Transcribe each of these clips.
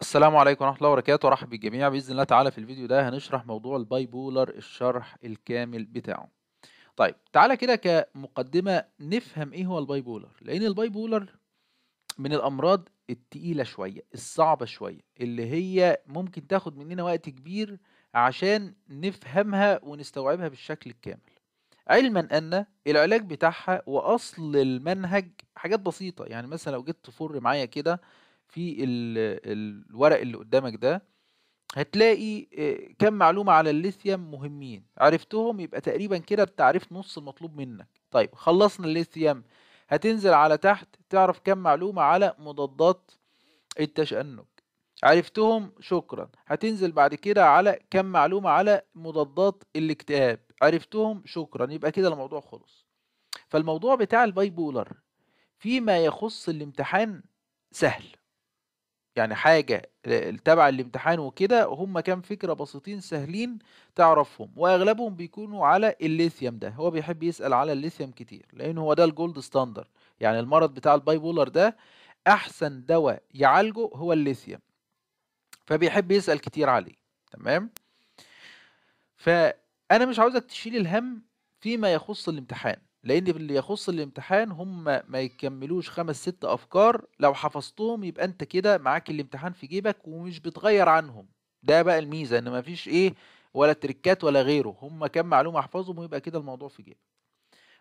السلام عليكم ورحمة الله وبركاته ورحب بالجميع بإذن الله تعالى في الفيديو ده هنشرح موضوع الباي بولر الشرح الكامل بتاعه طيب تعالى كده كمقدمة نفهم إيه هو الباي بولر لأن الباي بولر من الأمراض التقيلة شوية الصعبة شوية اللي هي ممكن تاخد مننا وقت كبير عشان نفهمها ونستوعبها بالشكل الكامل علما ان العلاج بتاعها واصل المنهج حاجات بسيطه يعني مثلا لو جيت تفر معايا كده في الورق اللي قدامك ده هتلاقي كم معلومة على الليثيوم مهمين عرفتهم يبقى تقريبا كده انت عرفت نص المطلوب منك طيب خلصنا الليثيوم هتنزل على تحت تعرف كم معلومة على مضادات التشنج عرفتهم شكرا هتنزل بعد كده على كم معلومة على مضادات الاكتئاب عرفتهم شكرا يبقى كده الموضوع خلص فالموضوع بتاع البايبولر فيما يخص الامتحان سهل يعني حاجة تبع الامتحان وكده هم كام فكرة بسيطين سهلين تعرفهم واغلبهم بيكونوا على الليثيوم ده هو بيحب يسأل على الليثيوم كتير لان هو ده الجولد ستاندر يعني المرض بتاع الباي بولر ده احسن دواء يعالجه هو الليثيوم فبيحب يسأل كتير عليه تمام فانا مش عاوزك تشيل الهم فيما يخص الامتحان لان اللي يخص الامتحان هم ما يكملوش خمس ست افكار لو حفظتهم يبقى انت كده معاك الامتحان في جيبك ومش بتغير عنهم ده بقى الميزه ان مفيش ايه ولا تركات ولا غيره هم كام معلومه احفظهم ويبقى كده الموضوع في جيبك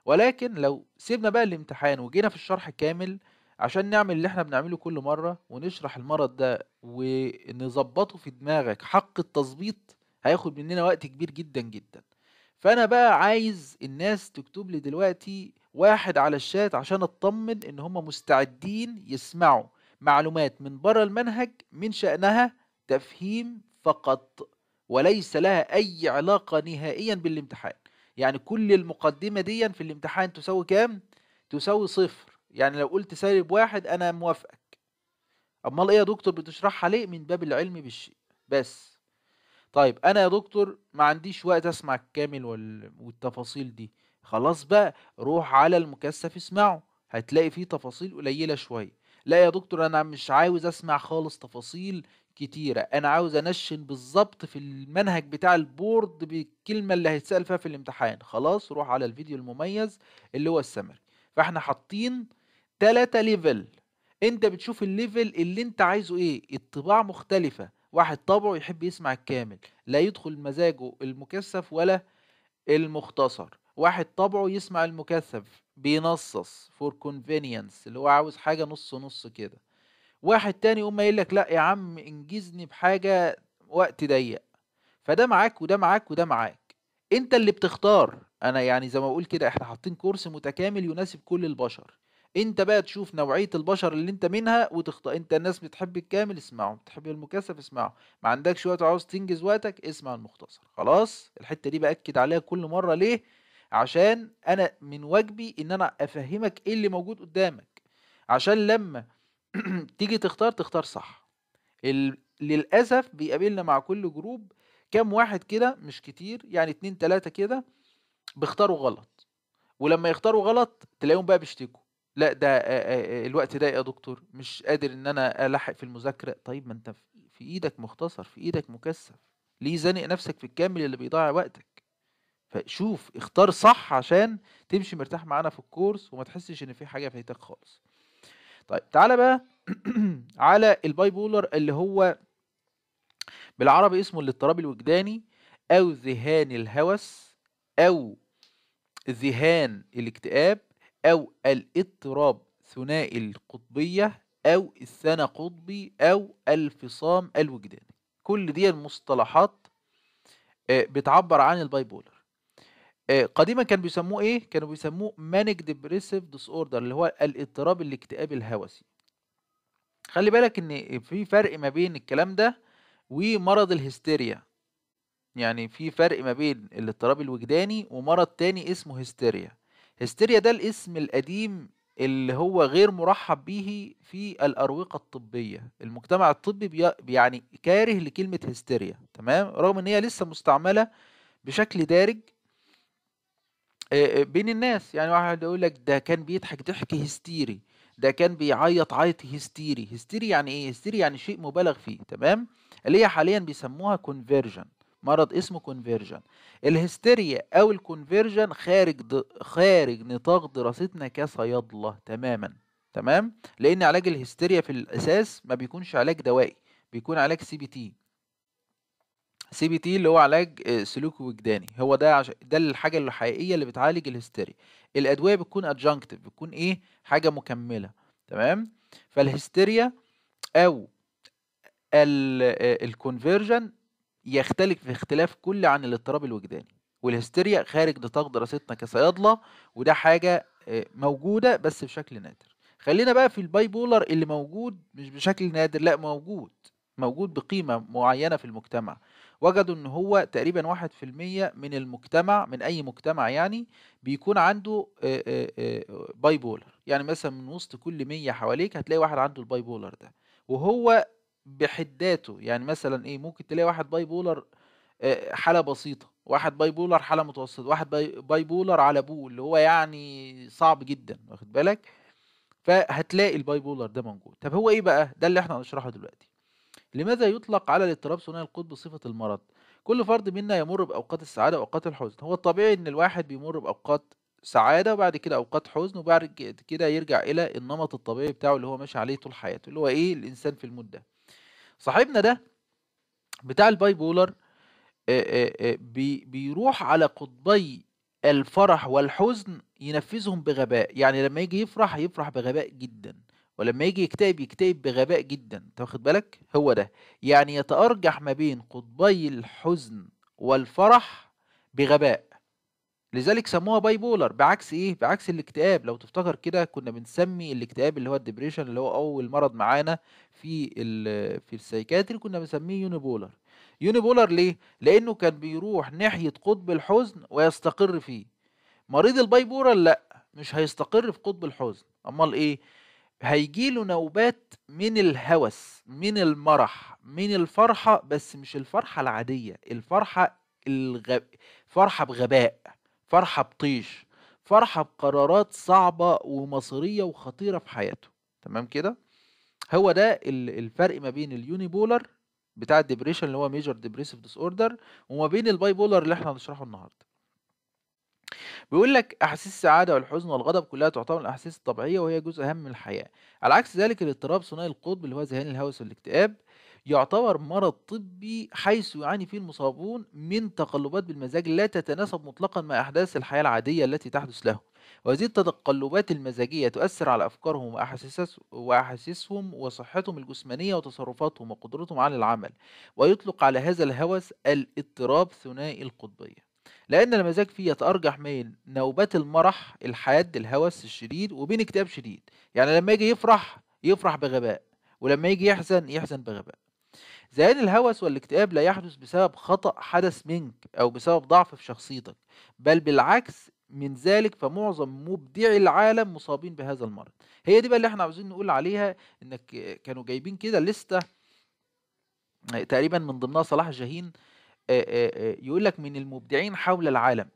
ولكن لو سيبنا بقى الامتحان وجينا في الشرح كامل عشان نعمل اللي احنا بنعمله كل مرة ونشرح المرض ده ونظبطه في دماغك حق التظبيط هياخد مننا وقت كبير جدا جدا فانا بقى عايز الناس تكتب لي دلوقتي واحد على الشات عشان اطمن ان هم مستعدين يسمعوا معلومات من بره المنهج من شأنها تفهيم فقط وليس لها اي علاقة نهائيا بالامتحان يعني كل المقدمة دي في الامتحان تساوي كام؟ تساوي صفر يعني لو قلت سالب واحد انا موافقك امال ايه يا دكتور بتشرحها ليه من باب العلم بالشيء بس طيب انا يا دكتور ما عنديش وقت اسمع الكامل وال... والتفاصيل دي خلاص بقى روح على المكثف اسمعه هتلاقي فيه تفاصيل قليله شويه لا يا دكتور انا مش عاوز اسمع خالص تفاصيل كتيره انا عاوز انشن بالظبط في المنهج بتاع البورد بالكلمه اللي هيتسال فيها في الامتحان خلاص روح على الفيديو المميز اللي هو السمري فاحنا حاطين تلاتة ليفل انت بتشوف الليفل اللي انت عايزه ايه الطباع مختلفه واحد طبعه يحب يسمع الكامل لا يدخل مزاجه المكثف ولا المختصر واحد طبعه يسمع المكثف بينصص فور كونفينينس اللي هو عاوز حاجة نص نص كده واحد تاني يقوم قايل لك لا يا عم انجزني بحاجة وقت ضيق فده معاك وده معاك وده معاك انت اللي بتختار انا يعني زي ما بقول كده احنا حاطين كورس متكامل يناسب كل البشر انت بقى تشوف نوعيه البشر اللي انت منها وتخطأ انت الناس بتحب الكامل اسمعه بتحب المكثف اسمعه ما عندكش وقت عاوز تنجز وقتك اسمع المختصر خلاص الحته دي باكد عليها كل مره ليه عشان انا من واجبي ان انا افهمك ايه اللي موجود قدامك عشان لما تيجي تختار تختار صح ال... للاسف بيقابلنا مع كل جروب كام واحد كده مش كتير يعني اتنين تلاتة كده بيختاروا غلط ولما يختاروا غلط تلاقيهم بقى بيشتكوا لا ده الوقت ضيق يا دكتور مش قادر ان انا الحق في المذاكره طيب ما انت في ايدك مختصر في ايدك مكثف ليه زانق نفسك في الكامل اللي بيضيع وقتك فشوف اختار صح عشان تمشي مرتاح معانا في الكورس وما تحسش ان في حاجه فايتك خالص طيب تعالى بقى على الباي بولر اللي هو بالعربي اسمه الاضطراب الوجداني او ذهان الهوس او ذهان الاكتئاب أو الاضطراب ثنائي القطبية أو السنة قطبي أو الفصام الوجداني كل دي المصطلحات آه، بتعبر عن البايبولر آه، قديما كان بيسموه ايه كانوا بيسموه مانيك ديبريسيف ديس اوردر اللي هو الاضطراب الاكتئاب الهوسي خلي بالك ان في فرق ما بين الكلام ده ومرض الهستيريا يعني في فرق ما بين الاضطراب الوجداني ومرض تاني اسمه هستيريا هستيريا ده الاسم القديم اللي هو غير مرحب به في الأروقة الطبية المجتمع الطبي بي يعني كاره لكلمة هستيريا تمام رغم ان هي لسه مستعملة بشكل دارج بين الناس يعني واحد يقول لك ده كان بيضحك ضحك هستيري ده كان بيعيط عيط هستيري هستيري يعني ايه هستيري يعني شيء مبالغ فيه تمام اللي هي حاليا بيسموها كونفيرجن مرض اسمه كونفيرجن الهستيريا او الكونفيرجن خارج د... خارج نطاق دراستنا كصيادله تماما تمام لان علاج الهستيريا في الاساس ما بيكونش علاج دوائي بيكون علاج سي بي تي سي بي تي اللي هو علاج آه، سلوكي وجداني هو ده عش... ده الحاجه الحقيقيه اللي بتعالج الهستيريا الادويه بتكون ادجنكتيف بتكون ايه حاجه مكمله تمام فالهستيريا او الكونفيرجن آه، يختلف في اختلاف كل عن الاضطراب الوجداني والهستيريا خارج نطاق دراستنا كصيادله وده حاجه آه، موجوده بس بشكل نادر خلينا بقى في الباي بولر اللي موجود مش بشكل نادر لا موجود موجود بقيمه معينه في المجتمع وجدوا ان هو تقريبا واحد في المية من المجتمع من اي مجتمع يعني بيكون عنده آه، آه، باي بولر يعني مثلا من وسط كل مية حواليك هتلاقي واحد عنده الباي بولر ده وهو بحداته يعني مثلا ايه ممكن تلاقي واحد باي آه، بولر حاله بسيطه واحد باي بولر حاله متوسطه واحد باي بولر على ابوه اللي هو يعني صعب جدا واخد بالك فهتلاقي الباي بولر ده موجود طب هو ايه بقى ده اللي احنا هنشرحه دلوقتي لماذا يطلق على الاضطراب ثنائي القطب صفه المرض كل فرد منا يمر باوقات السعاده واوقات الحزن هو الطبيعي ان الواحد بيمر باوقات سعاده وبعد كده اوقات حزن وبعد كده يرجع الى النمط الطبيعي بتاعه اللي هو ماشي عليه طول حياته اللي هو ايه الانسان في المده صاحبنا ده بتاع الباي بولر آه، آه، آه، بيروح على قطبي الفرح والحزن ينفذهم بغباء يعني لما يجي يفرح يفرح بغباء جدا ولما يجي يكتئب يكتئب بغباء جدا انت واخد بالك هو ده يعني يتأرجح ما بين قطبي الحزن والفرح بغباء لذلك سموها باي بولر بعكس ايه بعكس الاكتئاب لو تفتكر كده كنا بنسمي الاكتئاب اللي هو الدبريشن اللي هو اول مرض معانا في الـ في السايكاتري كنا بنسميه يونيبولر يونيبولر ليه لانه كان بيروح ناحيه قطب الحزن ويستقر فيه مريض الباي بولر لا مش هيستقر في قطب الحزن امال ايه هيجيله نوبات من الهوس من المرح من الفرحة بس مش الفرحة العادية الفرحة الغ... فرحة بغباء فرحة بطيش فرحة بقرارات صعبة ومصيرية وخطيرة في حياته تمام كده هو ده الفرق ما بين اليوني بولر بتاع الدبريشن اللي هو ميجر ديبريسيف ديس اوردر وما بين الباي بولر اللي احنا هنشرحه النهارده بيقول لك احاسيس السعاده والحزن والغضب كلها تعتبر الاحاسيس الطبيعيه وهي جزء اهم من الحياه على عكس ذلك الاضطراب ثنائي القطب اللي هو ذهان الهوس والاكتئاب يعتبر مرض طبي حيث يعاني فيه المصابون من تقلبات بالمزاج لا تتناسب مطلقا مع أحداث الحياة العادية التي تحدث لهم وهذه التقلبات المزاجية تؤثر على أفكارهم وأحاسيسهم وصحتهم الجسمانية وتصرفاتهم وقدرتهم على العمل ويطلق على هذا الهوس الاضطراب ثنائي القطبية لأن المزاج فيه يتأرجح بين نوبات المرح الحاد الهوس الشديد وبين اكتئاب شديد يعني لما يجي يفرح يفرح بغباء ولما يجي يحزن يحزن بغباء زيان الهوس والاكتئاب لا يحدث بسبب خطأ حدث منك أو بسبب ضعف في شخصيتك بل بالعكس من ذلك فمعظم مبدعي العالم مصابين بهذا المرض هي دي بقى اللي احنا عاوزين نقول عليها انك كانوا جايبين كده لستة آه، تقريبا من ضمنها صلاح جاهين آه، آه، يقول لك من المبدعين حول العالم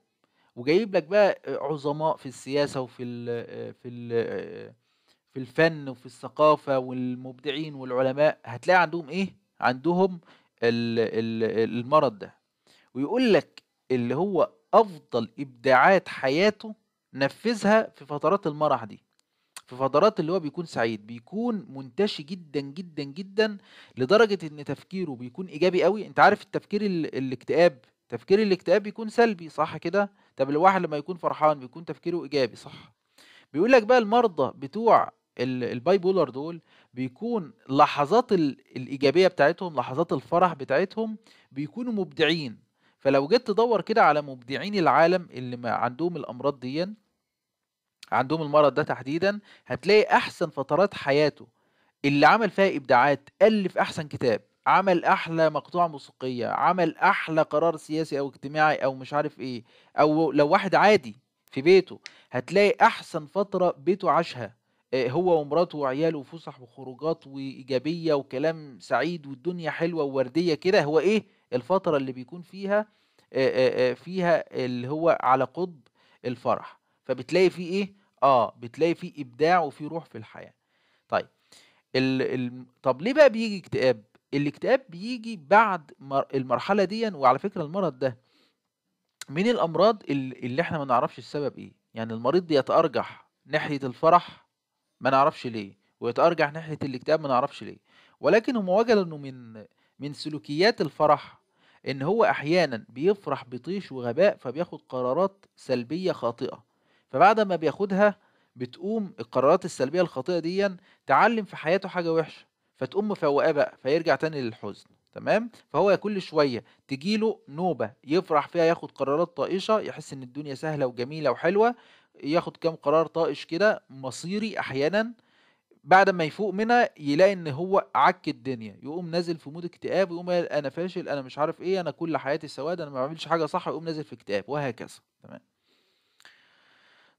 وجايب لك بقى عظماء في السياسه وفي الـ في الـ في الفن وفي الثقافه والمبدعين والعلماء هتلاقي عندهم ايه عندهم المرض ده ويقول لك اللي هو افضل ابداعات حياته نفذها في فترات المرح دي في فترات اللي هو بيكون سعيد بيكون منتشي جدا جدا جدا لدرجه ان تفكيره بيكون ايجابي قوي انت عارف التفكير الاكتئاب تفكير الاكتئاب بيكون سلبي صح كده طب الواحد لما يكون فرحان بيكون تفكيره ايجابي صح بيقول لك بقى المرضى بتوع الباي بولر دول بيكون لحظات الإيجابية بتاعتهم لحظات الفرح بتاعتهم بيكونوا مبدعين فلو جيت تدور كده على مبدعين العالم اللي ما عندهم الأمراض دي عندهم المرض ده تحديدا هتلاقي أحسن فترات حياته اللي عمل فيها إبداعات ألف أحسن كتاب عمل احلى مقطوعه موسيقيه عمل احلى قرار سياسي او اجتماعي او مش عارف ايه او لو واحد عادي في بيته هتلاقي احسن فتره بيته عاشها آه، هو ومراته وعياله وفسح وخروجات وايجابيه وكلام سعيد والدنيا حلوه وورديه كده هو ايه الفتره اللي بيكون فيها آه، آه، فيها اللي هو على قطب الفرح فبتلاقي فيه ايه اه بتلاقي فيه ابداع وفي روح في الحياه طيب ال ال طب ليه بقى بيجي اكتئاب الاكتئاب بيجي بعد المرحله دي وعلى فكره المرض ده من الامراض اللي احنا ما نعرفش السبب ايه يعني المريض بيتارجح ناحيه الفرح ما نعرفش ليه ويتأرجح ناحية الاكتئاب ما نعرفش ليه ولكن هم وجدوا انه من من سلوكيات الفرح ان هو احيانا بيفرح بطيش وغباء فبياخد قرارات سلبية خاطئة فبعد ما بياخدها بتقوم القرارات السلبية الخاطئة دي تعلم في حياته حاجة وحشة فتقوم مفوقاه بقى فيرجع تاني للحزن تمام فهو كل شويه تجيله نوبه يفرح فيها ياخد قرارات طائشه يحس ان الدنيا سهله وجميله وحلوه ياخد كام قرار طائش كده مصيري احيانا بعد ما يفوق منها يلاقي ان هو عك الدنيا يقوم نازل في مود اكتئاب ويقوم قال انا فاشل انا مش عارف ايه انا كل حياتي سواد انا ما بعملش حاجه صح يقوم نازل في اكتئاب وهكذا تمام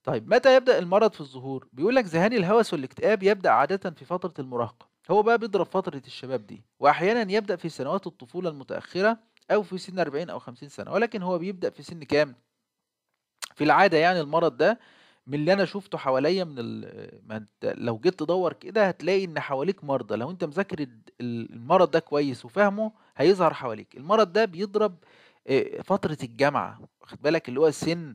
طيب متى يبدا المرض في الظهور بيقول لك ذهان الهوس والاكتئاب يبدا عاده في فتره المراهقه هو بقى بيضرب فتره الشباب دي واحيانا يبدا في سنوات الطفوله المتاخره او في سن 40 او 50 سنه ولكن هو بيبدا في سن كام في العاده يعني المرض ده من اللي انا شفته حواليا من ال... لو جيت تدور كده هتلاقي ان حواليك مرضى لو انت مذاكر المرض ده كويس وفاهمه هيظهر حواليك المرض ده بيضرب فترة الجامعة واخد بالك اللي هو سن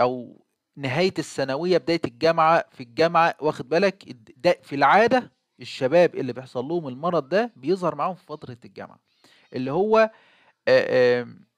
او نهاية الثانوية بداية الجامعة في الجامعة واخد بالك ده في العادة الشباب اللي بيحصل لهم المرض ده بيظهر معاهم في فترة الجامعة اللي هو آآ آآ آمم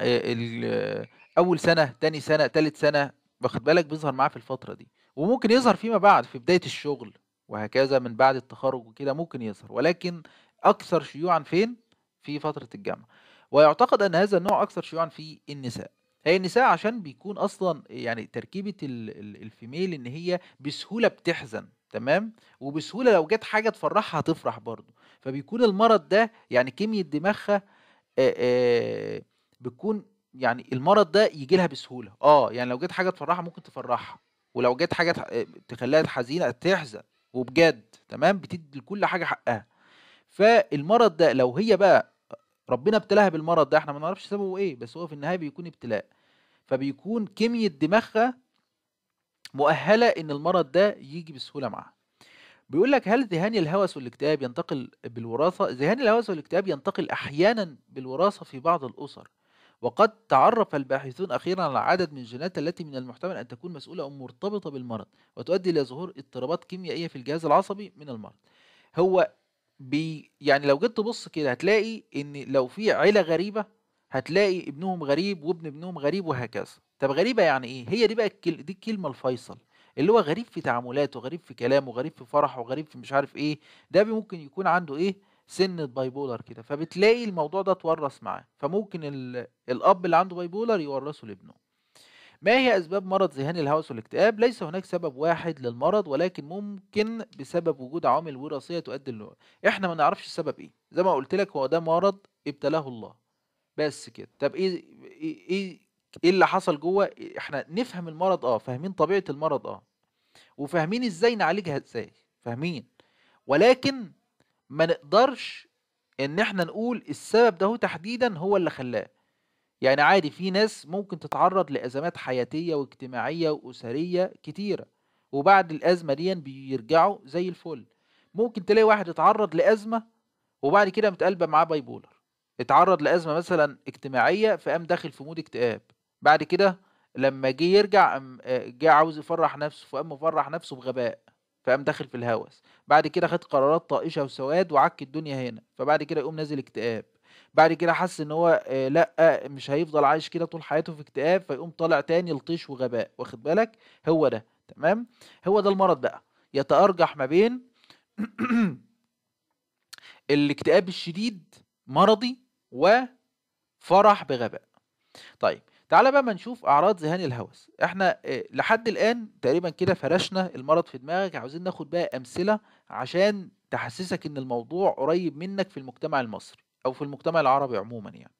آه، اول سنه تاني سنه تالت سنه واخد بالك بيظهر معاه في الفتره دي وممكن إمم. يظهر فيما بعد في بدايه الشغل وهكذا من بعد التخرج وكده ممكن يظهر ولكن اكثر شيوعا فين في فتره الجامعه ويعتقد ان هذا النوع اكثر شيوعا في النساء هي النساء عشان بيكون اصلا يعني تركيبه الفيميل ان هي بسهوله بتحزن تمام وبسهوله لو جت حاجه تفرحها هتفرح برضه فبيكون المرض ده يعني كيمياء دماغها آآ آآ بتكون يعني المرض ده يجي لها بسهوله اه يعني لو جت حاجه تفرحها ممكن تفرحها ولو جت حاجه تخليها حزينه تحزن وبجد تمام بتدي لكل حاجه حقها فالمرض ده لو هي بقى ربنا ابتلاها بالمرض ده احنا ما نعرفش سببه ايه بس هو في النهايه بيكون ابتلاء فبيكون كميه دماغها مؤهله ان المرض ده يجي بسهوله معاها بيقول لك هل ذهان الهوس والاكتئاب ينتقل بالوراثه ذهان الهوس والاكتئاب ينتقل احيانا بالوراثه في بعض الاسر وقد تعرف الباحثون أخيرا على عدد من الجينات التي من المحتمل أن تكون مسؤولة أو مرتبطة بالمرض وتؤدي إلى ظهور اضطرابات كيميائية في الجهاز العصبي من المرض هو بي يعني لو جيت تبص كده هتلاقي ان لو في عيله غريبه هتلاقي ابنهم غريب وابن ابنهم غريب وهكذا طب غريبه يعني ايه هي دي بقى الكل... دي الكلمه الفيصل اللي هو غريب في تعاملاته غريب في كلامه غريب في فرحه غريب في مش عارف ايه ده ممكن يكون عنده ايه سنه بولر كده فبتلاقي الموضوع ده اتورث معاه فممكن الاب اللي عنده بايبولر يورثه لابنه ما هي أسباب مرض ذهان الهوس والاكتئاب؟ ليس هناك سبب واحد للمرض ولكن ممكن بسبب وجود عوامل وراثية تؤدي له إحنا ما نعرفش السبب إيه زي ما قلت لك هو ده مرض ابتلاه الله بس كده طب إيه إيه إيه, إيه اللي حصل جوه؟ إحنا نفهم المرض أه فاهمين طبيعة المرض أه وفاهمين إزاي نعالجها إزاي فاهمين ولكن ما نقدرش ان احنا نقول السبب ده هو تحديدا هو اللي خلاه يعني عادي في ناس ممكن تتعرض لأزمات حياتية واجتماعية وأسرية كتيرة وبعد الأزمة دي بيرجعوا زي الفل ممكن تلاقي واحد اتعرض لأزمة وبعد كده متقلبة معاه باي بولر اتعرض لأزمة مثلا اجتماعية فقام داخل في مود اكتئاب بعد كده لما جه يرجع آه، جه عاوز يفرح نفسه فقام مفرح نفسه بغباء فقام داخل في الهوس بعد كده خد قرارات طائشه وسواد وعك الدنيا هنا فبعد كده يقوم نازل اكتئاب بعد كده حس ان هو آه، لا مش هيفضل عايش كده طول حياته في اكتئاب فيقوم طالع تاني لطيش وغباء واخد بالك هو ده تمام هو ده المرض بقى يتأرجح ما بين الاكتئاب الشديد مرضي وفرح بغباء طيب تعالى بقى ما نشوف اعراض ذهان الهوس احنا آه، لحد الان تقريبا كده فرشنا المرض في دماغك عاوزين ناخد بقى امثله عشان تحسسك ان الموضوع قريب منك في المجتمع المصري او في المجتمع العربي عموما يعني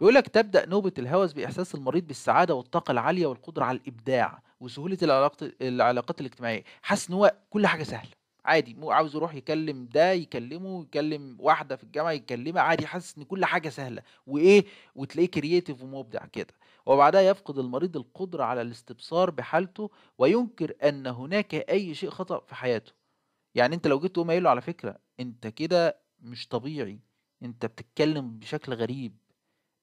بيقول لك تبدا نوبه الهوس باحساس المريض بالسعاده والطاقه العاليه والقدره على الابداع وسهوله العلاقات العلاقات الاجتماعيه حاسس ان هو كل حاجه سهله عادي مو عاوز يروح يكلم ده يكلمه يكلم واحده في الجامعه يكلمها عادي حاسس ان كل حاجه سهله وايه وتلاقيه كرييتيف ومبدع كده وبعدها يفقد المريض القدرة على الاستبصار بحالته وينكر أن هناك أي شيء خطأ في حياته يعني أنت لو جيت تقوم قايل له على فكرة أنت كده مش طبيعي أنت بتتكلم بشكل غريب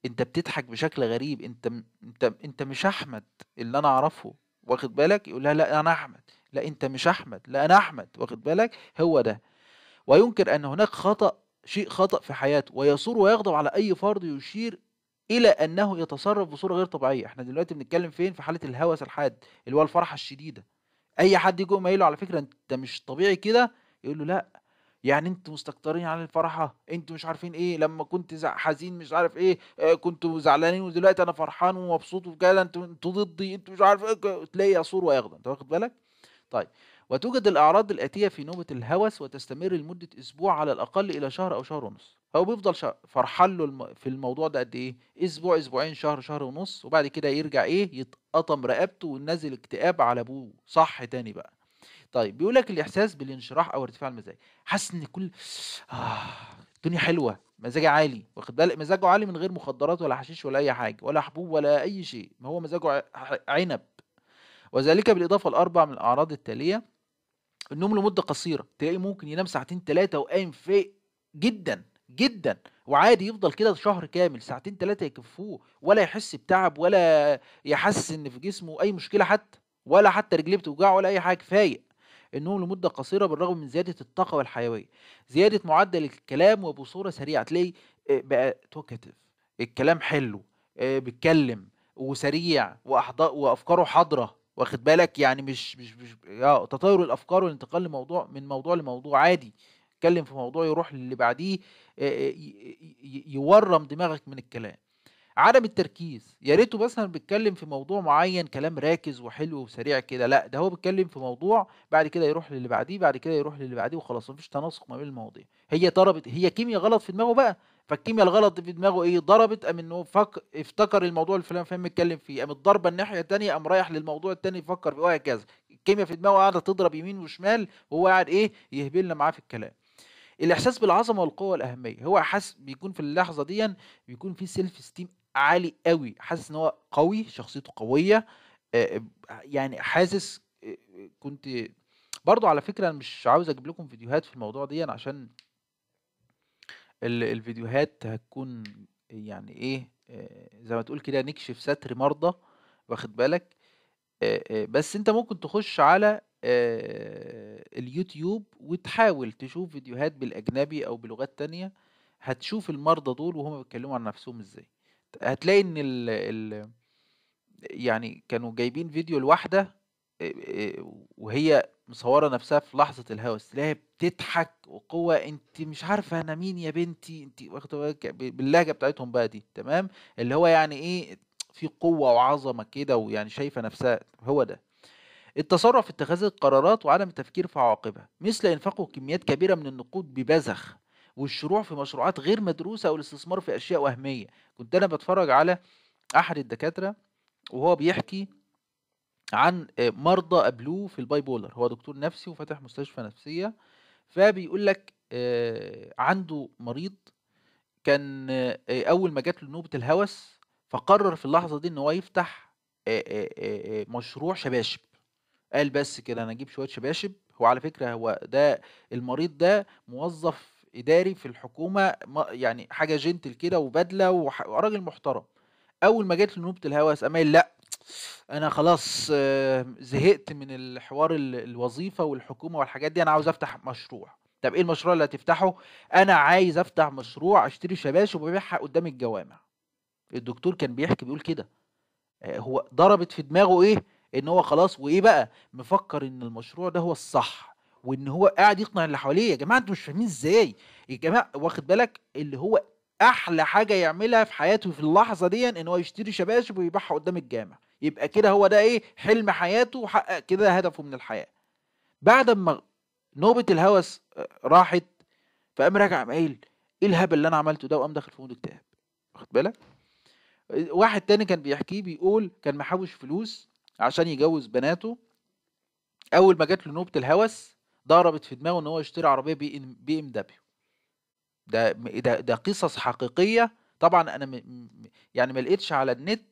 أنت بتضحك بشكل غريب أنت أنت أنت مش أحمد اللي أنا أعرفه واخد بالك يقول لها لا أنا أحمد لا أنت مش أحمد لا أنا أحمد واخد بالك هو ده وينكر أن هناك خطأ شيء خطأ في حياته ويصور ويغضب على أي فرد يشير الى انه يتصرف بصوره غير طبيعيه احنا دلوقتي بنتكلم فين في حاله الهوس الحاد اللي هو الفرحه الشديده اي حد يجي يقول قايل له على فكره انت مش طبيعي كده يقول له لا يعني انتوا مستكترين على الفرحه انتوا مش عارفين ايه لما كنت حزين مش عارف ايه آه، كنتوا زعلانين ودلوقتي انا فرحان ومبسوط وكده انتوا انتوا ضدي انتوا مش عارف ايه تلاقي صور واخده انت واخد بالك طيب وتوجد الأعراض الآتية في نوبة الهوس وتستمر لمدة أسبوع على الأقل إلى شهر أو شهر ونص هو بيفضل فرحل في الموضوع ده قد إيه أسبوع أسبوعين شهر شهر ونص وبعد كده يرجع إيه يتقطم رقبته ونزل اكتئاب على أبوه صح تاني بقى طيب بيقول لك الإحساس بالانشراح أو ارتفاع المزاج حاسس إن كل آه الدنيا حلوة مزاجي عالي واخد بالك مزاجه عالي من غير مخدرات ولا حشيش ولا أي حاجة ولا حبوب ولا أي شيء ما هو مزاجه عنب وذلك بالإضافة لأربع من الأعراض التالية النوم لمده قصيره تلاقي ممكن ينام ساعتين ثلاثه وقايم فايق جدا جدا وعادي يفضل كده شهر كامل ساعتين ثلاثه يكفوه ولا يحس بتعب ولا يحس ان في جسمه اي مشكله حتى ولا حتى رجليه بتوجعه ولا اي حاجه فايق النوم لمده قصيره بالرغم من زياده الطاقه والحيويه زياده معدل الكلام وبصوره سريعه تلاقي آه، بقى توكاتيف الكلام حلو آه، بيتكلم وسريع وافكاره حاضره واخد بالك يعني مش مش, مش اه تطاير الافكار والانتقال لموضوع من موضوع لموضوع عادي اتكلم في موضوع يروح للي بعديه يورم دماغك من الكلام عدم التركيز يا ريته مثلا بيتكلم في موضوع معين كلام راكز وحلو وسريع كده لا ده هو بيتكلم في موضوع بعد كده يروح للي بعديه بعد كده يروح للي بعديه وخلاص مفيش تناسق ما بين المواضيع هي طربت هي كيمياء غلط في دماغه بقى فالكيمياء الغلط في دماغه ايه ضربت ام انه فك... افتكر الموضوع اللي فلان فاهم اتكلم فيه قام الضربه الناحيه الثانيه قام رايح للموضوع الثاني يفكر فيه وهكذا الكيمياء في دماغه قاعده تضرب يمين وشمال وهو قاعد ايه يهبلنا معاه في الكلام الاحساس بالعظمه والقوه والاهميه هو حاسس بيكون في اللحظه دي بيكون في سيلف استيم عالي قوي حاسس ان هو قوي شخصيته قويه آه، يعني حاسس آه، كنت برضو على فكره انا مش عاوز اجيب لكم فيديوهات في الموضوع دي عشان ال- الفيديوهات هتكون يعني ايه زي ما تقول كده نكشف ستر مرضى واخد بالك بس انت ممكن تخش على اليوتيوب وتحاول تشوف فيديوهات بالاجنبي او بلغات تانية هتشوف المرضى دول وهم بيتكلموا عن نفسهم ازاي هتلاقي ان ال ال يعني كانوا جايبين فيديو لواحدة وهي مصوره نفسها في لحظه الهوس تلاقيها بتضحك وقوه انت مش عارفه انا مين يا بنتي انت واخده بالك باللهجه بتاعتهم بقى دي تمام اللي هو يعني ايه في قوه وعظمه كده ويعني شايفه نفسها هو ده التسرع في اتخاذ القرارات وعدم التفكير في عواقبها مثل انفاقه كميات كبيره من النقود ببذخ والشروع في مشروعات غير مدروسه او الاستثمار في اشياء وهميه كنت انا بتفرج على احد الدكاتره وهو بيحكي عن آه، مرضى قابلوه في الباي بولر هو دكتور نفسي وفتح مستشفى نفسيه فبيقول لك آه، عنده مريض كان آه، اول ما جات له نوبه الهوس فقرر في اللحظه دي ان هو يفتح مشروع شباشب قال بس كده انا اجيب شويه شباشب هو على فكره هو ده المريض ده موظف اداري في الحكومه يعني حاجه جنتل كده وبدله وراجل محترم اول ما جات له نوبه الهوس قام قايل لا انا خلاص آه، زهقت من الحوار الوظيفه والحكومه والحاجات دي انا عاوز افتح مشروع طب ايه المشروع اللي هتفتحه انا عايز افتح مشروع اشتري شباش وببيعها قدام الجوامع الدكتور كان بيحكي بيقول كده آه، هو ضربت في دماغه ايه ان هو خلاص وايه بقى مفكر ان المشروع ده هو الصح وان هو قاعد يقنع اللي حواليه يا جماعه انتوا مش فاهمين ازاي يا جماعه واخد بالك اللي هو احلى حاجه يعملها في حياته في اللحظه دي ان هو يشتري شباشب ويبيعها قدام الجامع يبقى كده هو ده ايه حلم حياته وحقق كده هدفه من الحياه بعد ما نوبه الهوس آه، راحت فقام راجع قايل ايه الهبل اللي انا عملته ده وقام داخل في مود اكتئاب واخد بالك آه، واحد تاني كان بيحكيه بيقول كان محوش فلوس عشان يجوز بناته اول ما جات له نوبه الهوس ضربت في دماغه ان هو يشتري عربيه بي ام بي ام دبليو ده ده ده قصص حقيقيه طبعا انا م... يعني ما لقيتش على النت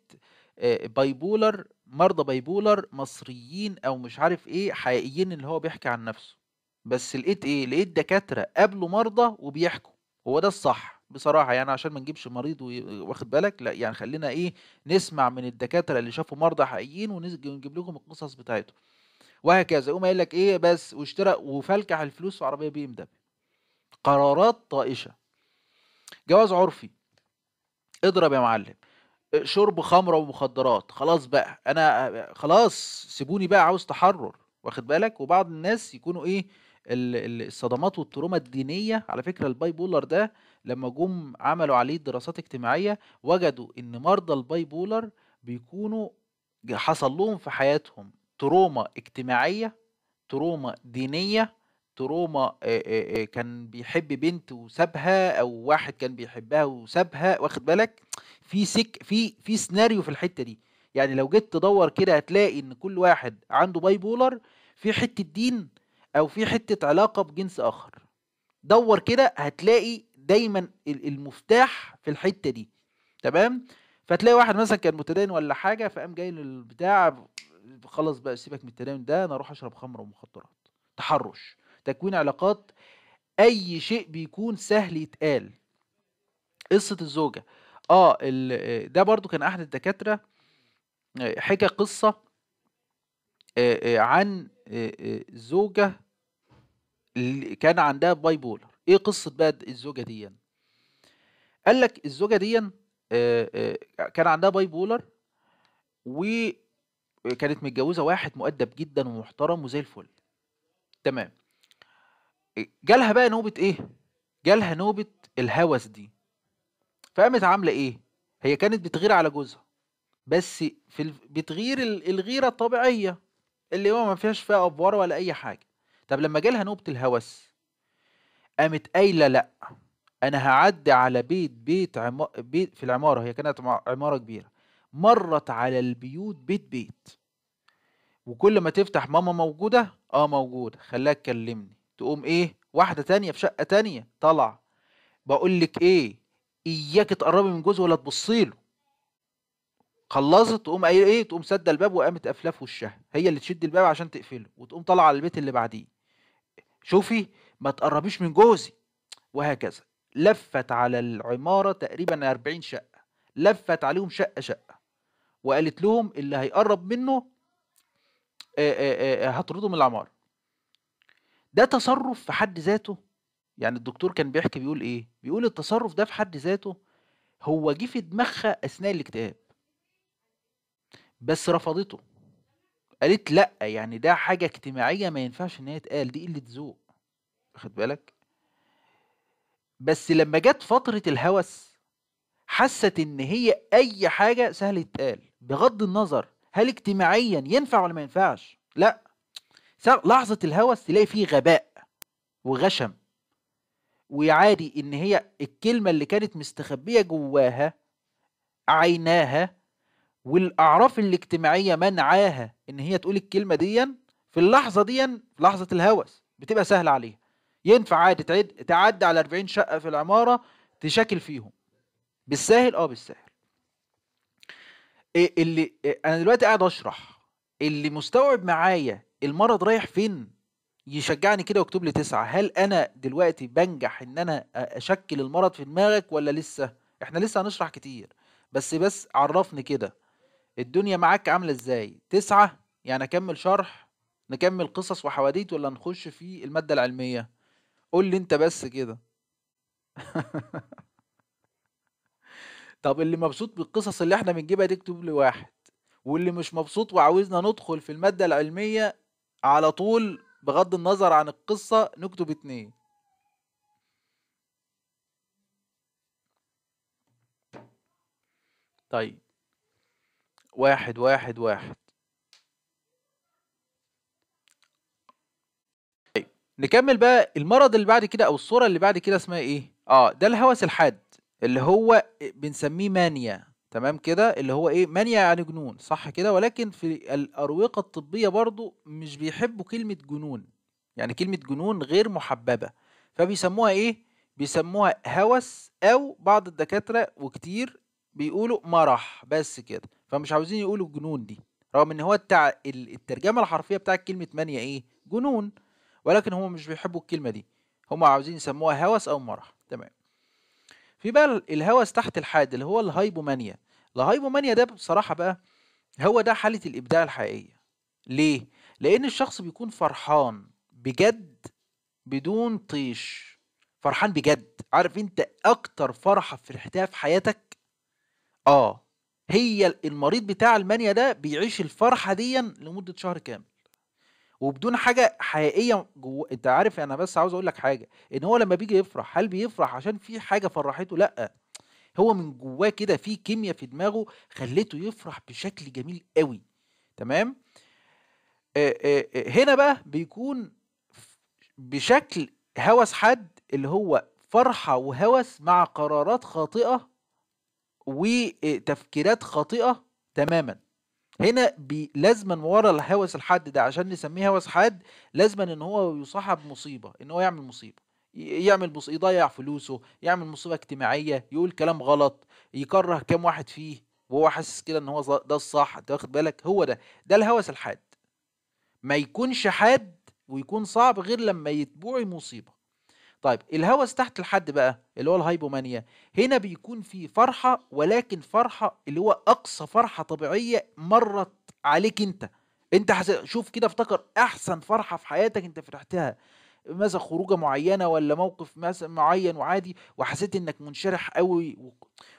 بايبولر آه، مرضى بايبولر مصريين او مش عارف ايه حقيقيين اللي هو بيحكي عن نفسه بس لقيت ايه لقيت دكاتره قابلوا مرضى وبيحكوا هو ده الصح بصراحه يعني عشان ما نجيبش مريض واخد بالك لا يعني خلينا ايه نسمع من الدكاتره اللي شافوا مرضى حقيقيين ونجيب لكم القصص بتاعتهم وهكذا يقوم قايل لك ايه بس واشترى وفلكح الفلوس في عربيه بي ام دبليو قرارات طائشه جواز عرفي اضرب يا معلم شرب خمره ومخدرات خلاص بقى انا خلاص سيبوني بقى عاوز تحرر واخد بالك وبعض الناس يكونوا ايه الصدمات والتروما الدينيه على فكره الباي بولر ده لما جم عملوا عليه دراسات اجتماعيه وجدوا ان مرضى الباي بولر بيكونوا حصل لهم في حياتهم تروما اجتماعيه تروما دينيه تروما كان بيحب بنت وسابها او واحد كان بيحبها وسابها واخد بالك في سك في في سيناريو في الحته دي يعني لو جيت تدور كده هتلاقي ان كل واحد عنده باي بولر في حته دين او في حته علاقه بجنس اخر دور كده هتلاقي دايما المفتاح في الحته دي تمام فتلاقي واحد مثلا كان متدين ولا حاجه فقام جاي للبتاع خلاص بقى سيبك من التدين ده انا اروح اشرب خمره ومخدرات تحرش تكوين علاقات اي شيء بيكون سهل يتقال قصه الزوجه آه،, اه ده برضو كان احد الدكاتره آه، حكى قصه آه، عن زوجه كان عندها باي بولر ايه قصه بقى الزوجه دي قال لك الزوجه دي كان عندها باي بولر وكانت متجوزه واحد مؤدب جدا ومحترم وزي الفل تمام جالها بقى نوبه ايه جالها نوبه الهوس دي فقامت عامله ايه هي كانت بتغير على جوزها بس في ال... بتغير ال... الغيره الطبيعيه اللي هو ما فيهاش فيها افوار ولا اي حاجه طب لما جالها نوبه الهوس قامت قايله لا انا هعدي على بيت بيت, عم... بيت في العماره هي كانت عماره كبيره مرت على البيوت بيت بيت وكل ما تفتح ماما موجوده اه موجوده خلاها تكلمني تقوم ايه واحده تانية في شقه تانية طالعه بقول لك ايه اياك تقربي من جوزها ولا تبصي له خلصت تقوم ايه ايه تقوم سد الباب وقامت افلاف في وشها هي اللي تشد الباب عشان تقفله وتقوم طالعه على البيت اللي بعديه شوفي ما تقربيش من جوزي وهكذا لفت على العماره تقريبا 40 شقه لفت عليهم شقه شقه وقالت لهم اللي هيقرب منه هطرده آه، آه، آه، من العماره ده تصرف في حد ذاته يعني الدكتور كان بيحكي بيقول إيه؟ بيقول التصرف ده في حد ذاته هو جه في دماغها أثناء الاكتئاب بس رفضته قالت لأ يعني ده حاجة اجتماعية ما ينفعش إن هي تقال دي قلة ذوق واخد بالك؟ بس لما جت فترة الهوس حست إن هي أي حاجة سهل يتقال بغض النظر هل اجتماعيا ينفع ولا ما ينفعش؟ لأ لحظة الهوس تلاقي فيه غباء وغشم وعادي ان هي الكلمه اللي كانت مستخبيه جواها عيناها والاعراف الاجتماعيه منعاها ان هي تقول الكلمه دي في اللحظه دي في لحظه الهوس بتبقى سهله عليها ينفع عادي تعد تعدي على 40 شقه في العماره تشاكل فيهم بالساهل اه بالساهل إيه اللي إيه انا دلوقتي قاعد اشرح اللي مستوعب معايا المرض رايح فين يشجعني كده واكتب لي تسعة هل انا دلوقتي بنجح ان انا اشكل المرض في دماغك ولا لسه احنا لسه هنشرح كتير بس بس عرفني كده الدنيا معاك عاملة ازاي تسعة يعني اكمل شرح نكمل قصص وحواديت ولا نخش في المادة العلمية قول لي انت بس كده طب اللي مبسوط بالقصص اللي احنا بنجيبها دي اكتب لي واحد واللي مش مبسوط وعاوزنا ندخل في المادة العلمية على طول بغض النظر عن القصة نكتب اتنين طيب واحد واحد واحد طيب نكمل بقى المرض اللي بعد كده او الصورة اللي بعد كده اسمها ايه اه ده الهوس الحاد اللي هو بنسميه مانيا تمام كده اللي هو ايه مانيا يعني جنون صح كده ولكن في الاروقه الطبيه برضو مش بيحبوا كلمه جنون يعني كلمه جنون غير محببه فبيسموها ايه بيسموها هوس او بعض الدكاتره وكتير بيقولوا مرح بس كده فمش عاوزين يقولوا جنون دي رغم ان هو التع... الترجمه الحرفيه بتاعت كلمه مانيا ايه جنون ولكن هم مش بيحبوا الكلمه دي هم عاوزين يسموها هوس او مرح تمام في بقى الهوس تحت الحاد اللي هو الهايبومانيا الهايبومانيا ده بصراحة بقى هو ده حالة الإبداع الحقيقية ليه؟ لأن الشخص بيكون فرحان بجد بدون طيش فرحان بجد عارف انت اكتر فرحة فرحتها في حياتك اه هي المريض بتاع المانيا ده بيعيش الفرحة دي لمدة شهر كامل وبدون حاجه حقيقيه جو... انت عارف انا بس عاوز اقول لك حاجه ان هو لما بيجي يفرح هل بيفرح عشان في حاجه فرحته لا هو من جواه كده في كيمياء في دماغه خلته يفرح بشكل جميل قوي تمام هنا بقى بيكون بشكل هوس حد اللي هو فرحة وهوس مع قرارات خاطئة وتفكيرات خاطئة تماما هنا لازما ورا الهوس الحاد ده عشان نسميه هوس حاد لازما ان هو يصاحب مصيبه ان هو يعمل مصيبه يعمل مصيبه يضيع فلوسه يعمل مصيبه اجتماعيه يقول كلام غلط يكره كام واحد فيه وهو حاسس كده ان هو ده الصح انت واخد بالك هو ده ده الهوس الحاد ما يكونش حاد ويكون صعب غير لما يتبوعي مصيبه طيب الهوس تحت الحد بقى اللي هو الهايبومانيا هنا بيكون في فرحه ولكن فرحه اللي هو اقصى فرحه طبيعيه مرت عليك انت انت حس... شوف كده افتكر احسن فرحه في حياتك انت فرحتها مثلا خروجه معينه ولا موقف مثلا معين وعادي وحسيت انك منشرح قوي و...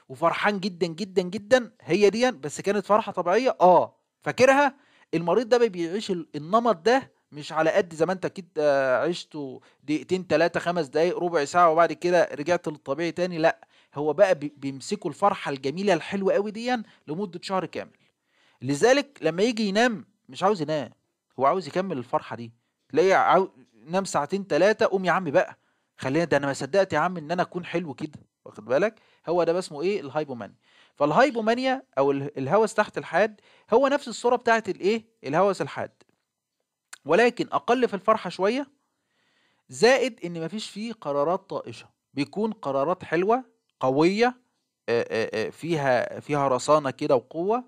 وفرحان جدا جدا جدا هي دي بس كانت فرحه طبيعيه اه فاكرها المريض ده بيعيش النمط ده مش على قد زي ما انت اكيد آه، عشته دقيقتين ثلاثة خمس دقايق ربع ساعة وبعد كده رجعت للطبيعي تاني لا هو بقى بيمسكوا الفرحة الجميلة الحلوة قوي دي لمدة شهر كامل لذلك لما يجي ينام مش عاوز ينام هو عاوز يكمل الفرحة دي تلاقيه عاو... نام ساعتين ثلاثة قوم يا عم بقى خلينا ده انا ما صدقت يا عم ان انا اكون حلو كده واخد بالك هو ده اسمه ايه الهايبومانيا فالهايبومانيا او الهوس تحت الحاد هو نفس الصوره بتاعت الايه الهوس الحاد ولكن اقل في الفرحه شويه زائد ان مفيش فيه قرارات طائشه بيكون قرارات حلوه قويه فيها فيها رصانه كده وقوه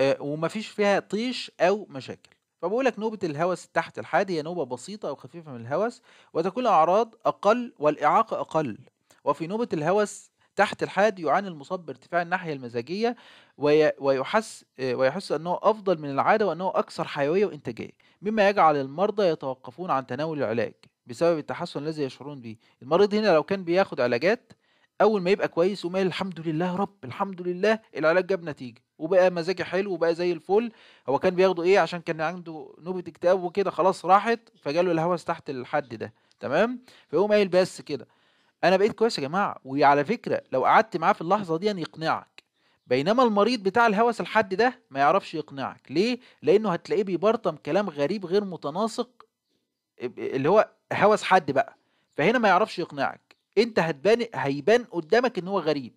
ومفيش فيها طيش او مشاكل فبقول لك نوبة الهوس تحت الحادي هي نوبة بسيطة أو خفيفة من الهوس وتكون الأعراض أقل والإعاقة أقل وفي نوبة الهوس تحت الحاد يعاني المصاب بارتفاع الناحية المزاجية ويحس ويحس أنه أفضل من العادة وأنه أكثر حيوية وإنتاجية مما يجعل المرضى يتوقفون عن تناول العلاج بسبب التحسن الذي يشعرون به المريض هنا لو كان بياخد علاجات أول ما يبقى كويس وما الحمد لله رب الحمد لله العلاج جاب نتيجة وبقى مزاجي حلو وبقى زي الفل هو كان بياخده إيه عشان كان عنده نوبة اكتئاب وكده خلاص راحت فجاله الهوس تحت الحد ده تمام فيقوم قايل بس كده انا بقيت كويس يا جماعه وعلى فكره لو قعدت معاه في اللحظه دي يقنعك بينما المريض بتاع الهوس الحد ده ما يعرفش يقنعك ليه لانه هتلاقيه بيبرطم كلام غريب غير متناسق اللي هو هوس حد بقى فهنا ما يعرفش يقنعك انت هتبان هيبان قدامك ان هو غريب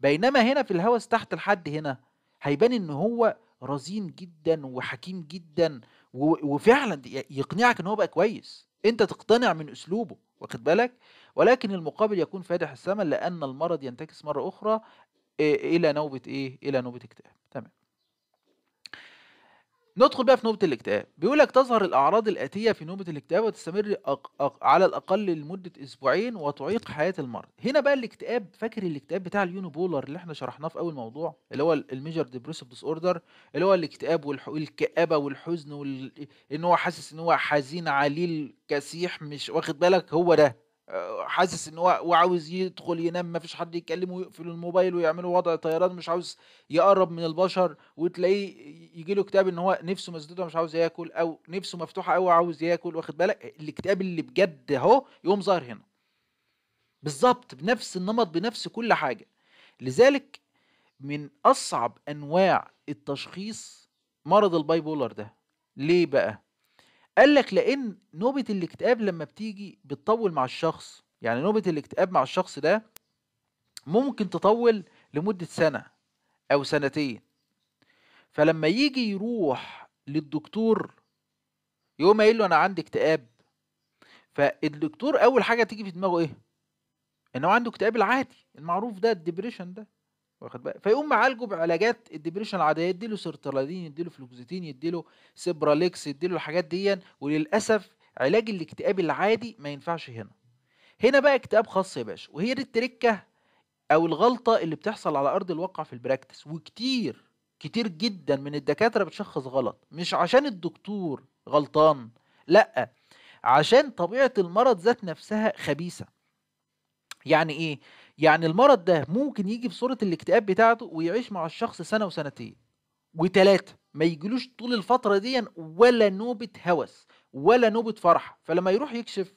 بينما هنا في الهوس تحت الحد هنا هيبان ان هو رزين جدا وحكيم جدا وفعلا يقنعك ان هو بقى كويس انت تقتنع من اسلوبه واخد بالك ولكن المقابل يكون فادح الثمن لأن المرض ينتكس مرة أخرى آه، إلى نوبة إيه؟ إلى نوبة اكتئاب تمام ندخل بقى في نوبة الاكتئاب بيقول لك تظهر الأعراض الآتية في نوبة الاكتئاب وتستمر على الأقل لمدة أسبوعين وتعيق حياة المرض هنا بقى الاكتئاب فاكر الاكتئاب بتاع بولر اللي احنا شرحناه في أول موضوع اللي هو الميجر ديبريسيف ديس أوردر اللي هو الاكتئاب والكآبة والحزن وال... إن هو حاسس إن هو حزين عليل كسيح مش واخد بالك هو ده حاسس ان هو وعاوز يدخل ينام مفيش حد يكلمه ويقفل الموبايل ويعملوا وضع طيران مش عاوز يقرب من البشر وتلاقيه يجي له كتاب ان هو نفسه مسدوده مش عاوز ياكل او نفسه مفتوحه قوي عاوز ياكل واخد بالك الاكتئاب اللي بجد اهو يقوم ظاهر هنا بالظبط بنفس النمط بنفس كل حاجه لذلك من اصعب انواع التشخيص مرض البايبولر ده ليه بقى قال لك لان نوبه الاكتئاب لما بتيجي بتطول مع الشخص يعني نوبه الاكتئاب مع الشخص ده ممكن تطول لمده سنه او سنتين فلما يجي يروح للدكتور يقوم قايل له انا عندي اكتئاب فالدكتور اول حاجه تيجي في دماغه ايه انه عنده اكتئاب العادي المعروف ده الدبريشن ده واخد بالك فيقوم معالجه بعلاجات الدبريشن العاديه يديله سيرترالين يديله فلوكزيتين يديله سيبراليكس يديله الحاجات دي وللاسف علاج الاكتئاب العادي ما ينفعش هنا هنا بقى اكتئاب خاص يا باشا وهي دي التركه او الغلطه اللي بتحصل على ارض الواقع في البراكتس وكتير كتير جدا من الدكاتره بتشخص غلط مش عشان الدكتور غلطان لا عشان طبيعه المرض ذات نفسها خبيثه يعني ايه يعني المرض ده ممكن يجي في صورة الاكتئاب بتاعته ويعيش مع الشخص سنة وسنتين وتلاتة ما يجيلوش طول الفترة دي ولا نوبة هوس ولا نوبة فرحة فلما يروح يكشف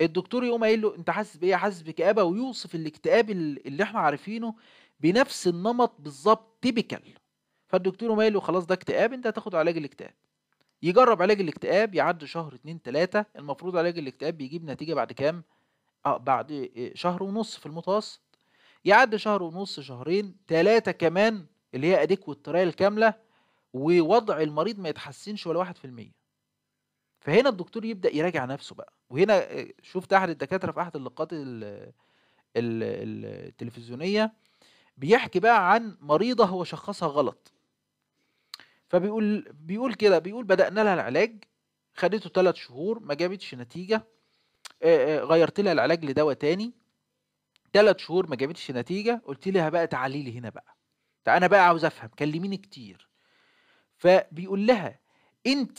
الدكتور يقوم قايل له انت حاسس بايه حاسس بكآبة ويوصف الاكتئاب اللي احنا عارفينه بنفس النمط بالظبط تيبيكال فالدكتور يقوم قايل له خلاص ده اكتئاب انت هتاخد علاج الاكتئاب يجرب علاج الاكتئاب يعدي شهر اتنين تلاتة المفروض علاج الاكتئاب بيجيب نتيجة بعد كام اه بعد آه، شهر ونص في المتوسط يعدي شهر ونص شهرين ثلاثة كمان اللي هي اديك والترايل الكاملة ووضع المريض ما يتحسنش ولا واحد في المية فهنا الدكتور يبدأ يراجع نفسه بقى وهنا آه، شفت أحد الدكاترة في أحد اللقاءات التلفزيونية بيحكي بقى عن مريضة هو شخصها غلط فبيقول بيقول كده بيقول بدأنا لها العلاج خدته ثلاث شهور ما جابتش نتيجة آه، آه، غيّرت لها العلاج لدواء تاني، ثلاث شهور ما جابتش نتيجة، قُلت لها بقى تعالي لي هنا بقى، أنا بقى عاوز أفهم، كلّميني كتير. فبيقول لها: "أنتِ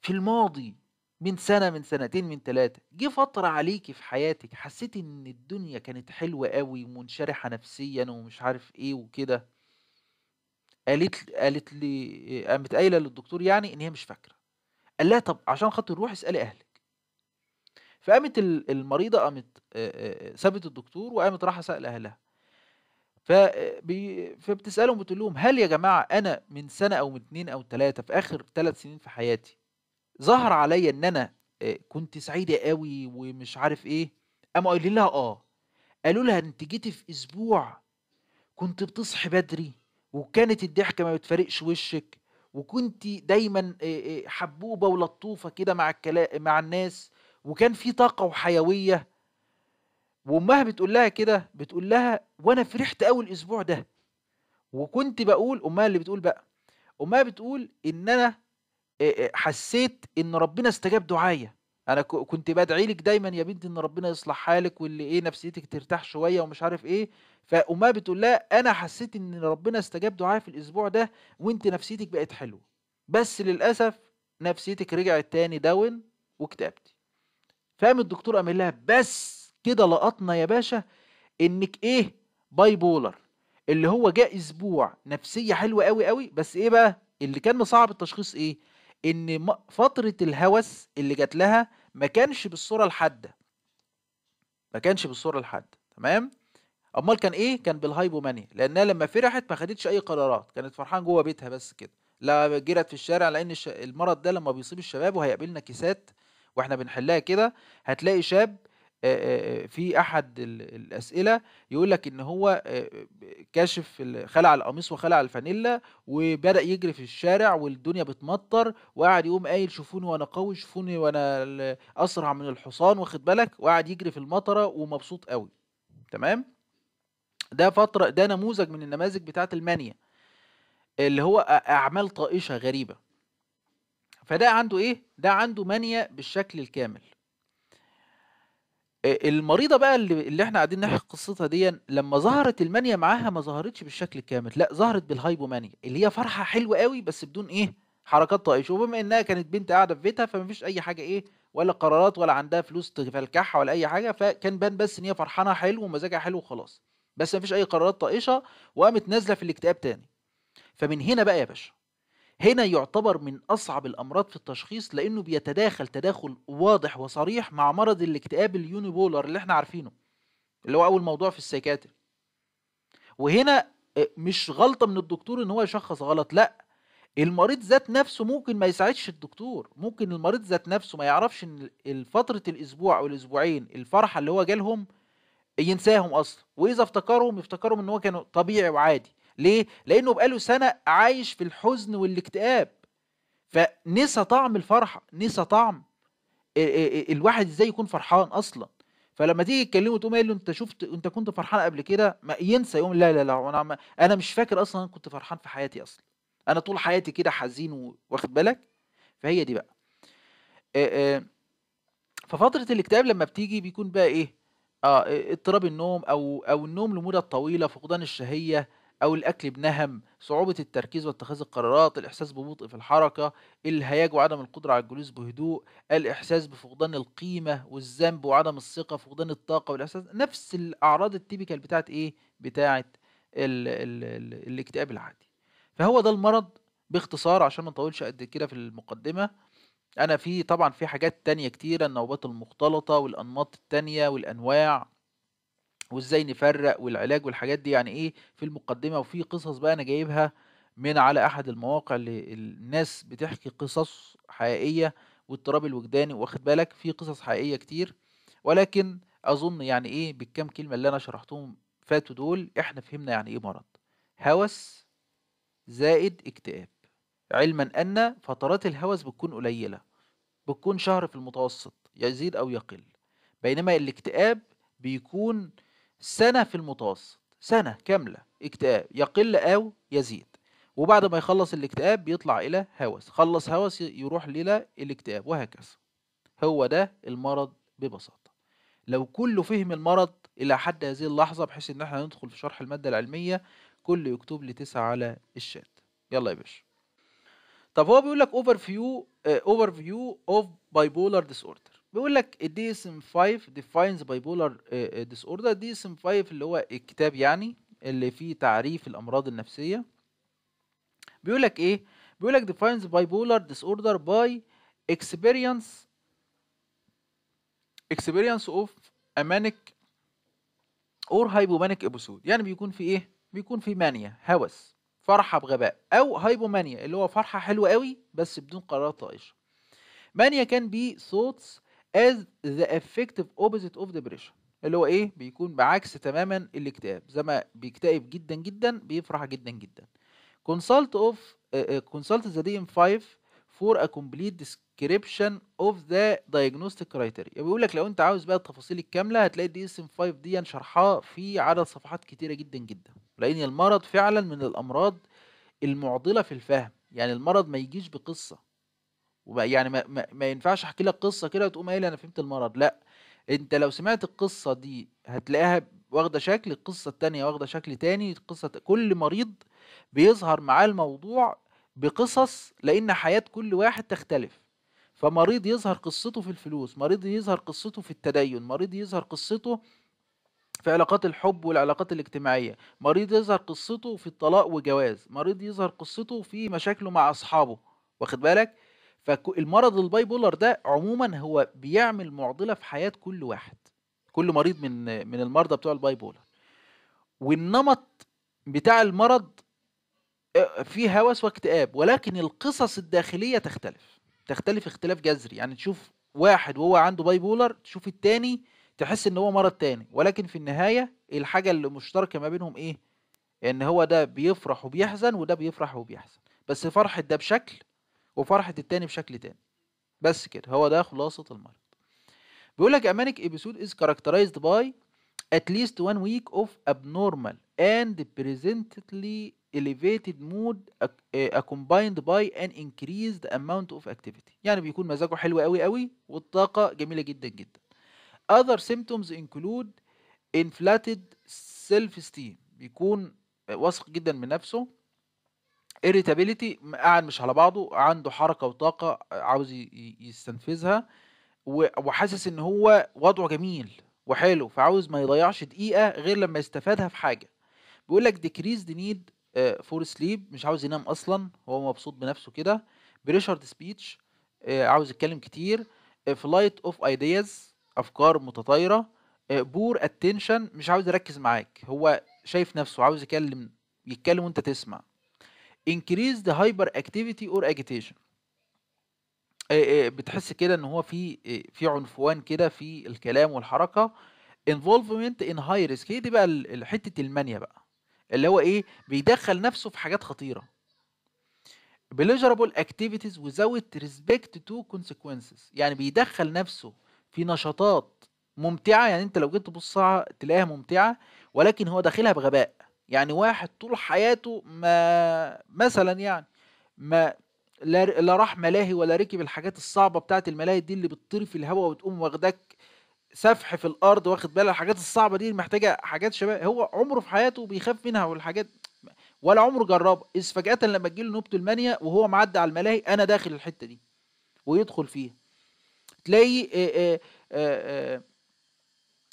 في الماضي من سَنة، من سنتين، من ثلاثة جِه فترة عليكي في حياتِك حسّيتِ إن الدنيا كانت حلوة قوي ومنشرحة نفسيًا ومش عارف إيه وكده" قالت قالت لي قامت قايلة للدكتور يعني إن هي مش فاكرة. قال لها: "طَب عشان خاطر روحي اسألي أهلِك." فقامت المريضه قامت سابت الدكتور وقامت راح سال اهلها فبتسالهم بتقول لهم هل يا جماعه انا من سنه او من اتنين او تلاته في اخر تلات سنين في حياتي ظهر عليا ان انا كنت سعيده قوي ومش عارف ايه قاموا قايلين لها اه قالوا لها انت جيتي في اسبوع كنت بتصحي بدري وكانت الضحكه ما بتفارقش وشك وكنت دايما حبوبه ولطوفه كده مع الكلام مع الناس وكان في طاقه وحيويه وامها بتقول لها كده بتقول لها وانا فرحت قوي الاسبوع ده وكنت بقول امها اللي بتقول بقى امها بتقول ان انا حسيت ان ربنا استجاب دعايا انا كنت بدعي لك دايما يا بنتي ان ربنا يصلح حالك واللي ايه نفسيتك ترتاح شويه ومش عارف ايه فامها بتقول لها انا حسيت ان ربنا استجاب دعايا في الاسبوع ده وانت نفسيتك بقت حلوه بس للاسف نفسيتك رجعت تاني داون وكتابتي فقام الدكتور قام لها بس كده لقطنا يا باشا انك ايه باي بولر اللي هو جاء اسبوع نفسيه حلوه قوي قوي بس ايه بقى اللي كان مصعب التشخيص ايه ان فتره الهوس اللي جات لها ما كانش بالصوره الحاده ما كانش بالصوره الحاده تمام امال كان ايه كان بالهايبومانيا لانها لما فرحت ما خدتش اي قرارات كانت فرحان جوه بيتها بس كده لا جرت في الشارع لان المرض ده لما بيصيب الشباب وهيقابلنا كيسات واحنا بنحلها كده هتلاقي شاب في احد الاسئله يقول لك ان هو كاشف خلع القميص وخلع الفانيلا وبدا يجري في الشارع والدنيا بتمطر وقعد يقوم قايل شوفوني وانا قوي شوفوني وانا اسرع من الحصان واخد بالك وقعد يجري في المطره ومبسوط قوي تمام ده فتره ده نموذج من النماذج بتاعه المانيا اللي هو اعمال طائشه غريبه فده عنده ايه ده عنده مانيا بالشكل الكامل المريضه بقى اللي, اللي احنا قاعدين نحكي قصتها دي لما ظهرت المانيا معاها ما ظهرتش بالشكل الكامل لا ظهرت بالهايبومانيا اللي هي فرحه حلوه قوي بس بدون ايه حركات طائشه وبما انها كانت بنت قاعده في بيتها فمفيش اي حاجه ايه ولا قرارات ولا عندها فلوس تفلكحها ولا اي حاجه فكان بان بس ان هي فرحانه حلو ومزاجها حلو وخلاص بس مفيش اي قرارات طائشه وقامت نازله في الاكتئاب تاني فمن هنا بقى يا باشا هنا يعتبر من أصعب الأمراض في التشخيص لأنه بيتداخل تداخل واضح وصريح مع مرض الاكتئاب اليونيبولر اللي احنا عارفينه اللي هو أول موضوع في السيكاتر وهنا آه، مش غلطة من الدكتور إن هو يشخص غلط لأ المريض ذات نفسه ممكن ما يساعدش الدكتور ممكن المريض ذات نفسه ما يعرفش ان فتره الاسبوع او الاسبوعين الفرحه اللي هو جالهم ينساهم اصلا واذا افتكرهم يفتكرهم ان هو كانوا طبيعي وعادي ليه؟ لأنه بقاله سنة عايش في الحزن والاكتئاب فنسى طعم الفرحة نسى طعم الواحد ازاي يكون فرحان اصلا فلما تيجي تكلمه تقوم قايل له انت شفت انت كنت فرحان قبل كده ما ينسى يقوم لا لا لا انا انا مش فاكر اصلا انا كنت فرحان في حياتي اصلا انا طول حياتي كده حزين واخد بالك فهي دي بقى ففترة الاكتئاب لما بتيجي بيكون بقى ايه اه اضطراب النوم او او النوم لمدة طويلة فقدان الشهية أو الأكل بنهم صعوبة التركيز واتخاذ القرارات الإحساس ببطء في الحركة الهياج وعدم القدرة على الجلوس بهدوء الإحساس بفقدان القيمة والذنب وعدم الثقة فقدان الطاقة والإحساس نفس الأعراض التيبيكال بتاعت إيه بتاعت الـ الـ الـ الاكتئاب العادي فهو ده المرض باختصار عشان ما نطولش قد كده في المقدمة أنا في طبعا في حاجات تانية كتيرة النوبات المختلطة والأنماط التانية والأنواع وازاي نفرق والعلاج والحاجات دي يعني ايه في المقدمه وفي قصص بقى انا جايبها من على احد المواقع اللي الناس بتحكي قصص حقيقيه واضطراب الوجداني واخد بالك في قصص حقيقيه كتير ولكن اظن يعني ايه بالكام كلمه اللي انا شرحتهم فاتوا دول احنا فهمنا يعني ايه مرض هوس زائد اكتئاب علما ان فترات الهوس بتكون قليله بتكون شهر في المتوسط يزيد او يقل بينما الاكتئاب بيكون سنة في المتوسط سنة كاملة اكتئاب يقل أو يزيد وبعد ما يخلص الاكتئاب بيطلع إلى هوس خلص هوس يروح إلى الاكتئاب وهكذا هو ده المرض ببساطة لو كل فهم المرض إلى حد هذه اللحظة بحيث إن احنا ندخل في شرح المادة العلمية كل يكتب لي تسعة على الشات يلا يا باشا طب هو بيقول لك اوفر فيو اوفر فيو اوف بايبولار ديسوردر بيقول لك الدي اس ام 5 ديفاينز باي بولار ديس اوردر دي اس ام 5 اللي هو الكتاب يعني اللي فيه تعريف الامراض النفسيه بيقول لك ايه بيقول لك ديفاينز باي bipolar ديس اوردر باي اكسبيرينس اكسبيرينس اوف امانيك اور هايبومانيك ابيسود يعني بيكون في ايه بيكون في مانيا هوس فرحه بغباء او هايبومانيا اللي هو فرحه حلوه قوي بس بدون قرارات طائشه مانيا كان بي ثوتس as the effective opposite of depression اللي هو ايه بيكون بعكس تماما الاكتئاب زي ما بيكتئب جدا جدا بيفرح جدا جدا consult of uh, consult the dm 5 for a complete description of the diagnostic criteria يعني بيقول لك لو انت عاوز بقى التفاصيل الكامله هتلاقي اس DSM-5 دي شرحها في عدد صفحات كتيره جدا جدا لان المرض فعلا من الامراض المعضله في الفهم يعني المرض ما يجيش بقصه يعني ما, ما, ما ينفعش احكي لك قصه كده وتقوم قايل انا فهمت المرض لا انت لو سمعت القصه دي هتلاقيها واخده شكل القصه التانية واخده شكل تاني قصه كل مريض بيظهر معاه الموضوع بقصص لان حياه كل واحد تختلف فمريض يظهر قصته في الفلوس مريض يظهر قصته في التدين مريض يظهر قصته في علاقات الحب والعلاقات الاجتماعية مريض يظهر قصته في الطلاق وجواز مريض يظهر قصته في مشاكله مع أصحابه واخد بالك فالمرض بولر ده عموما هو بيعمل معضله في حياه كل واحد كل مريض من من المرضى بتوع الباي بولر والنمط بتاع المرض آه، فيه هوس واكتئاب ولكن القصص الداخليه تختلف تختلف اختلاف جذري يعني تشوف واحد وهو عنده باي بولر تشوف التاني تحس ان هو مرض تاني ولكن في النهايه الحاجه اللي مشتركه ما بينهم ايه ان هو ده بيفرح وبيحزن وده بيفرح وبيحزن بس فرحه ده بشكل وفرحة التاني بشكل تاني بس كده هو ده خلاصة المرض بيقولك لك امانك episode is characterized by at least one week of abnormal and presently elevated mood accompanied by an increased amount of activity يعني بيكون مزاجه حلو قوي قوي والطاقة جميلة جدا جدا other symptoms include inflated self esteem بيكون واثق جدا من نفسه irritability قاعد مش على بعضه عنده حركه وطاقه آه، عاوز يستنفذها وحاسس ان هو وضعه جميل وحلو فعاوز ما يضيعش دقيقه غير لما يستفادها في حاجه بيقول لك ديكريز دي need فور آه، سليب مش عاوز ينام اصلا هو مبسوط بنفسه كده بريشرد سبيتش آه، عاوز يتكلم كتير فلايت اوف ايدياز افكار متطايره بور اتنشن مش عاوز يركز معاك هو شايف نفسه عاوز يكلم يتكلم وانت تسمع increase the hyperactivity or agitation آه، آه، بتحس كده ان هو في آه، في عنفوان كده في الكلام والحركه involvement in high risk هي دي بقى حته المانيا بقى اللي هو ايه بيدخل نفسه في حاجات خطيره pleasurable activities without respect to consequences يعني بيدخل نفسه في نشاطات ممتعه يعني انت لو جيت تبص تلاقيها ممتعه ولكن هو داخلها بغباء يعني واحد طول حياته ما مثلا يعني ما لا, لا راح ملاهي ولا ركب الحاجات الصعبة بتاعت الملاهي دي اللي بتطير في الهواء وتقوم واخداك سفح في الارض واخد بالها الحاجات الصعبه دي محتاجه حاجات شباب هو عمره في حياته بيخاف منها والحاجات ولا عمره جربها اذ فجاه لما تجيله نوبه المانيا وهو معدي على الملاهي انا داخل الحته دي ويدخل فيها تلاقي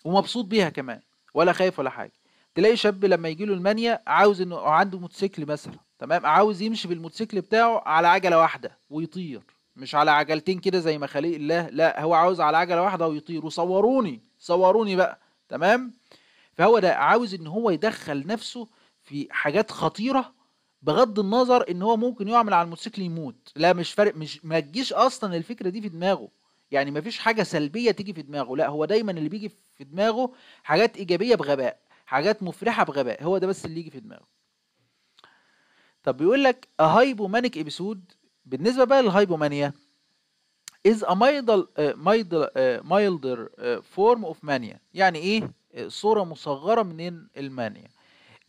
ومبسوط بيها كمان ولا خايف ولا حاجه تلاقي شاب لما يجي له المانيا عاوز انه عنده موتوسيكل مثلا تمام عاوز يمشي بالموتوسيكل بتاعه على عجله واحده ويطير مش على عجلتين كده زي ما خليق الله لا هو عاوز على عجله واحده ويطير وصوروني صوروني بقى تمام فهو ده عاوز ان هو يدخل نفسه في حاجات خطيره بغض النظر ان هو ممكن يعمل على الموتوسيكل يموت لا مش فارق مش ما تجيش اصلا الفكره دي في دماغه يعني ما فيش حاجه سلبيه تيجي في دماغه لا هو دايما اللي بيجي في دماغه حاجات ايجابيه بغباء حاجات مفرحه بغباء هو ده بس اللي يجي في دماغه طب بيقول لك هايبومانيك ابيسود بالنسبه بقى للهايبومانيا از ا مايدل مايدل مايلدر فورم اوف مانيا يعني ايه آه، صوره مصغره من المانيا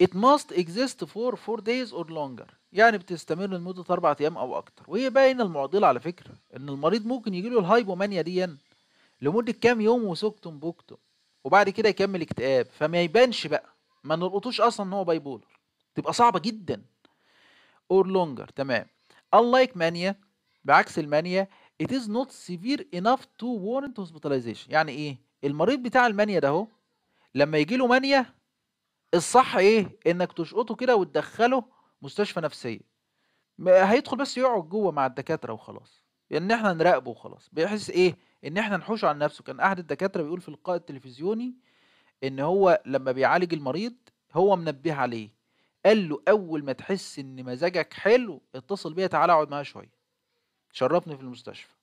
it must exist for 4 days or longer يعني بتستمر لمدة أربع أيام أو أكتر وهي باينة المعضلة على فكرة إن المريض ممكن يجيله الهايبومانيا دي لمدة كام يوم وسكتم بوكتم وبعد كده يكمل اكتئاب فما يبانش بقى ما نلقطوش اصلا ان هو باي بولر تبقى صعبه جدا اور لونجر تمام unlike مانيا بعكس المانيا it is not severe enough to warrant hospitalization يعني ايه المريض بتاع المانيا ده اهو لما يجي له مانيا الصح ايه انك تشقطه كده وتدخله مستشفى نفسيه هيدخل بس يقعد جوه مع الدكاتره وخلاص يعني ان يعني احنا نراقبه وخلاص بيحس ايه ان احنا نحوشه عن نفسه كان احد الدكاتره بيقول في اللقاء التلفزيوني ان هو لما بيعالج المريض هو منبه عليه قال له اول ما تحس ان مزاجك حلو اتصل بيا تعالى اقعد معايا شويه شرفني في المستشفى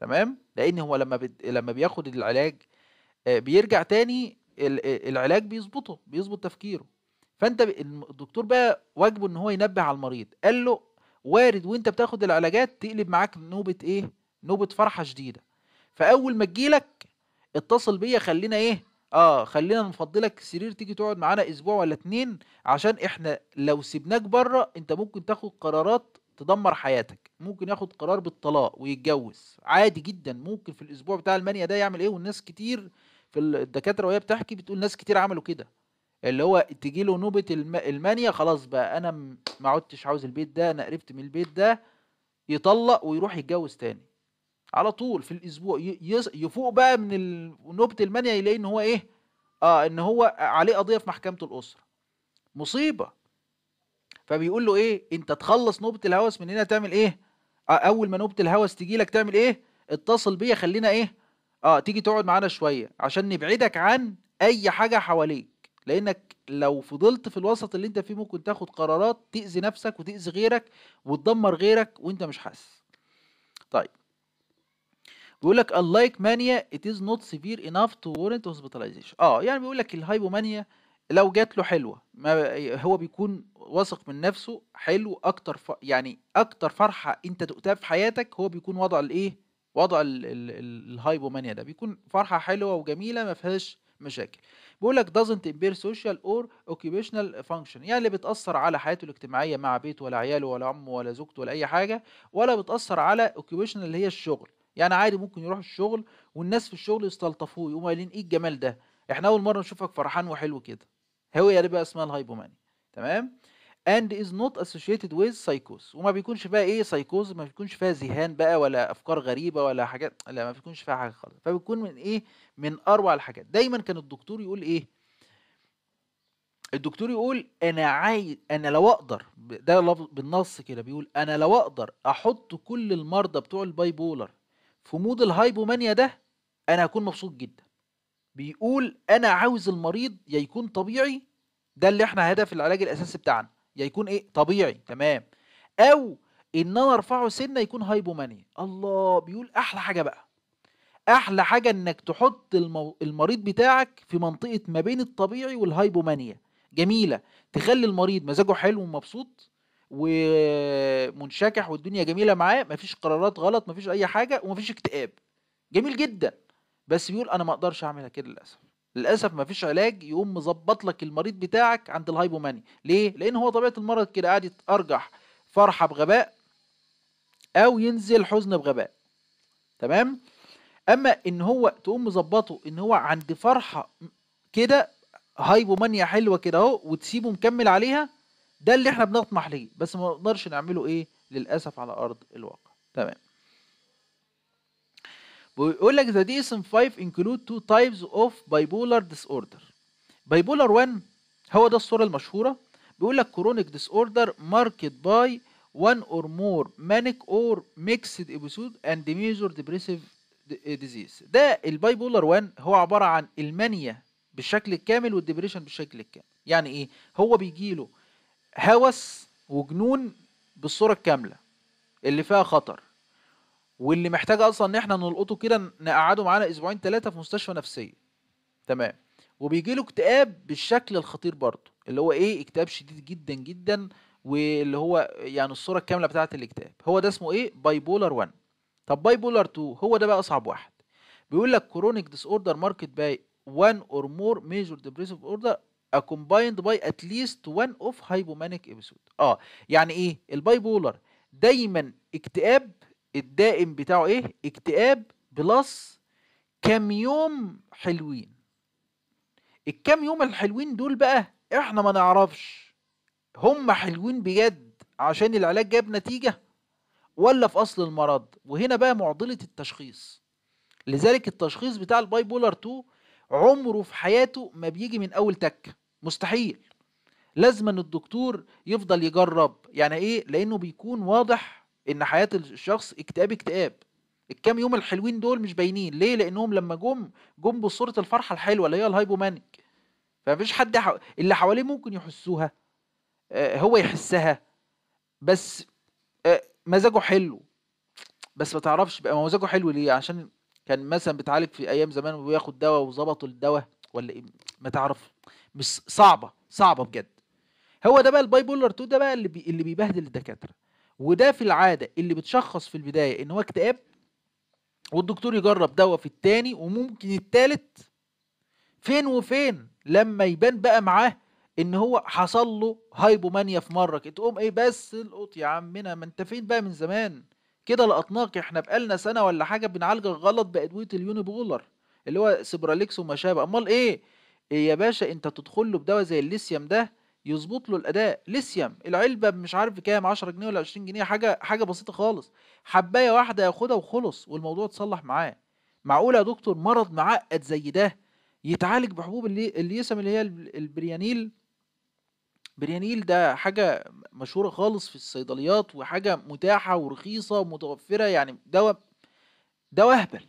تمام لان هو لما بد... لما بياخد العلاج آه، بيرجع تاني آه، العلاج بيظبطه بيظبط تفكيره فانت الدكتور بقى واجبه ان هو ينبه على المريض قال له وارد وانت بتاخد العلاجات تقلب معاك نوبه ايه نوبه فرحه شديده فاول ما تجيلك اتصل بيا خلينا ايه اه خلينا نفضلك سرير تيجي تقعد معانا اسبوع ولا اتنين عشان احنا لو سيبناك بره انت ممكن تاخد قرارات تدمر حياتك ممكن ياخد قرار بالطلاق ويتجوز عادي جدا ممكن في الاسبوع بتاع المانيا ده يعمل ايه والناس كتير في الدكاتره وهي بتحكي بتقول ناس كتير عملوا كده اللي هو تجي له نوبه المانيا خلاص بقى انا ما عدتش عاوز البيت ده انا قربت من البيت ده يطلق ويروح يتجوز تاني على طول في الاسبوع يفوق بقى من نوبه المانيا يلاقي ان هو ايه اه ان هو عليه قضيه في محكمه الاسره مصيبه فبيقول له ايه انت تخلص نوبه الهوس من هنا تعمل ايه آه اول ما نوبه الهوس تجي لك تعمل ايه اتصل بيا خلينا ايه اه تيجي تقعد معانا شويه عشان نبعدك عن اي حاجه حواليك لانك لو فضلت في الوسط اللي انت فيه ممكن تاخد قرارات تاذي نفسك وتاذي غيرك وتدمر غيرك وانت مش حاسس طيب بيقول لك unlike mania it is not severe enough to warrant hospitalization اه يعني بيقول لك الهايبومانيا لو جات له حلوه ما هو بيكون واثق من نفسه حلو اكتر ف... يعني اكتر فرحه انت دقتها في حياتك هو بيكون وضع الايه وضع ال... ال... ال... الهايبومانيا ده بيكون فرحه حلوه وجميله ما فيهاش مشاكل بيقول لك doesn't impair social or occupational function يعني اللي بتأثر على حياته الاجتماعية مع بيته ولا عياله ولا امه ولا زوجته ولا أي حاجة ولا بتأثر على occupational اللي هي الشغل يعني عادي ممكن يروح الشغل والناس في الشغل يستلطفوه يقوموا قايلين ايه الجمال ده احنا اول مره نشوفك فرحان وحلو كده هو دي بقى اسمها الهايبومانيا تمام and is not associated with psychosis وما بيكونش فيها ايه سايكوز ما بيكونش فيها ذهان بقى ولا افكار غريبه ولا حاجات لا ما بيكونش فيها حاجه خالص فبتكون من ايه من اروع الحاجات دايما كان الدكتور يقول ايه الدكتور يقول انا عايز انا لو اقدر ده بالنص كده بيقول انا لو اقدر احط كل المرضى بتوع الباي بولر في مود الهايبومانيا ده انا هكون مبسوط جدا بيقول انا عاوز المريض يا يكون طبيعي ده اللي احنا هدف العلاج الاساسي بتاعنا يا يكون ايه طبيعي تمام او ان انا ارفعه سنه يكون هايبومانيا الله بيقول احلى حاجه بقى احلى حاجه انك تحط المو... المريض بتاعك في منطقه ما بين الطبيعي والهايبومانيا جميله تخلي المريض مزاجه حلو ومبسوط ومنشكح والدنيا جميله معاه مفيش قرارات غلط مفيش اي حاجه ومفيش اكتئاب جميل جدا بس بيقول انا ما اقدرش اعملها كده للاسف للاسف مفيش علاج يقوم مظبط لك المريض بتاعك عند الهايبوماني ليه لان هو طبيعه المرض كده قاعد يتارجح فرحه بغباء او ينزل حزن بغباء تمام اما ان هو تقوم مظبطه ان هو عند فرحه كده هايبومانيا حلوه كده اهو وتسيبه مكمل عليها ده اللي احنا بنطمح ليه بس ما نقدرش نعمله ايه للاسف على ارض الواقع تمام بيقول لك the DSM 5 include two types of bipolar disorder bipolar 1 هو ده الصورة المشهورة بيقول لك chronic disorder marked by one or more manic or mixed episode and major depressive eh, disease ده البايبولار 1 هو عبارة عن المانيا بالشكل الكامل والديبريشن بالشكل الكامل يعني ايه هو بيجيله هوس وجنون بالصورة الكاملة اللي فيها خطر واللي محتاجة أصلا إن إحنا نلقطه كده نقعده معانا أسبوعين ثلاثة في مستشفى نفسية تمام وبيجي له اكتئاب بالشكل الخطير برضه اللي هو إيه اكتئاب شديد جدا جدا واللي هو يعني الصورة الكاملة بتاعة الاكتئاب هو ده اسمه إيه باي بولر 1 طب باي بولر 2 هو ده بقى أصعب واحد بيقول لك كرونيك ديس اوردر ماركت باي 1 اور مور ميجور ديبريسيف اوردر accompanied by at least one of hypomanic episode اه يعني ايه الباي بولر دايما اكتئاب الدائم بتاعه ايه اكتئاب بلس كام يوم حلوين الكام يوم الحلوين دول بقى احنا ما نعرفش هم حلوين بجد عشان العلاج جاب نتيجه ولا في اصل المرض وهنا بقى معضله التشخيص لذلك التشخيص بتاع الباي بولر 2 عمره في حياته ما بيجي من اول تكه مستحيل لازم ان الدكتور يفضل يجرب يعني ايه لانه بيكون واضح ان حياه الشخص اكتئاب اكتئاب الكام يوم الحلوين دول مش باينين ليه لانهم لما جم جم بصوره الفرحه الحلوه اللي هي الهايبومانيك فمفيش حد حو... اللي حواليه ممكن يحسوها آه هو يحسها بس آه مزاجه حلو بس ما تعرفش بقى مزاجه حلو ليه عشان كان مثلا بيتعالج في ايام زمان وياخد دواء وظبطوا الدواء ولا ايه ما تعرفش مش صعبه صعبه بجد هو ده بقى الباي بولر 2 ده بقى اللي بي اللي بيبهدل الدكاتره وده في العاده اللي بتشخص في البدايه ان هو اكتئاب والدكتور يجرب دواء في التاني وممكن التالت فين وفين لما يبان بقى معاه ان هو حصل له هايبومانيا في مره تقوم ايه بس القط يا عمنا ما انت فين بقى من زمان كده لقطناك احنا بقالنا سنه ولا حاجه بنعالجك غلط بادويه اليوني بولر اللي هو سيبراليكس وما شابه امال ايه إيه يا باشا انت تدخل له بدواء زي الليثيوم ده يظبط له الاداء ليثيوم العلبه مش عارف بكام 10 جنيه ولا 20 جنيه حاجه حاجه بسيطه خالص حبايه واحده ياخدها وخلص والموضوع اتصلح معاه معقوله يا دكتور مرض معقد زي ده يتعالج بحبوب الليثيوم اللي هي البريانيل بريانيل ده حاجه مشهوره خالص في الصيدليات وحاجه متاحه ورخيصه ومتوفره يعني دواء ده وهبل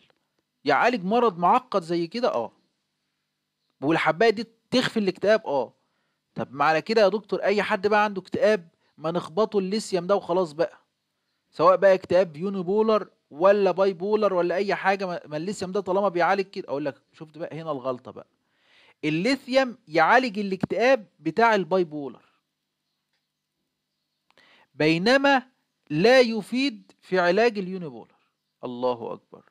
يعالج مرض معقد زي كده اه والحبايه دي تخفي الاكتئاب اه طب ما على كده يا دكتور اي حد بقى عنده اكتئاب ما نخبطه الليثيوم ده وخلاص بقى سواء بقى اكتئاب يوني بولر ولا باي بولر ولا اي حاجه ما الليثيوم ده طالما بيعالج كده اقول لك شفت بقى هنا الغلطه بقى الليثيوم يعالج الاكتئاب بتاع الباي بولر بينما لا يفيد في علاج اليوني بولر الله اكبر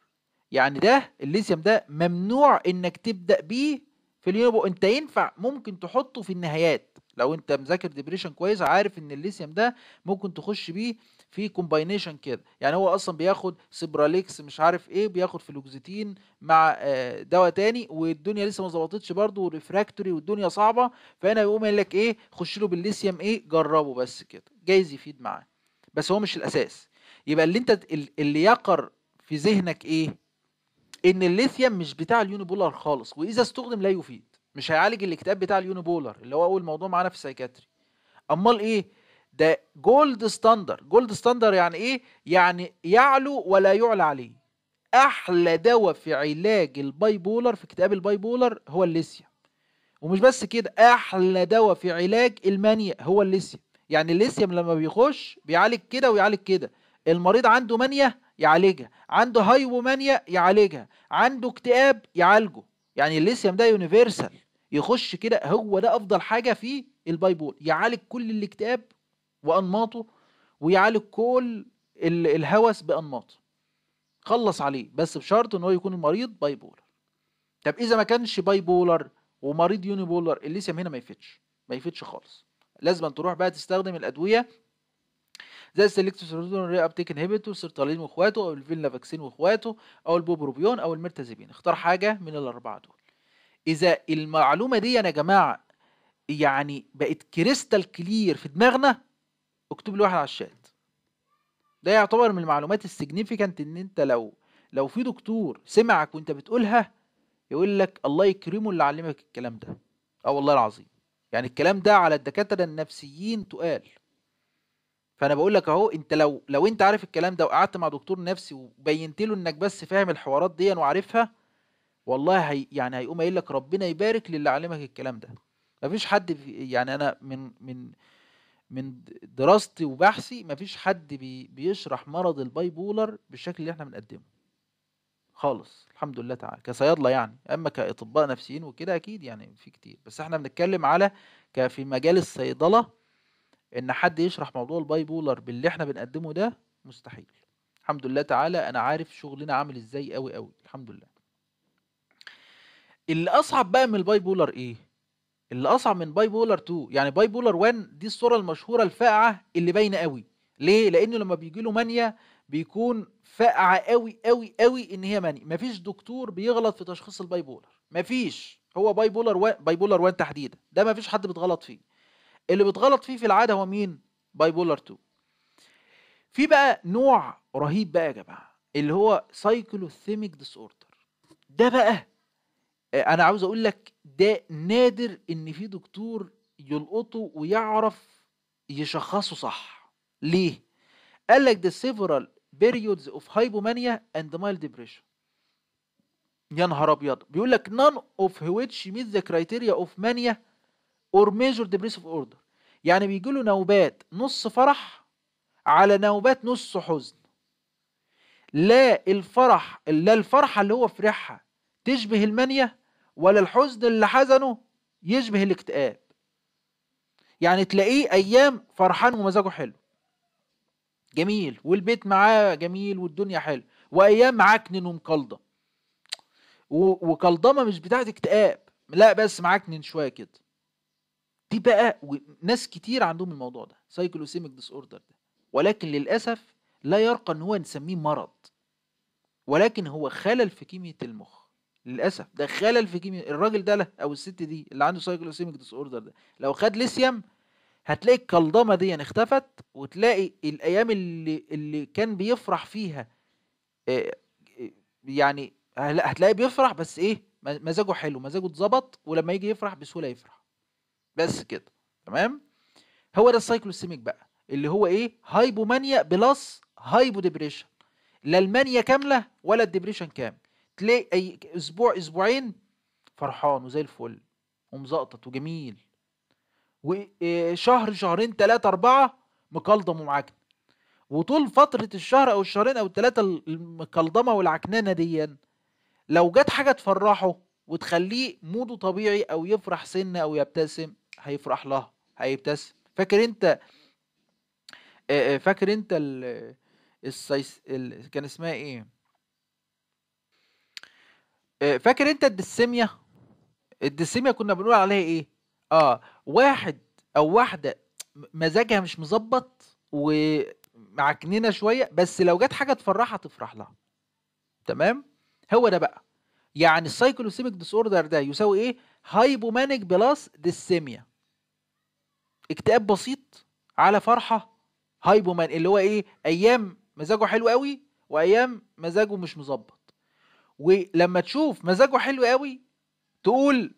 يعني ده الليثيوم ده ممنوع انك تبدا بيه في اليونيبو انت ينفع ممكن تحطه في النهايات لو انت مذاكر ديبريشن كويس عارف ان الليثيوم ده ممكن تخش بيه في كومباينيشن كده يعني هو اصلا بياخد سيبراليكس مش عارف ايه بياخد فلوكزيتين مع آه، دواء تاني والدنيا لسه ما ظبطتش برده وريفراكتوري والدنيا صعبه فهنا بيقوم قايل لك ايه خش له بالليثيوم ايه جربه بس كده جايز يفيد معاه بس هو مش الاساس يبقى اللي انت اللي يقر في ذهنك ايه ان الليثيوم مش بتاع اليونيبولر خالص واذا استخدم لا يفيد مش هيعالج الاكتئاب بتاع اليونيبولر اللي هو اول موضوع معانا في السايكاتري امال ايه ده جولد ستاندر جولد ستاندر يعني ايه يعني يعلو ولا يعلى عليه احلى دواء في علاج الباي بولر في اكتئاب الباي بولر هو الليثيوم ومش بس كده احلى دواء في علاج المانيا هو الليثيوم يعني الليثيوم لما بيخش بيعالج كده ويعالج كده المريض عنده مانيا يعالجها عنده هايومانيا يعالجها عنده اكتئاب يعالجه يعني الليثيوم ده يونيفرسال يخش كده هو ده افضل حاجه في البايبول يعالج كل الاكتئاب وانماطه ويعالج كل الهوس بانماطه خلص عليه بس بشرط ان هو يكون المريض بايبولر طب اذا ما كانش بايبولر ومريض يونيبولر الليثيوم هنا ما يفيدش ما يفيدش خالص لازم تروح بقى تستخدم الادويه زي السيلكتوسيرولون ري ابتيك انهبيتور سيرتالين واخواته او الفيلنا فاكسين واخواته او البوبروبيون او المرتزبين اختار حاجه من الاربعه دول اذا المعلومه دي يا جماعه يعني بقت كريستال كلير في دماغنا اكتب لي واحد على الشات ده يعتبر من المعلومات السيجنيفيكانت ان انت لو لو في دكتور سمعك وانت بتقولها يقول لك الله يكرمه اللي علمك الكلام ده اه والله العظيم يعني الكلام ده على الدكاتره النفسيين تقال فانا بقول لك اهو انت لو لو انت عارف الكلام ده وقعدت مع دكتور نفسي وبينت له انك بس فاهم الحوارات دي وعارفها والله هي يعني هيقوم قايل لك ربنا يبارك للي علمك الكلام ده مفيش حد يعني انا من من من دراستي وبحثي مفيش حد بي بيشرح مرض الباي بولر بالشكل اللي احنا بنقدمه خالص الحمد لله تعالى كصيادله يعني اما كاطباء نفسيين وكده اكيد يعني في كتير بس احنا بنتكلم على في مجال الصيدله ان حد يشرح موضوع الباي بولر باللي احنا بنقدمه ده مستحيل الحمد لله تعالى انا عارف شغلنا عامل ازاي قوي قوي الحمد لله اللي اصعب بقى من الباي بولر ايه اللي اصعب من باي بولر 2 يعني باي بولر 1 دي الصوره المشهوره الفاقعه اللي باينه قوي ليه لانه لما بيجي له مانيا بيكون فاقعه قوي قوي قوي ان هي مانيا مفيش دكتور بيغلط في تشخيص الباي بولر مفيش هو باي بولر و... باي بولر 1 تحديدا ده مفيش حد بيتغلط فيه اللي بتغلط فيه في العاده هو مين باي بولر 2 في بقى نوع رهيب بقى يا جماعه اللي هو سايكلوثيميك ديس اوردر ده بقى آه، انا عاوز اقول لك ده نادر ان في دكتور يلقطه ويعرف يشخصه صح ليه قال لك ذا سيفرال بيريودز اوف هايبومانيا اند مايل ديبريشن يا نهار ابيض بيقول لك نان اوف which ميت ذا كرايتيريا اوف مانيا اور ميجور ديبريس اوف اوردر يعني بيجي له نوبات نص فرح على نوبات نص حزن لا الفرح لا الفرحه اللي هو فرحها تشبه المانيا ولا الحزن اللي حزنه يشبه الاكتئاب يعني تلاقيه ايام فرحان ومزاجه حلو جميل والبيت معاه جميل والدنيا حلو وايام معاه كنن ومقلضه وكلضمه مش بتاعت اكتئاب لا بس معاه شويه كده دي بقى ناس كتير عندهم الموضوع ده سايكلوسيميك ديس اوردر ده ولكن للاسف لا يرقى ان هو نسميه مرض ولكن هو خلل في كيمياء المخ للاسف ده خلل في كيمياء الراجل ده او الست دي اللي عنده سايكلوسيميك ديس اوردر ده لو خد ليثيوم هتلاقي الكلضمه دي يعني اختفت وتلاقي الايام اللي اللي كان بيفرح فيها آه، يعني هتلاقيه بيفرح بس ايه مزاجه حلو مزاجه اتظبط ولما يجي يفرح بسهوله يفرح بس كده تمام هو ده السايكلوسيميك بقى اللي هو ايه هايبومانيا بلس هايبو ديبريشن لا المانيا كامله ولا الديبريشن كامل تلاقي اي اسبوع اسبوعين فرحان وزي الفل ومزقطط وجميل وشهر آه، شهرين ثلاثة أربعة مكلضم ومعكن وطول فترة الشهر أو الشهرين أو الثلاثة المكلضمة والعكنانة ديا لو جت حاجة تفرحه وتخليه موده طبيعي أو يفرح سنة أو يبتسم هيفرح لها هيبتسم فاكر انت فاكر انت ال... السيس... ال... كان اسمها ايه فاكر انت الدسيميا الدسيميا كنا بنقول عليها ايه اه واحد او واحدة مزاجها مش مظبط ومعكنينة شوية بس لو جت حاجة تفرحها تفرح لها تمام هو ده بقى يعني السايكلوسيميك ديس اوردر ده يساوي ايه هايبومانيك بلس ديسيميا اكتئاب بسيط على فرحه هايبومان اللي هو ايه ايام مزاجه حلو قوي وايام مزاجه مش مظبط ولما تشوف مزاجه حلو قوي تقول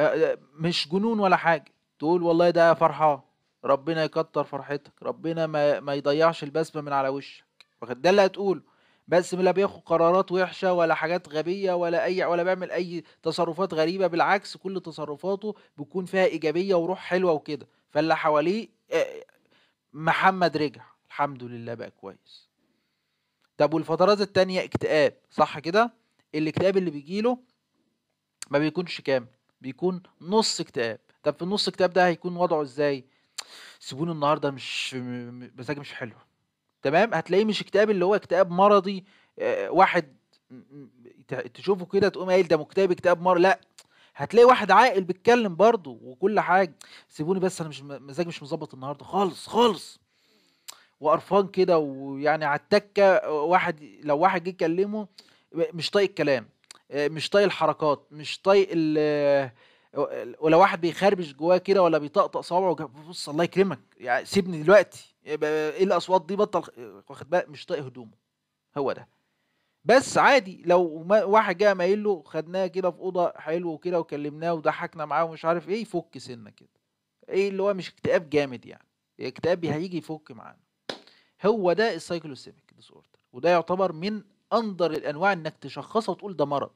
آه، آه، مش جنون ولا حاجه تقول والله ده فرحان ربنا يكتر فرحتك ربنا ما, ما يضيعش البسمه من على وشك واخد ده اللي هتقوله بس لا بياخد قرارات وحشه ولا حاجات غبيه ولا اي ولا بيعمل اي تصرفات غريبه بالعكس كل تصرفاته بيكون فيها ايجابيه وروح حلوه وكده فاللي حواليه محمد رجع الحمد لله بقى كويس طب والفترات التانية اكتئاب صح كده الاكتئاب اللي بيجيله ما بيكونش كامل بيكون نص اكتئاب طب في النص اكتئاب ده هيكون وضعه ازاي سيبوني النهارده مش مزاجي مش حلو تمام هتلاقيه مش اكتئاب اللي هو اكتئاب مرضي واحد تشوفه كده تقوم قايل ده مكتئب اكتئاب مرضي لا هتلاقي واحد عاقل بيتكلم برضه وكل حاجه سيبوني بس انا مش مزاجي مش مظبط النهارده خالص خالص وقرفان كده ويعني على التكه واحد لو واحد جه يكلمه مش طايق الكلام مش طايق الحركات مش طايق ال ولو واحد بيخربش جواه كده ولا بيطقطق صوابعه بص الله يكرمك يعني سيبني دلوقتي ايه, إيه الاصوات دي بطل واخد بالك مش طايق هدومه هو ده بس عادي لو واحد جه مايل له خدناه كده في اوضه حلو وكده وكلمناه وضحكنا معاه ومش عارف ايه يفك سنه كده ايه اللي هو مش اكتئاب جامد يعني اكتئاب هيجي يفك معانا هو ده السايكلوسيميك ديس اوردر وده يعتبر من اندر الانواع انك تشخصها وتقول ده مرض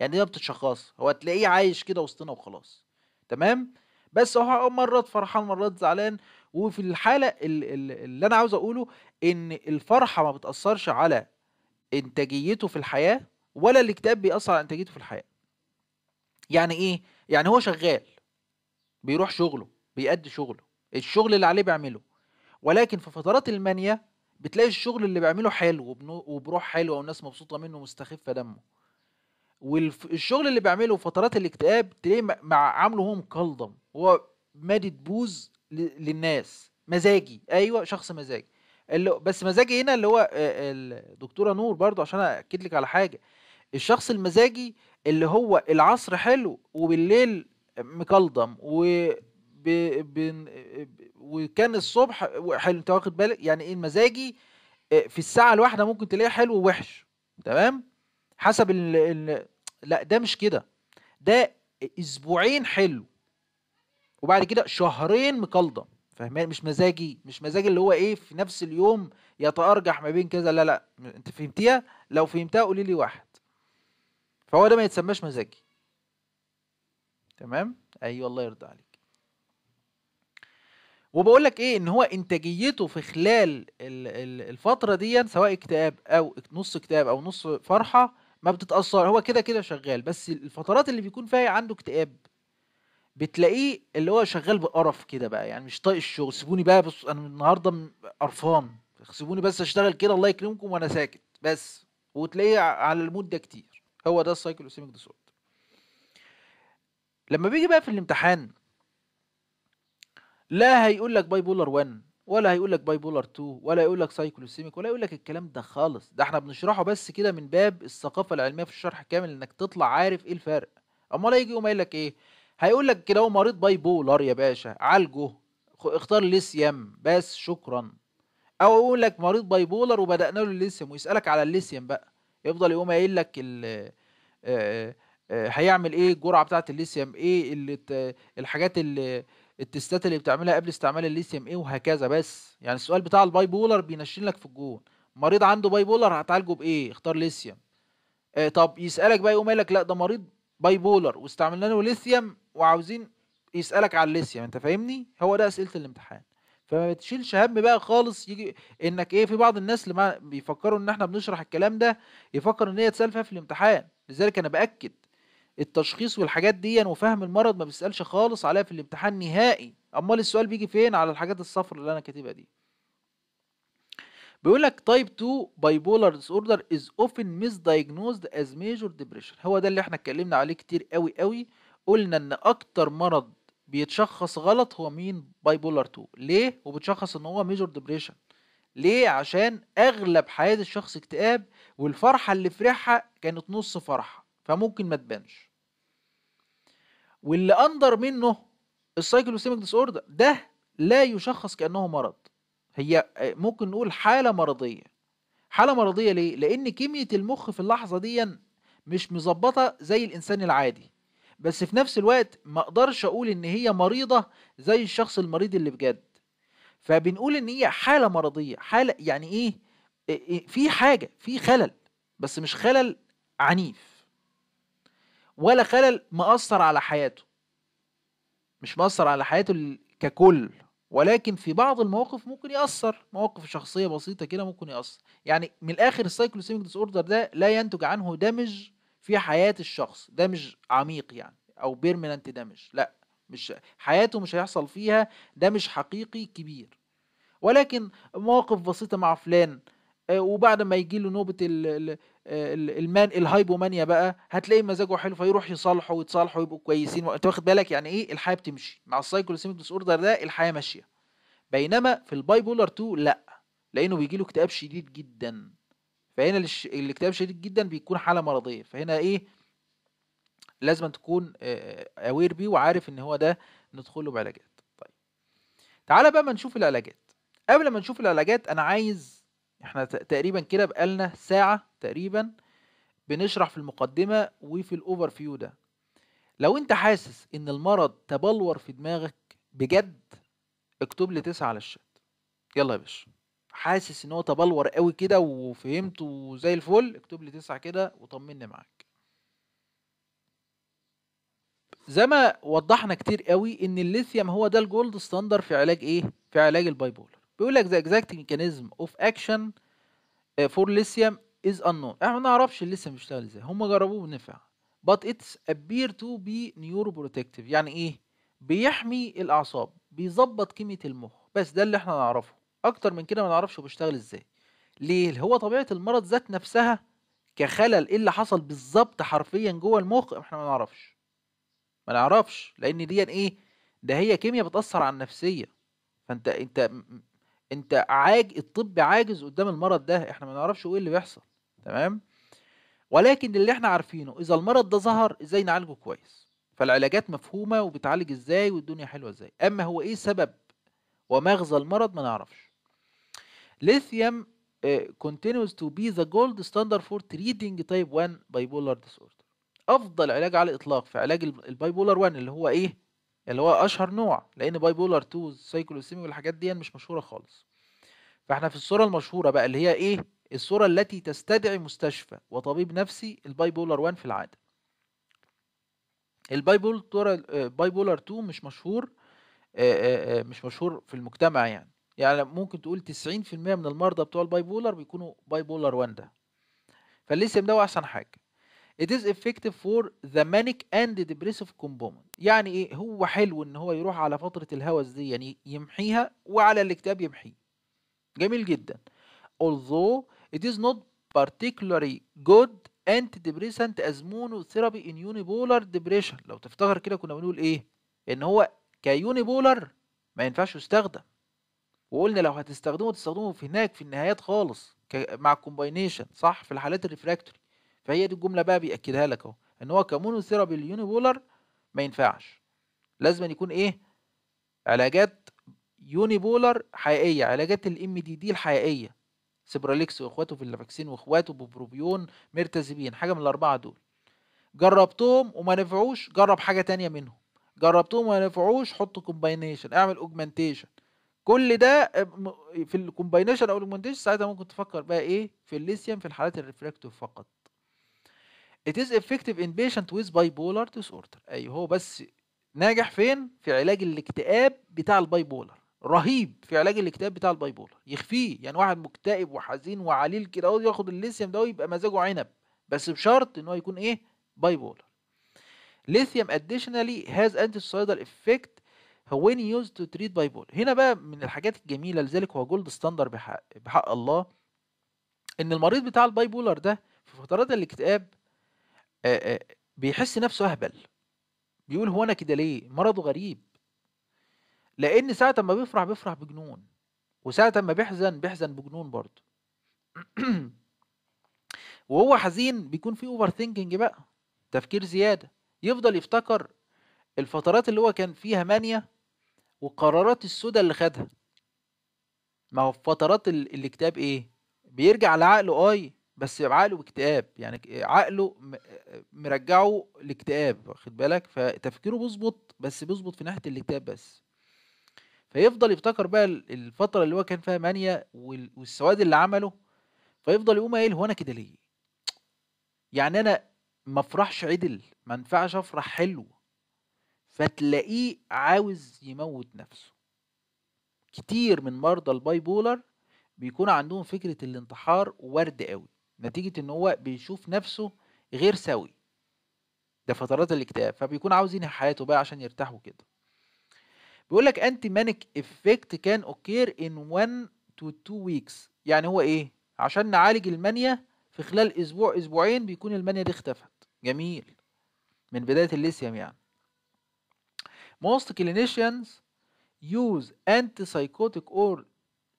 يعني ده إيه بتتشخص هو تلاقيه عايش كده وسطنا وخلاص تمام بس هو مرات فرحان مرات زعلان وفي الحاله اللي انا عاوز اقوله ان الفرحه ما بتاثرش على انتاجيته في الحياه ولا الاكتئاب بيأثر على انتاجيته في الحياه يعني ايه يعني هو شغال بيروح شغله بيأدي شغله الشغل اللي عليه بيعمله ولكن في فترات المانيا بتلاقي الشغل اللي بيعمله حلو وبروح حلوه والناس مبسوطه منه ومستخفه دمه والشغل اللي بيعمله في فترات الاكتئاب تلاقيه مع عامله هو مكلضم هو مادة بوز للناس مزاجي ايوه شخص مزاجي اللي بس مزاجي هنا اللي هو آه، الدكتوره نور برضو عشان اكد لك على حاجه الشخص المزاجي اللي هو العصر حلو وبالليل مكلضم و وكان الصبح حلو انت واخد بالك يعني ايه المزاجي آه، في الساعه الواحده ممكن تلاقيه حلو ووحش تمام حسب ال... لا ده مش كده ده اسبوعين حلو وبعد كده شهرين مكلضم فهمان مش مزاجي مش مزاجي اللي هو ايه في نفس اليوم يتارجح ما بين كذا لا لا انت فهمتيها لو فهمتها قولي لي واحد فهو ده ما يتسماش مزاجي تمام ايوه الله يرضى عليك وبقول لك ايه ان هو انتاجيته في خلال الفتره دي سواء اكتئاب او نص اكتئاب او نص فرحه ما بتتاثر هو كده كده شغال بس الفترات اللي بيكون فيها عنده اكتئاب بتلاقيه اللي هو شغال بقرف كده بقى يعني مش طايق الشغل سيبوني بقى بص انا النهارده قرفان سيبوني بس اشتغل كده الله يكرمكم وانا ساكت بس وتلاقيه على المود ده كتير هو ده السايكلوسيميك ديسوردر لما بيجي بقى في الامتحان لا هيقول لك باي بولر 1 ولا هيقول لك باي بولر 2 ولا هيقول لك سايكلوسيميك ولا يقول لك الكلام ده خالص ده احنا بنشرحه بس كده من باب الثقافه العلميه في الشرح الكامل انك تطلع عارف ايه الفرق امال يجي يقوم قايل لك ايه هيقول لك كده هو مريض باي بولر يا باشا عالجه اختار ليثيوم بس شكرا او يقول لك مريض باي بولر وبدانا له الليثيوم ويسالك على الليثيوم بقى يفضل يقوم قايل لك آه، آه، آه، هيعمل ايه الجرعه بتاعه الليثيوم ايه اللي الحاجات اللي التستات اللي بتعملها قبل استعمال الليثيوم ايه وهكذا بس يعني السؤال بتاع الباي بولر بينشن لك في الجون مريض عنده باي بولر هتعالجه بايه اختار ليثيوم طب يسالك بقى يقوم قايل لك لا ده مريض باي بولر واستعملنا له ليثيوم وعاوزين يسالك على الليسيا يعني انت فاهمني هو ده اسئله الامتحان فما بتشيلش هم بقى خالص يجي انك ايه في بعض الناس اللي بيفكروا ان احنا بنشرح الكلام ده يفكر ان هي تسال في الامتحان لذلك انا باكد التشخيص والحاجات دي وفهم المرض ما بيسالش خالص عليها في الامتحان نهائي امال السؤال بيجي فين على الحاجات الصفر اللي انا كاتبها دي بيقول لك تايب 2 اوردر از اوفن ميس دايجنوزد از ميجور ديبريشن هو ده اللي احنا اتكلمنا عليه كتير قوي قوي قلنا ان اكتر مرض بيتشخص غلط هو مين باي بولار 2 ليه وبتشخص ان هو ميجور ديبريشن ليه عشان اغلب حياه الشخص اكتئاب والفرحه اللي فرحها كانت نص فرحه فممكن ما تبانش واللي اندر منه السايكلوسيميك ديس اوردر ده لا يشخص كانه مرض هي ممكن نقول حاله مرضيه حاله مرضيه ليه لان كميه المخ في اللحظه دي مش مظبطه زي الانسان العادي بس في نفس الوقت ما اقدرش اقول ان هي مريضه زي الشخص المريض اللي بجد فبنقول ان هي حاله مرضيه حاله يعني ايه, إيه،, إيه، في حاجه في خلل بس مش خلل عنيف ولا خلل مأثر على حياته مش مأثر على حياته ككل ولكن في بعض المواقف ممكن يأثر مواقف شخصية بسيطة كده ممكن يأثر يعني من الآخر السايكلوسيميك ديس أوردر ده لا ينتج عنه دامج في حياة الشخص دامج عميق يعني أو بيرمننت دامج لا مش حياته مش هيحصل فيها دامج حقيقي كبير ولكن مواقف بسيطة مع فلان آه، وبعد ما يجي له نوبة المان الهايبومانيا بقى هتلاقي مزاجه حلو فيروح يصالحه ويتصالحوا ويبقوا كويسين انت واخد بالك يعني ايه الحياه بتمشي مع السايكولوسيميك ديس اوردر ده الحياه ماشيه بينما في الباي بولر 2 لا لانه بيجي له اكتئاب شديد جدا فهنا الاكتئاب شديد جدا بيكون حالة مرضية فهنا ايه لازم تكون اوير بيه وعارف ان هو ده ندخل له بعلاجات طيب تعالى بقى ما نشوف العلاجات قبل ما نشوف العلاجات انا عايز احنا تقريبا كده بقالنا ساعة تقريبا بنشرح في المقدمة وفي الاوفر فيو ده لو انت حاسس ان المرض تبلور في دماغك بجد اكتب لي تسعة على الشات يلا يا باشا حاسس ان هو تبلور قوي كده وفهمت وزي الفل اكتب لي تسعة كده وطمني معاك زي ما وضحنا كتير قوي ان الليثيوم هو ده الجولد ستاندر في علاج ايه في علاج البايبولر بيقول لك ذا ميكانيزم اوف اكشن فور ليثيوم از ان نون احنا ما نعرفش الليثيوم بيشتغل ازاي هم جربوه ونفع but it's appear to be neuroprotective يعني ايه بيحمي الاعصاب بيظبط كيمياء المخ بس ده اللي احنا نعرفه اكتر من كده ما نعرفش هو بيشتغل ازاي ليه هو طبيعه المرض ذات نفسها كخلل ايه اللي حصل بالظبط حرفيا جوه المخ احنا ما نعرفش ما نعرفش لان دي ايه ده هي كيمياء بتاثر على النفسيه فانت انت انت عاج الطب عاجز قدام المرض ده احنا ما نعرفش ايه اللي بيحصل تمام ولكن اللي احنا عارفينه اذا المرض ده ظهر ازاي نعالجه كويس فالعلاجات مفهومه وبتعالج ازاي والدنيا حلوه ازاي اما هو ايه سبب ومغزى المرض ما نعرفش lithium uh, continues to be the gold standard for treating type 1 bipolar disorder افضل علاج على الاطلاق في علاج البايبولار 1 اللي هو ايه اللي هو اشهر نوع لان بايبولار 2 سايكلوسيمي والحاجات دي مش مشهوره خالص فاحنا في الصوره المشهوره بقى اللي هي ايه الصوره التي تستدعي مستشفى وطبيب نفسي البايبولار 1 في العاده البايبولار 2 uh, مش مشهور آه، آه، آه، مش مشهور في المجتمع يعني يعني ممكن تقول 90% من المرضى بتوع الباي بولر بيكونوا باي بولر 1 ده فالاسم ده هو احسن حاجه It is effective for the manic and depressive component يعني ايه هو حلو ان هو يروح على فتره الهوس دي يعني يمحيها وعلى الاكتئاب يمحيه جميل جدا although it is not particularly good antidepressant as monotherapy in unipolar depression لو تفتكر كده كنا بنقول ايه ان هو كيونيبولر ما ينفعش يستخدم وقلنا لو هتستخدمه تستخدمه في هناك في النهايات خالص مع الكومباينيشن صح في الحالات الريفراكتوري فهي دي الجمله بقى بياكدها لك اهو ان هو كمونوثيرابي اليونيبولر ما ينفعش لازم يكون ايه علاجات يونيبولر حقيقيه علاجات الام دي دي الحقيقيه سيبراليكس واخواته في اللافاكسين واخواته ببروبيون ميرتازبين حاجه من الاربعه دول جربتهم وما نفعوش جرب حاجه تانية منهم جربتهم وما نفعوش حط كومباينيشن اعمل اوجمانتيشن كل ده في الكومباينيشن او المونتيشن ساعتها ممكن تفكر بقى ايه في الليثيوم في الحالات الريفراكتيف فقط It is effective in patient with bipolar disorder اي هو بس ناجح فين في علاج الاكتئاب بتاع البايبولر رهيب في علاج الاكتئاب بتاع البايبولر يخفيه يعني واحد مكتئب وحزين وعليل كده ياخد الليثيوم ده ويبقى مزاجه عنب بس بشرط ان هو يكون ايه بايبولر ليثيوم additionally has anticidal effect when used to treat bipolar هنا بقى من الحاجات الجميلة لذلك هو جولد ستاندر بحق, بحق الله ان المريض بتاع الباي بولر ده في فترات الاكتئاب بيحس نفسه اهبل بيقول هو انا كده ليه مرضه غريب لان ساعة ما بيفرح بيفرح بجنون وساعة ما بيحزن بيحزن بجنون برضه وهو حزين بيكون فيه اوفر ثينكينج بقى تفكير زيادة يفضل يفتكر الفترات اللي هو كان فيها مانيا والقرارات السودة اللي خدها ما هو في فترات الاكتئاب ايه بيرجع لعقله اي بس عقله باكتئاب يعني عقله مرجعه لاكتئاب واخد بالك فتفكيره بيظبط بس بيظبط في ناحيه الاكتئاب بس فيفضل يفتكر بقى الفتره اللي هو كان فيها مانيا والسواد اللي عمله فيفضل يقوم قايل هو انا كده ليه يعني انا ما افرحش عدل ما ينفعش افرح حلو فتلاقيه عاوز يموت نفسه كتير من مرضى الباي بولر بيكون عندهم فكرة الانتحار ورد قوي نتيجة ان هو بيشوف نفسه غير سوي ده فترات الاكتئاب فبيكون عاوز ينهي حياته بقى عشان يرتاح وكده بيقول لك انتي مانيك افكت كان اوكير ان 1 تو 2 ويكس يعني هو ايه عشان نعالج المانيا في خلال اسبوع اسبوعين بيكون المانيا دي اختفت جميل من بداية الليثيوم يعني Most clinicians use antipsychotic or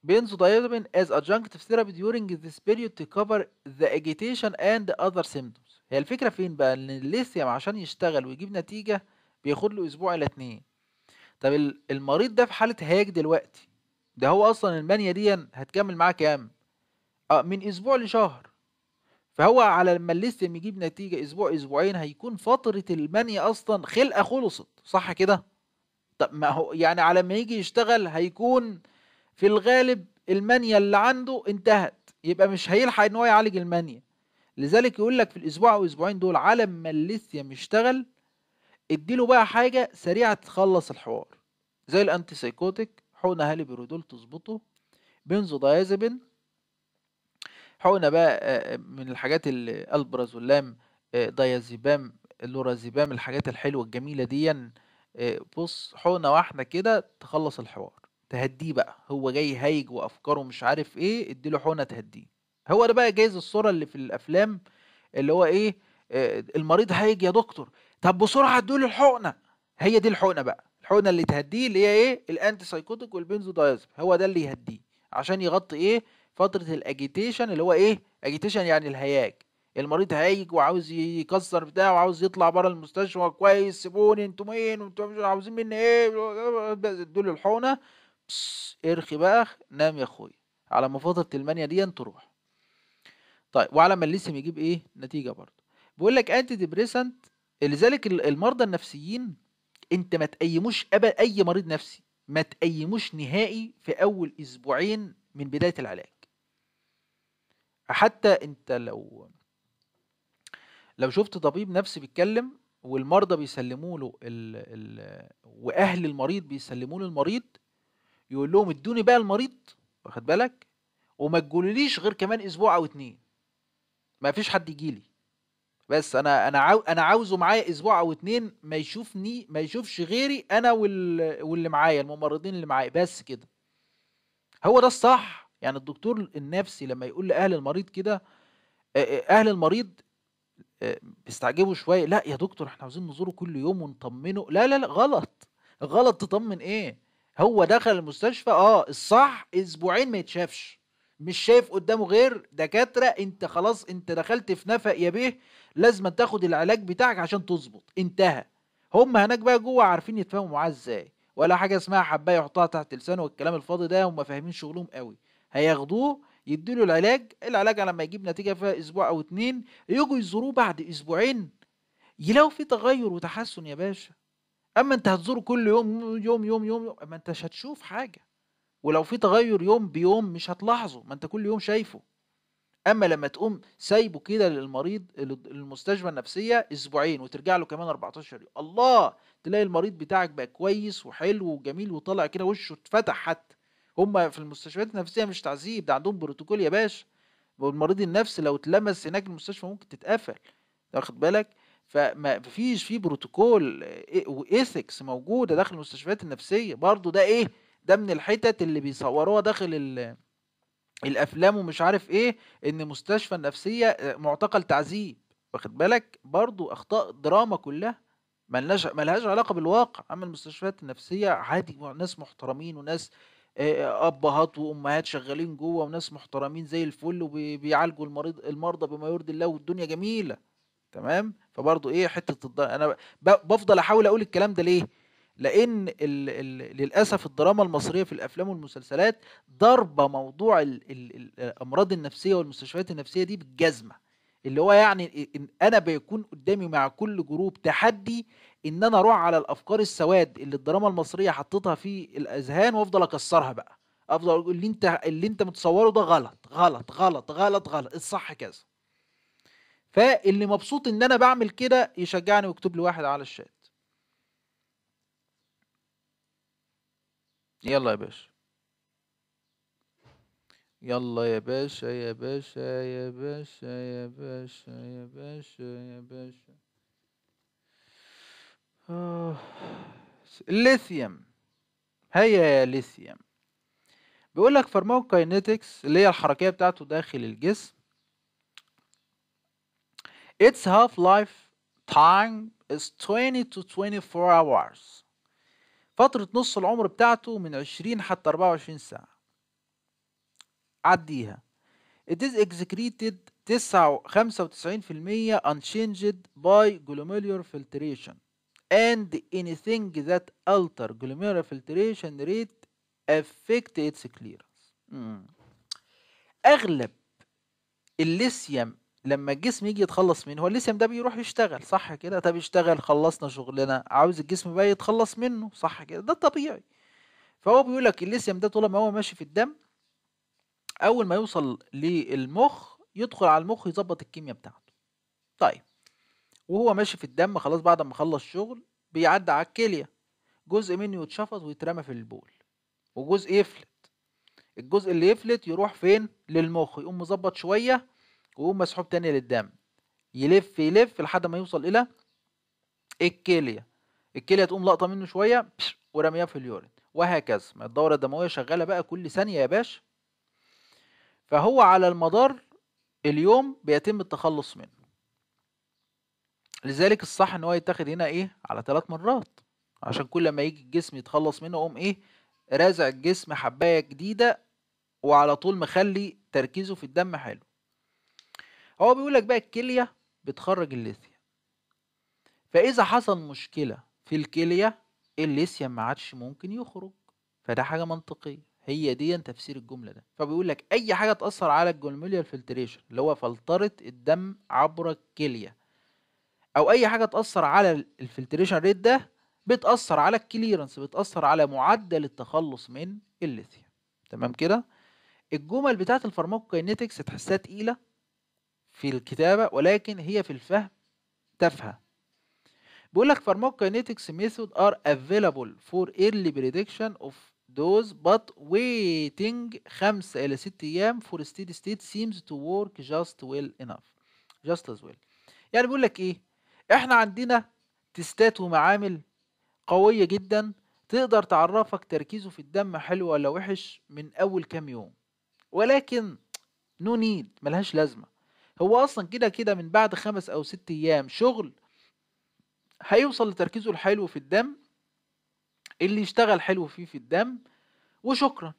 benzodiazepine as adjunctive therapy during this period to cover the agitation and other symptoms هي الفكرة فين بقى ان الليثيوم عشان يشتغل ويجيب نتيجة بياخد له اسبوع الى اتنين طب المريض ده في حالة هياج دلوقتي ده هو اصلا المانيا دي هتكمل معاه كام اه من اسبوع لشهر فهو على لما الليثيوم يجيب نتيجة اسبوع اسبوعين هيكون فترة المانيا اصلا خلقة خلصت صح كده طب ما هو يعني على ما يجي يشتغل هيكون في الغالب المانيا اللي عنده انتهت يبقى مش هيلحق ان هو يعالج المانيا لذلك يقول لك في الاسبوع او اسبوعين دول على ما الليثيوم يشتغل اديله بقى حاجه سريعه تخلص الحوار زي الانتي سايكوتيك حقنه هاليبرودول تظبطه بنزودايازابين حقنه بقى آه، آه، من الحاجات البرازولام آه، دايازيبام اللورازيبام الحاجات الحلوه الجميله دي آه، بص حقنة واحدة كده تخلص الحوار تهديه بقى هو جاي هايج وافكاره مش عارف ايه اديله حقنة تهديه هو ده بقى جايز الصورة اللي في الافلام اللي هو ايه آه، المريض هايج يا دكتور طب بسرعة ادوله الحقنة هي دي الحقنة بقى الحقنة اللي تهديه اللي هي ايه الانتي سايكوتيك والبنزودايازب هو ده اللي يهديه عشان يغطي ايه فترة الاجيتيشن اللي هو ايه اجيتيشن يعني الهياج المريض هايج وعاوز يكسر بتاعه وعاوز يطلع بره المستشفى كويس سيبوني انتوا مين انتوا مش عاوزين مني ايه دول الحونه ارخي بقى نام يا اخويا على ما فتره المانيا دي تروح طيب وعلى ما الليسم يجيب ايه نتيجه برضه بيقول لك انتي ديبريسنت لذلك المرضى النفسيين انت ما تقيموش ابدا اي مريض نفسي ما تقيموش نهائي في اول اسبوعين من بدايه العلاج حتى انت لو لو شفت طبيب نفسي بيتكلم والمرضى بيسلموا له ال ال واهل المريض بيسلموا له المريض يقول لهم ادوني بقى المريض واخد بالك وما تقولوليش غير كمان اسبوع او اتنين ما فيش حد يجي لي بس انا انا عاو انا عاوزه معايا اسبوع او اتنين ما يشوفني ما يشوفش غيري انا وال واللي معايا الممرضين اللي معايا بس كده هو ده الصح يعني الدكتور النفسي لما يقول لاهل المريض كده اهل المريض آه، بيستعجبوا شويه لا يا دكتور احنا عاوزين نزوره كل يوم ونطمنه لا لا لا غلط غلط تطمن ايه هو دخل المستشفى اه الصح اسبوعين ما يتشافش مش شايف قدامه غير دكاتره انت خلاص انت دخلت في نفق يا بيه لازم تاخد العلاج بتاعك عشان تظبط انتهى هم هناك بقى جوه عارفين يتفاهموا معاه ازاي ولا حاجه اسمها حبايه يحطها تحت لسانه والكلام الفاضي ده هم فاهمين شغلهم قوي هياخدوه يديله العلاج العلاج لما يجيب نتيجه فيها اسبوع او اتنين يجوا يزوروه بعد اسبوعين يلاقوا في تغير وتحسن يا باشا اما انت هتزوره كل يوم يوم يوم يوم, أما أنت مش هتشوف حاجه ولو في تغير يوم بيوم مش هتلاحظه ما انت كل يوم شايفه اما لما تقوم سايبه كده للمريض للمستشفى النفسيه اسبوعين وترجع له كمان 14 يوم الله تلاقي المريض بتاعك بقى كويس وحلو وجميل وطلع كده وشه اتفتح حتى هم في المستشفيات النفسيه مش تعذيب ده عندهم بروتوكول يا باشا والمريض النفسي لو اتلمس هناك المستشفى ممكن تتقفل واخد بالك فما فيش في بروتوكول آه، وايثكس موجوده داخل المستشفيات النفسيه برضو ده ايه ده من الحتت اللي بيصوروها داخل الافلام ومش عارف ايه ان مستشفى النفسيه آه، معتقل تعذيب واخد بالك برضو اخطاء دراما كلها ملهاش ملهاش علاقه بالواقع اما المستشفيات النفسيه عادي ناس محترمين وناس ابهات وامهات شغالين جوه وناس محترمين زي الفل وبيعالجوا المريض المرضى بما يرضي الله والدنيا جميله تمام فبرضه ايه حته الد... انا بفضل احاول اقول الكلام ده ليه لان ال ال للاسف الدراما المصريه في الافلام والمسلسلات ضربه موضوع ال ال الامراض النفسيه والمستشفيات النفسيه دي بالجزمه اللي هو يعني انا بيكون قدامي مع كل جروب تحدي ان انا اروح على الافكار السواد اللي الدراما المصريه حطتها في الاذهان وافضل اكسرها بقى افضل اقول اللي انت اللي انت متصوره ده غلط غلط غلط غلط غلط الصح كذا فاللي مبسوط ان انا بعمل كده يشجعني ويكتب لي واحد على الشات يلا يا باشا يلا يا باشا يا باشا يا باشا يا باشا يا باشا يا باشا الليثيوم آه، هيا يا ليثيوم بيقول لك فارماكوكاينيتكس اللي هي الحركيه بتاعته داخل الجسم its half life time is 20 to 24 hours فترة نص العمر بتاعته من 20 حتى 24 ساعة عديها it is excreted 95% unchanged by glomerular filtration and anything that alter glomerular filtration rate affect its clearance اغلب الليثيوم لما الجسم يجي يتخلص منه هو الليثيوم ده بيروح يشتغل صح كده طب يشتغل خلصنا شغلنا عاوز الجسم بقى يتخلص منه صح كده ده الطبيعي فهو بيقول لك الليثيوم ده طول ما هو ماشي في الدم اول ما يوصل للمخ يدخل على المخ يظبط الكيمياء بتاعته طيب وهو ماشي في الدم خلاص بعد ما خلص شغل بيعدي على الكلية جزء منه يتشفط ويترمى في البول وجزء يفلت الجزء اللي يفلت يروح فين للمخ يقوم مظبط شوية ويقوم مسحوب تاني للدم يلف يلف لحد ما يوصل إلى الكلية الكلية تقوم لقطة منه شوية ورميها في اليورين وهكذا ما الدورة الدموية شغالة بقى كل ثانية يا باشا فهو على المدار اليوم بيتم التخلص منه لذلك الصح ان هو يتاخد هنا ايه على ثلاث مرات عشان كل ما يجي الجسم يتخلص منه قوم ايه رازع الجسم حبايه جديده وعلى طول مخلي تركيزه في الدم حلو هو بيقول لك بقى الكليه بتخرج الليثيوم فاذا حصل مشكله في الكليه الليثيوم ما عادش ممكن يخرج فده حاجه منطقيه هي دي تفسير الجمله ده فبيقول لك اي حاجه تاثر على الجلموليا فلتريشن اللي هو فلتره الدم عبر الكليه او اي حاجه تاثر على الفلتريشن ريت ده بتاثر على الكليرنس بتاثر على معدل التخلص من الليثيوم تمام كده الجمل بتاعه الفارماكوكاينيتكس تحسها تقيله في الكتابه ولكن هي في الفهم تافهه بيقول لك فارماكوكاينيتكس ميثود ار افيلابل فور ايرلي بريدكشن اوف دوز بات ويتنج خمسة إلى ست أيام فور ستيدي ستيت سيمز تو ورك جاست ويل انف جاست از ويل يعني بيقول لك إيه احنا عندنا تستات ومعامل قوية جدا تقدر تعرفك تركيزه في الدم حلو ولا وحش من أول كام يوم ولكن نو نيد ملهاش لازمة هو أصلا كده كده من بعد خمس أو ست أيام شغل هيوصل لتركيزه الحلو في الدم اللي يشتغل حلو فيه في الدم وشكرا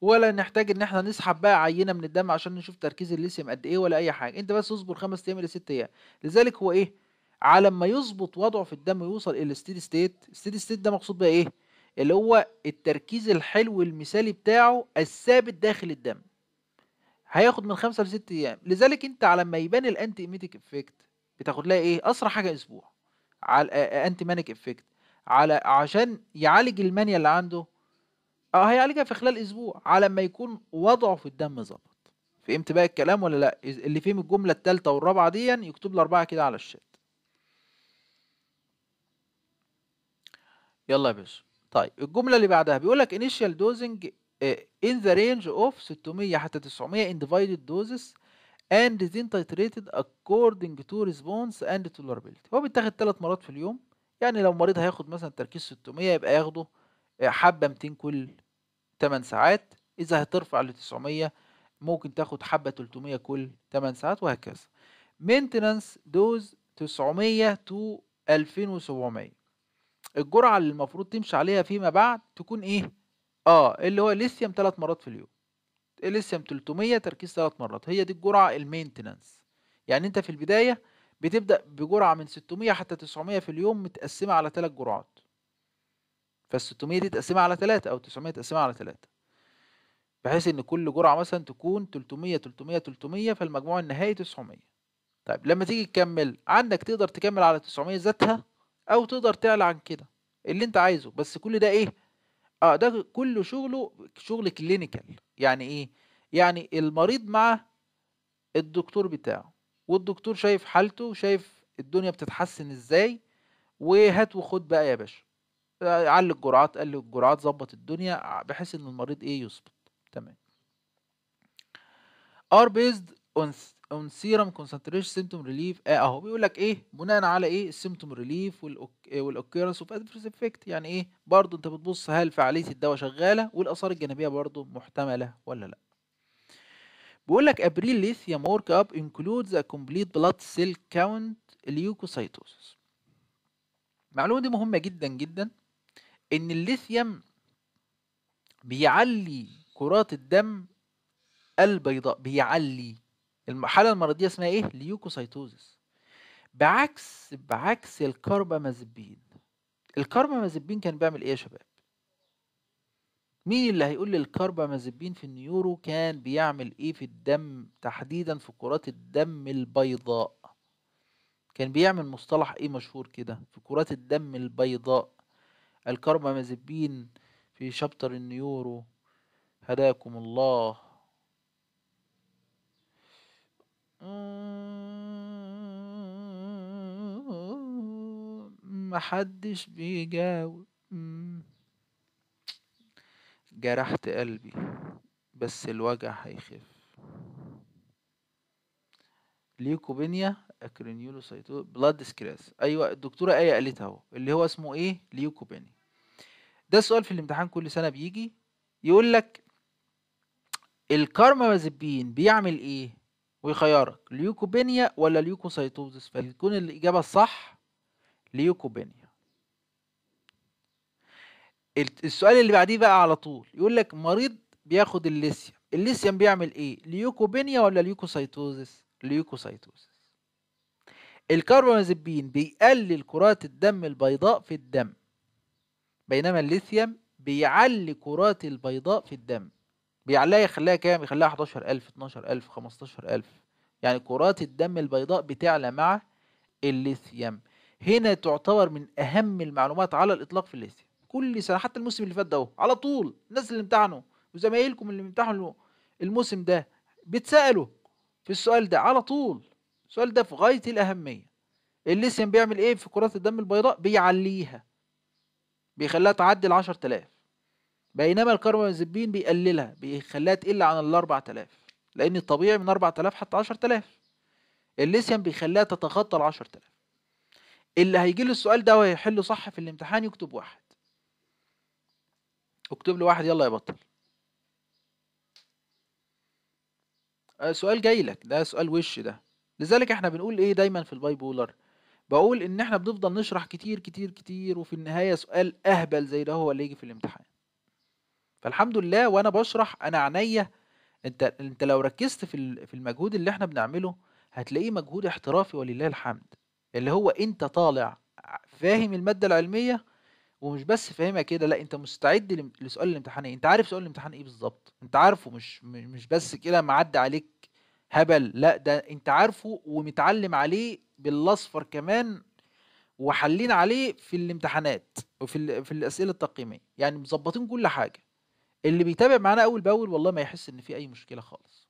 ولا نحتاج ان احنا نسحب بقى عينه من الدم عشان نشوف تركيز الليثيوم قد ايه ولا اي حاجه انت بس اصبر خمس ايام الى ست ايام لذلك هو ايه على ما يظبط وضعه في الدم ويوصل الى الستيدي ستيت الستيدي ستيت ده مقصود بقى ايه اللي هو التركيز الحلو المثالي بتاعه الثابت داخل الدم هياخد من خمسة لست ايام لذلك انت على ما يبان الانتي ايميتك افكت بتاخد لها ايه اسرع حاجه اسبوع على انتي مانيك افكت على عشان يعالج المانيا اللي عنده اه هيعالجها في خلال اسبوع على ما يكون وضعه في الدم ظبط فهمت بقى الكلام ولا لا اللي فهم الجمله الثالثه والرابعه دي يكتب لي اربعه كده على الشات يلا يا باشا طيب الجمله اللي بعدها بيقول لك initial dosing آه، in the range of 600 حتى 900 in divided doses and then titrated according to response and tolerability هو بيتاخد ثلاث مرات في اليوم يعني لو مريض هياخد مثلا تركيز 600 يبقى ياخده آه، حبه 200 كل 8 ساعات اذا هترفع ل 900 ممكن تاخد حبه 300 كل 8 ساعات وهكذا maintenance دوز 900 تو 2700 الجرعه اللي المفروض تمشي عليها فيما بعد تكون ايه اه اللي هو الليثيوم ثلاث مرات في اليوم الليثيوم 300 تركيز ثلاث مرات هي دي الجرعه المينتنانس يعني انت في البدايه بتبدا بجرعه من 600 حتى 900 في اليوم متقسمه على ثلاث جرعات فال 600 دي تقسمة على ثلاثة او 900 تقسمة على ثلاثة. بحيث ان كل جرعه مثلا تكون 300 300 300 فالمجموع النهائي 900 طيب لما تيجي تكمل عندك تقدر تكمل على 900 ذاتها او تقدر تعلى عن كده اللي انت عايزه بس كل ده ايه اه ده كله شغله شغل كلينيكال يعني ايه يعني المريض مع الدكتور بتاعه والدكتور شايف حالته وشايف الدنيا بتتحسن ازاي وهات وخد بقى يا باشا آه، علي الجرعات قلل الجرعات ظبط الدنيا بحيث ان المريض ايه يثبت تمام ار بيزد اون اون سيرم كونسنتريشن سيمتوم ريليف اه اهو بيقول لك ايه بناء على ايه السيمتوم ريليف والاوكيرنس اوف ادفرس افكت يعني ايه برضو انت بتبص هل فعاليه الدواء شغاله والاثار الجانبيه برضو محتمله ولا لا بيقول لك ابريل ليثيا مورك اب انكلودز ا كومبليت بلاد سيل كاونت ليوكوسايتوسس المعلومه دي مهمه جدا جدا ان الليثيوم بيعلي كرات الدم البيضاء بيعلي الحاله المرضيه اسمها ايه ليوكوسيتوزس بعكس بعكس الكربامازبين الكربامازبين كان بيعمل ايه يا شباب مين اللي هيقول لي الكربامازبين في النيورو كان بيعمل ايه في الدم تحديدا في كرات الدم البيضاء كان بيعمل مصطلح ايه مشهور كده في كرات الدم البيضاء الكربامازبين في شابتر النيورو هداكم الله محدش بيجاوب جرحت قلبي بس الوجع هيخف ليوكوبينيا اكرينيولوسايتو بلاد سكريس ايوه الدكتوره ايه قالتها اهو اللي هو اسمه ايه ليوكوبينيا ده السؤال في الامتحان كل سنه بيجي يقول لك الكارمازيبين بيعمل ايه ويخيرك ليوكوبينيا ولا ليوكوسيتوزس فتكون الإجابة الصح ليوكوبينيا السؤال اللي بعديه بقى على طول يقول لك مريض بياخد الليثيوم الليثيوم بيعمل ايه ليوكوبينيا ولا ليوكوسيتوزس ليوكوسيتوزس الكربامازيبين بيقلل كرات الدم البيضاء في الدم بينما الليثيوم بيعلي كرات البيضاء في الدم بيعليها يخليها كام يخليها 11000 12000 15000 يعني كرات الدم البيضاء بتعلى مع الليثيوم هنا تعتبر من اهم المعلومات على الاطلاق في الليثيوم كل سنه حتى الموسم اللي فات ده على طول الناس اللي امتحنوا وزمايلكم اللي امتحنوا الموسم ده بتسالوا في السؤال ده على طول السؤال ده في غايه الاهميه الليثيوم بيعمل ايه في كرات الدم البيضاء بيعليها بيخليها تعدي ال 10000 بينما الكاربامازيبين بيقللها بيخليها تقل عن ال 4000 لأن الطبيعي من 4000 حتى 10000 الليثيوم بيخليها تتخطى ال 10000 اللي هيجي له السؤال ده وهيحله صح في الامتحان يكتب واحد اكتب له واحد يلا يا بطل آه، سؤال جاي لك ده سؤال وش ده لذلك احنا بنقول ايه دايما في الباي بولر بقول ان احنا بنفضل نشرح كتير كتير كتير وفي النهايه سؤال اهبل زي ده هو اللي يجي في الامتحان فالحمد لله وانا بشرح انا عينيا انت انت لو ركزت في في المجهود اللي احنا بنعمله هتلاقيه مجهود احترافي ولله الحمد اللي هو انت طالع فاهم الماده العلميه ومش بس فاهمها كده لا انت مستعد لسؤال الامتحان إيه؟ انت عارف سؤال الامتحان ايه بالظبط انت عارفه مش مش بس كده معدي عليك هبل لا ده انت عارفه ومتعلم عليه بالاصفر كمان وحلين عليه في الامتحانات وفي في الاسئله التقييميه يعني مظبطين كل حاجه اللي بيتابع معانا اول باول والله ما يحس ان في اي مشكله خالص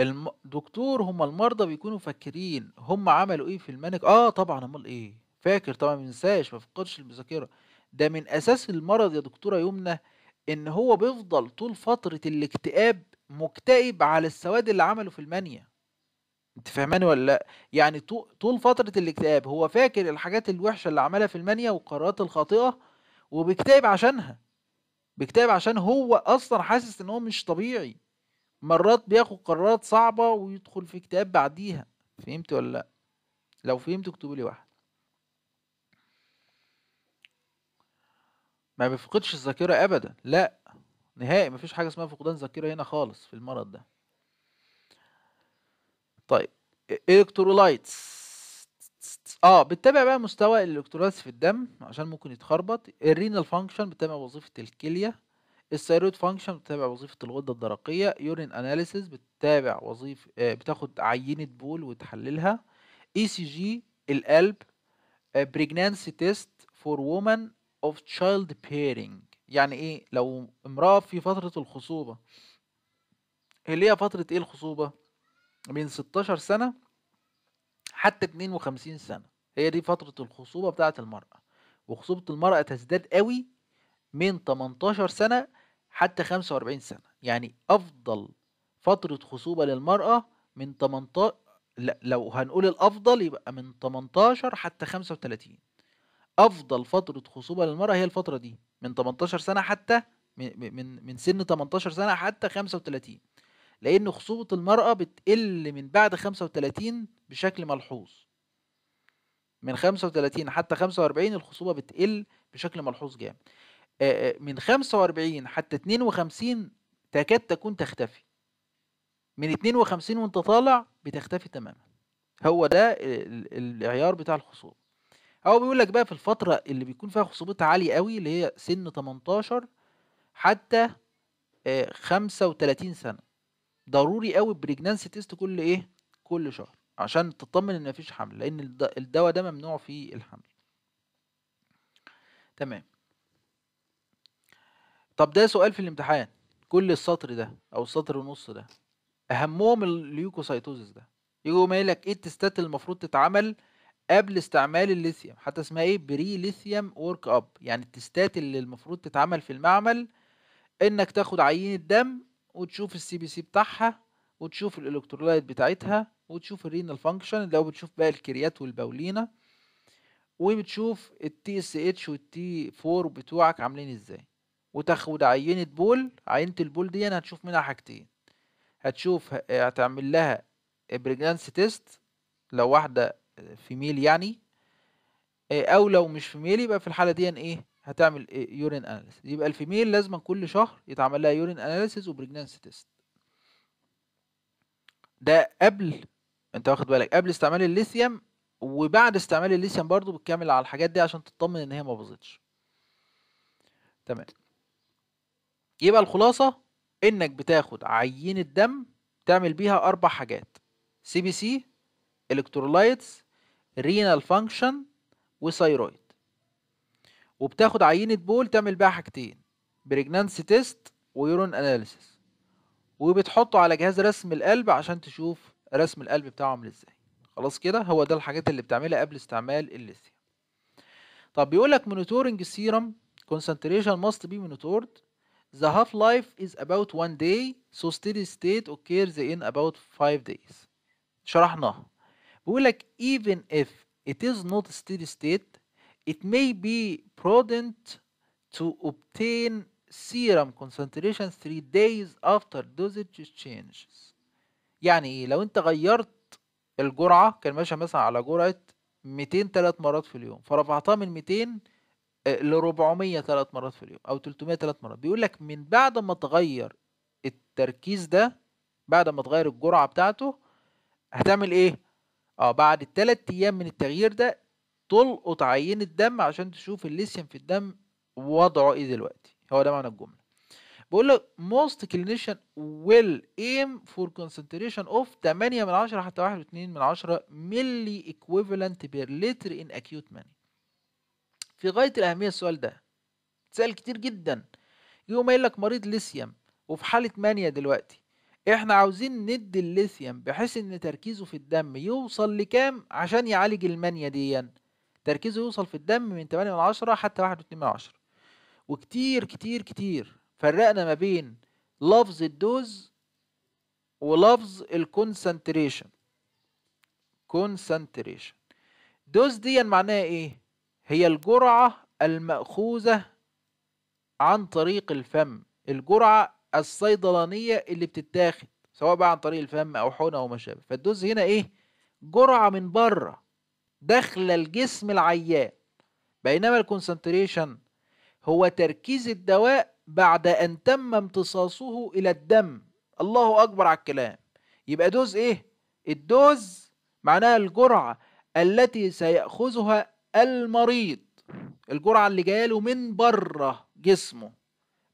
الدكتور دكتور هم المرضى بيكونوا فاكرين هم عملوا ايه في المنهج اه طبعا امال ايه فاكر طبعا ما ينساش ما فقدش المذاكره ده من اساس المرض يا دكتوره يمنى ان هو بيفضل طول فتره الاكتئاب مكتئب على السواد اللي عمله في المانيا انت فاهماني ولا لا يعني طول فتره الاكتئاب هو فاكر الحاجات الوحشه اللي عملها في المانيا والقرارات الخاطئه وبيكتئب عشانها بيكتئب عشان هو اصلا حاسس ان هو مش طبيعي مرات بياخد قرارات صعبة ويدخل في اكتئاب بعديها فهمت ولا لا لو فهمت اكتبوا لي واحد ما بيفقدش الذاكرة ابدا لا نهائي مفيش حاجة اسمها فقدان ذاكرة هنا خالص في المرض ده طيب الكترولايتس إيه اه بتتابع بقى مستوى الالكترولايتس في الدم عشان ممكن يتخربط الرينال فانكشن بتتابع وظيفة الكلية الثايرويد فانكشن بتتابع وظيفة الغدة الدرقية يورين اناليسيس بتتابع وظيفة آه، بتاخد عينة بول وتحللها اي سي جي القلب بريجنانسي تيست فور وومن اوف تشايلد بيرنج يعني ايه لو امرأة في فترة الخصوبة اللي هي فترة ايه الخصوبة من 16 سنة حتى 52 سنة هي دي فترة الخصوبة بتاعة المرأة وخصوبة المرأة تزداد قوي من 18 سنة حتى 45 سنة يعني أفضل فترة خصوبة للمرأة من 18 لا لو هنقول الأفضل يبقى من 18 حتى 35 أفضل فترة خصوبة للمرأة هي الفترة دي من 18 سنة حتى من من سن 18 سنة حتى 35 لأن خصوبة المرأة بتقل من بعد 35 بشكل ملحوظ من 35 حتى 45 الخصوبة بتقل بشكل ملحوظ جامد من 45 حتى 52 تكاد تكون تختفي من 52 وانت طالع بتختفي تماما هو ده العيار بتاع الخصوبة هو بيقول لك بقى في الفترة اللي بيكون فيها خصوبتها عالية قوي اللي هي سن 18 حتى 35 سنة ضروري قوي بريجنانسي تيست كل ايه كل شهر عشان تطمن ان مفيش حمل لان الدواء ده ممنوع في الحمل تمام طب ده سؤال في الامتحان كل السطر ده او السطر ونص ده اهمهم الليوكوسايتوزيس ده يجوا قايل لك ايه التستات اللي المفروض تتعمل قبل استعمال الليثيوم حتى اسمها ايه بري ليثيوم ورك اب يعني التستات اللي المفروض تتعمل في المعمل انك تاخد عينه دم وتشوف السي بي سي بتاعها وتشوف الالكترولايت بتاعتها وتشوف الرينال فانكشن لو بتشوف بقى الكريات والبولينا وبتشوف التي اس اتش والتي 4 بتوعك عاملين ازاي وتاخد عينة بول عينة البول دي أنا هتشوف منها حاجتين هتشوف هتعمل لها بريجنانس تيست لو واحدة فيميل يعني آه، او لو مش فيميل يبقى في الحالة دي ايه هتعمل يورين آه، اناليسيس يبقى الفيميل لازم كل شهر يتعمل لها يورين اناليسيس وبريجنانس تيست ده قبل انت واخد بالك قبل استعمال الليثيوم وبعد استعمال الليثيوم برضو بتكمل على الحاجات دي عشان تطمن ان هي ما باظتش تمام يبقى الخلاصة انك بتاخد عينة دم تعمل بيها اربع حاجات سي بي سي الكترولايتس رينال فانكشن وثيرويد وبتاخد عينة بول تعمل بيها حاجتين بريجنانسي تيست ويورون اناليسيس وبتحطه على جهاز رسم القلب عشان تشوف رسم القلب بتاعه عامل ازاي خلاص كده هو ده الحاجات اللي بتعملها قبل استعمال الليثيوم طب بيقول لك مونيتورنج سيرم concentration must be monitored the half life is about one day so steady state occurs in about 5 days شرحناها بيقول لك even if it is not steady state it may be prudent to obtain serum concentration 3 days after dosage changes يعني ايه لو انت غيرت الجرعة كان ماشي مثلا على جرعة 200 3 مرات في اليوم فرفعتها من 200 آه، ل 400 3 مرات في اليوم او 300 3 مرات بيقول لك من بعد ما تغير التركيز ده بعد ما تغير الجرعة بتاعته هتعمل ايه اه بعد الثلاث ايام من التغيير ده تلقط عينة دم عشان تشوف الليثيوم في الدم وضعه ايه دلوقتي هو ده معنى الجمله بقول لك most clinician will aim for concentration of 8 من 10 حتى 1.2 من 10 milli equivalent per liter in acute money في غاية الأهمية السؤال ده سأل كتير جدا يوم يقول لك مريض ليثيوم وفي حالة مانيا دلوقتي احنا عاوزين ندي الليثيوم بحيث ان تركيزه في الدم يوصل لكام عشان يعالج المانيا دي يعني. تركيزه يوصل في الدم من 8 من 10 حتى 1.2 من 10 وكتير كتير كتير فرقنا ما بين لفظ الدوز ولفظ الكونسنتريشن كونسنتريشن دوز دي معناها ايه هي الجرعة المأخوذة عن طريق الفم الجرعة الصيدلانية اللي بتتاخد سواء بقى عن طريق الفم او حقن او ما شابه فالدوز هنا ايه جرعة من بره داخلة الجسم العيان بينما الكونسنتريشن هو تركيز الدواء بعد أن تم امتصاصه إلى الدم الله أكبر على الكلام يبقى دوز إيه؟ الدوز معناها الجرعة التي سيأخذها المريض الجرعة اللي جايله من بره جسمه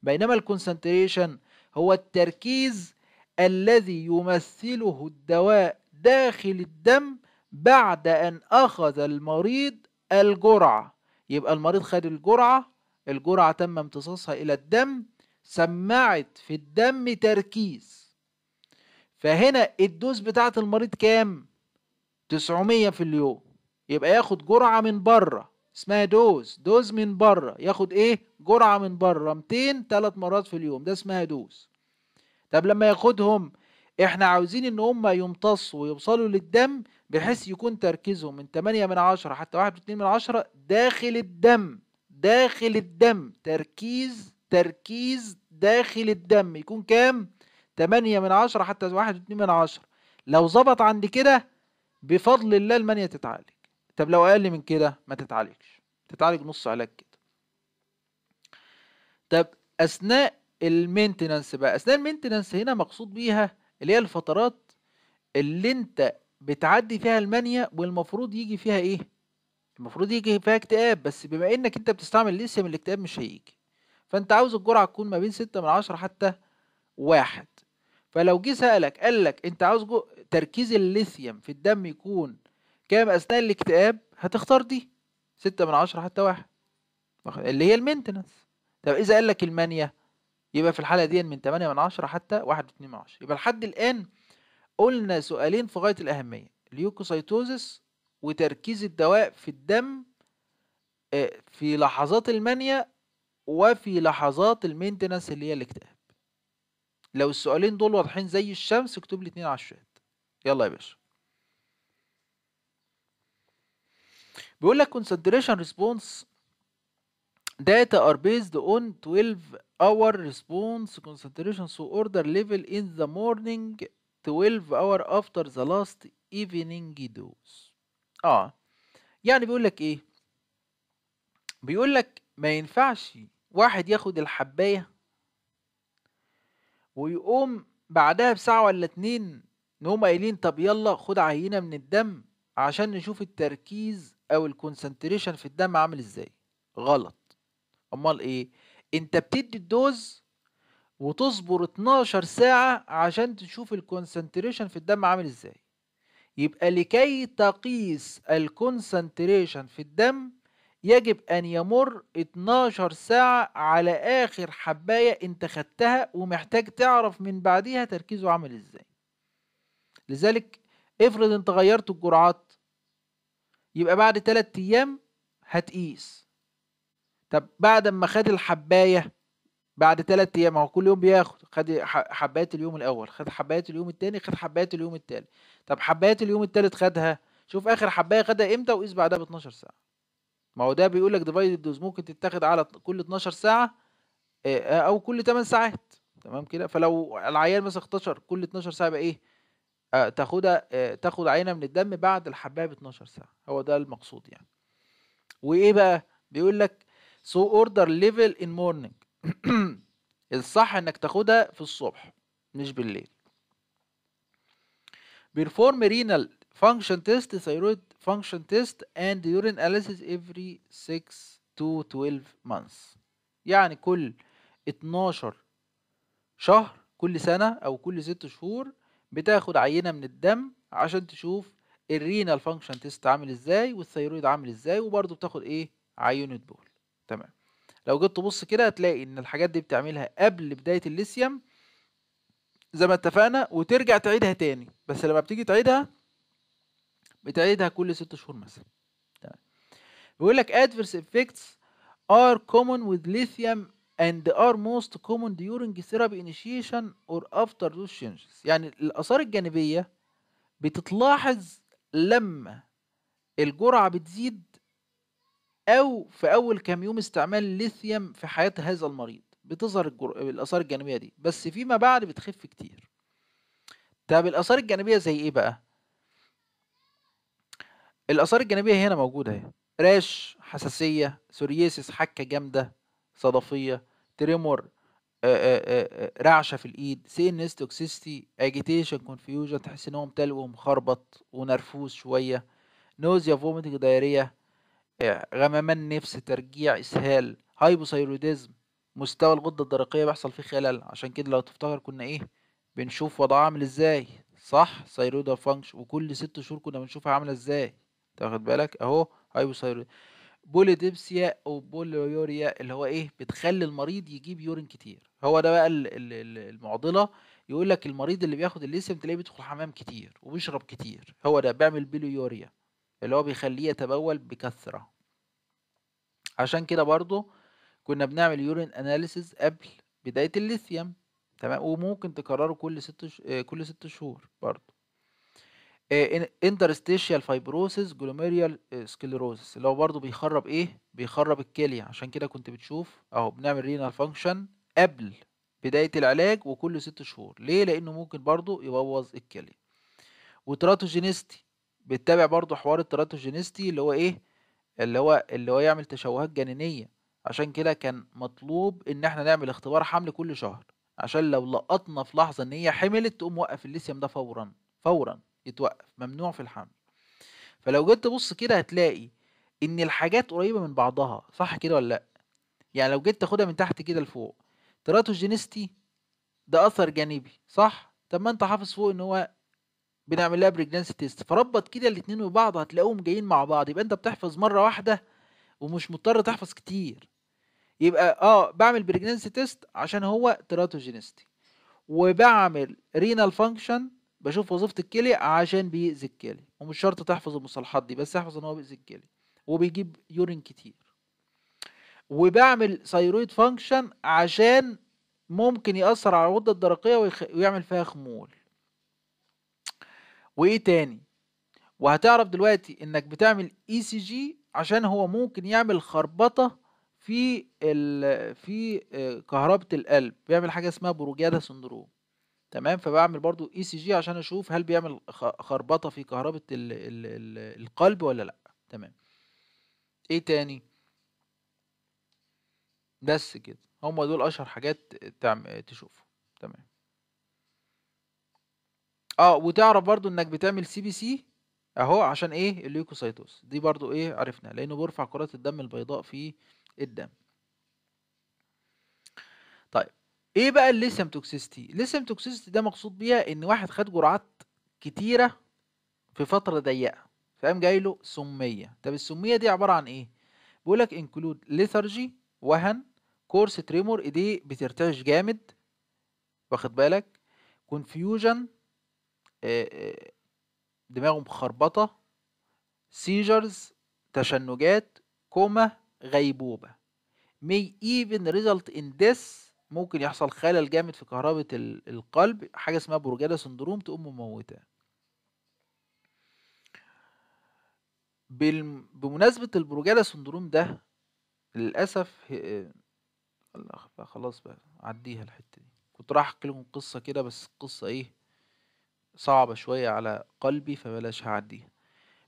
بينما الكونسنتريشن هو التركيز الذي يمثله الدواء داخل الدم بعد أن أخذ المريض الجرعة يبقى المريض خد الجرعة الجرعة تم امتصاصها إلى الدم سمعت في الدم تركيز فهنا الدوز بتاعة المريض كام؟ 900 في اليوم يبقى ياخد جرعة من بره اسمها دوز دوز من بره ياخد ايه؟ جرعة من بره 200 ثلاث مرات في اليوم ده اسمها دوز طب لما ياخدهم احنا عاوزين ان هم يمتصوا ويوصلوا للدم بحيث يكون تركيزهم من 8 من 10 حتى 1 من 10 داخل الدم داخل الدم تركيز تركيز داخل الدم يكون كام؟ 8 من 10 حتى 1 من 10 لو ظبط عند كده بفضل الله المنيا تتعالج طب لو أقل من كده ما تتعالجش تتعالج نص علاج كده طب أثناء المينتنانس بقى أثناء المينتنانس هنا مقصود بيها اللي هي الفترات اللي أنت بتعدي فيها المانيا والمفروض يجي فيها إيه المفروض يجي فيها اكتئاب بس بما انك انت بتستعمل الليثيوم الاكتئاب مش هيجي فانت عاوز الجرعه تكون ما بين ستة من عشرة حتى واحد فلو جه سألك قالك انت عاوز جو... تركيز الليثيوم في الدم يكون كام اثناء الاكتئاب هتختار دي ستة من عشرة حتى واحد اللي هي المينتنس طب اذا قالك المانيا يبقى في الحالة دي من تمانية من عشرة حتى واحد من عشرة يبقى لحد الآن قلنا سؤالين في غاية الأهمية ليوكوسايتوزس وتركيز الدواء في الدم آه، في لحظات المانيا وفي لحظات المينتنس اللي هي الاكتئاب لو السؤالين دول واضحين زي الشمس اكتب لي اتنين على الشات يلا يا باشا بيقول لك concentration response data are based on 12 hour response concentration so order level in the morning 12 hour after the last evening dose اه يعني بيقول لك ايه بيقول لك ما ينفعش واحد ياخد الحبايه ويقوم بعدها بساعه ولا اتنين ان قايلين إيه؟ طب يلا خد عينه من الدم عشان نشوف التركيز او الكونسنتريشن في الدم عامل ازاي غلط امال ايه انت بتدي الدوز وتصبر 12 ساعه عشان تشوف الكونسنتريشن في الدم عامل ازاي يبقى لكي تقيس الكونسنتريشن في الدم يجب أن يمر 12 ساعة على آخر حباية أنت خدتها ومحتاج تعرف من بعديها تركيزه عامل إزاي لذلك افرض أنت غيرت الجرعات يبقى بعد 3 أيام هتقيس طب بعد ما خد الحباية بعد ثلاث ايام هو كل يوم بياخد خد حبات اليوم الاول خد حبات اليوم الثاني خد حبات اليوم الثالث طب حبات اليوم الثالث خدها شوف اخر حبايه خدها امتى وقيس بعدها ب 12 ساعه ما هو ده بيقول لك ديفايد دوز ممكن تتاخد على كل 12 ساعه او كل 8 ساعات تمام كده فلو العيان مثلا 16 كل 12 ساعه بقى ايه تاخدها تاخد عينه من الدم بعد الحبايه ب 12 ساعه هو ده المقصود يعني وايه بقى بيقول لك سو اوردر ليفل ان مورنينج الصح انك تاخدها في الصبح مش بالليل perform renal function test thyroid function test and urine analysis every 6 to 12 months يعني كل 12 شهر كل سنة أو كل 6 شهور بتاخد عينة من الدم عشان تشوف الرينال فانكشن تيست عامل ازاي والثيرويد عامل ازاي وبرضه بتاخد ايه عينة بول تمام لو جيت تبص كده هتلاقي ان الحاجات دي بتعملها قبل بدايه الليثيوم زي ما اتفقنا وترجع تعيدها تاني بس لما بتيجي تعيدها بتعيدها كل ست شهور مثلا تمام بيقول لك adverse effects are common with lithium and are most common during therapy initiation or after those changes يعني الآثار الجانبية بتتلاحظ لما الجرعة بتزيد أو في أول كام يوم استعمال الليثيوم في حياة هذا المريض بتظهر الجر... الآثار الجانبية دي بس فيما بعد بتخف كتير طب الآثار الجانبية زي إيه بقى؟ الآثار الجانبية هنا موجودة اهي راش حساسية سورييسس حكة جامدة صدفية تريمور رعشه في الايد سي ان اس توكسيستي اجيتيشن كونفيوجن تحس ان هو متلو ومخربط ونرفوز شويه نوزيا فوميتنج دايريه غممان نفس ترجيع اسهال هايبوثايروديزم مستوى الغده الدرقيه بيحصل فيه خلل عشان كده لو تفتكر كنا ايه بنشوف وضعها عامل ازاي صح ثايرويد فانكشن وكل ست شهور كنا بنشوفها عامله ازاي تاخد بالك اهو هايبوثايرود بوليديبسيا او بوليوريا اللي هو ايه بتخلي المريض يجيب يورين كتير هو ده بقى المعضله يقول لك المريض اللي بياخد الليثيوم تلاقيه بيدخل حمام كتير وبيشرب كتير هو ده بيعمل بيليوريا اللي هو بيخليه يتبول بكثرة عشان كده برضو كنا بنعمل يورين اناليسيز قبل بداية الليثيوم تمام وممكن تكرره كل ست ش... آه، كل ست شهور برضو انترستيشيال فايبروسيس جلوميريال سكليروزس اللي هو برضه بيخرب ايه بيخرب الكليه عشان كده كنت بتشوف اهو بنعمل رينال فانكشن قبل بدايه العلاج وكل ست شهور ليه لانه ممكن برضه يبوظ الكليه وتراتوجينيستي بتتابع برضو حوار التراتوجينيستي اللي هو ايه اللي هو اللي هو يعمل تشوهات جنينية عشان كده كان مطلوب ان احنا نعمل اختبار حمل كل شهر عشان لو لقطنا في لحظة ان هي حملت تقوم وقف الليثيوم ده فورا فورا يتوقف ممنوع في الحمل فلو جيت تبص كده هتلاقي ان الحاجات قريبة من بعضها صح كده ولا لا يعني لو جيت تاخدها من تحت كده لفوق تراتوجينيستي ده اثر جانبي صح طب ما انت حافظ فوق ان هو بنعمل لها بريجنسي تيست فربط كده الاتنين ببعض هتلاقوهم جايين مع بعض يبقى انت بتحفظ مره واحده ومش مضطر تحفظ كتير يبقى اه بعمل بريجنسي تيست عشان هو تراتوجينستي وبعمل رينال فانكشن بشوف وظيفه الكلى عشان بيأذي الكلى ومش شرط تحفظ المصطلحات دي بس احفظ ان هو بيأذي الكلى وبيجيب يورين كتير وبعمل ثيرويد فانكشن عشان ممكن يأثر على الغدة الدرقية ويعمل فيها خمول وايه تاني وهتعرف دلوقتي انك بتعمل اي سي جي عشان هو ممكن يعمل خربطه في في آه، كهربة القلب بيعمل حاجة اسمها بروجيادا سندروم تمام فبعمل برضو اي سي جي عشان اشوف هل بيعمل خربطة في كهربة الـ الـ الـ القلب ولا لا تمام ايه تاني بس كده هما دول اشهر حاجات تعم... تشوفه تمام اه وتعرف برضو انك بتعمل سي بي سي اهو عشان ايه الليوكوسايتوس دي برضو ايه عرفنا لانه بيرفع كرات الدم البيضاء في الدم طيب ايه بقى الليثيوم توكسيستي الليثيوم توكسيستي ده مقصود بيها ان واحد خد جرعات كتيره في فتره ضيقه فقام جاي له سميه طب السميه دي عباره عن ايه بيقول لك انكلود ليثرجي وهن كورس تريمور ايديه بترتعش جامد واخد بالك كونفيوجن آه، آه، دماغه مخربطة سيجرز تشنجات كوما غيبوبة may even result in this ممكن يحصل خلل جامد في كهربة القلب حاجة اسمها بورجالا سندروم تقوم مموتة بمناسبة البروجالا سندروم ده للأسف آه، خلاص بقى عديها الحتة دي كنت راح احكي لكم قصة كده بس قصة ايه صعبة شوية على قلبي فبلاش هعديها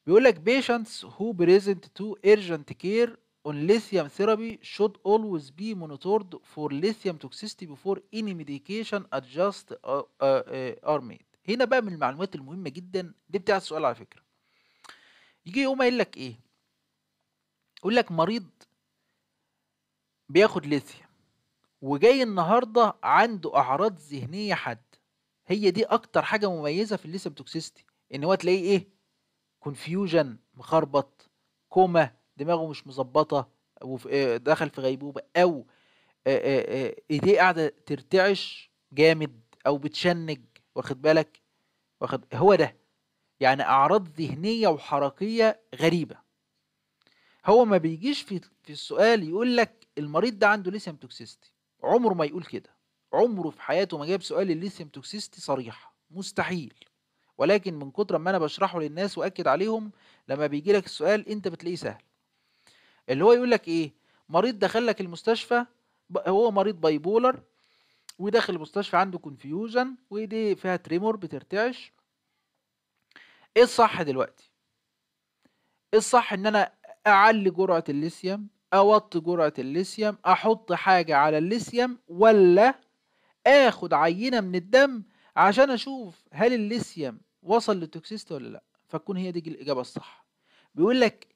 بيقول لك patients who present to urgent care on lithium therapy should always be monitored for lithium toxicity before any medication adjust are uh, uh, uh, made هنا بقى من المعلومات المهمة جدا دي بتاع السؤال على فكرة يجي يقوم قايل لك ايه يقول لك مريض بياخد ليثيوم وجاي النهارده عنده اعراض ذهنيه حد هي دي اكتر حاجه مميزه في الليسب توكسيستي ان هو تلاقيه ايه كونفيوجن مخربط كوما دماغه مش مظبطه آه، دخل في غيبوبه او آه، آه، ايديه قاعده ترتعش جامد او بتشنج واخد بالك واخد هو ده يعني اعراض ذهنيه وحركيه غريبه هو ما بيجيش في في السؤال يقول لك المريض ده عنده ليسيم توكسيستي عمره ما يقول كده عمره في حياته ما جاب سؤال الليثيوم توكسيستي صريح مستحيل ولكن من كتر ما انا بشرحه للناس واكد عليهم لما بيجي لك السؤال انت بتلاقيه سهل اللي هو يقول لك ايه مريض دخل لك المستشفى هو مريض بايبولر وداخل المستشفى عنده كونفيوجن وايديه فيها تريمور بترتعش ايه الصح دلوقتي ايه الصح ان انا اعلي جرعه الليثيوم اوطي جرعه الليثيوم احط حاجه على الليثيوم ولا اخد عينه من الدم عشان اشوف هل الليثيوم وصل للتوكسيست ولا لا فتكون هي دي الاجابه الصح بيقول لك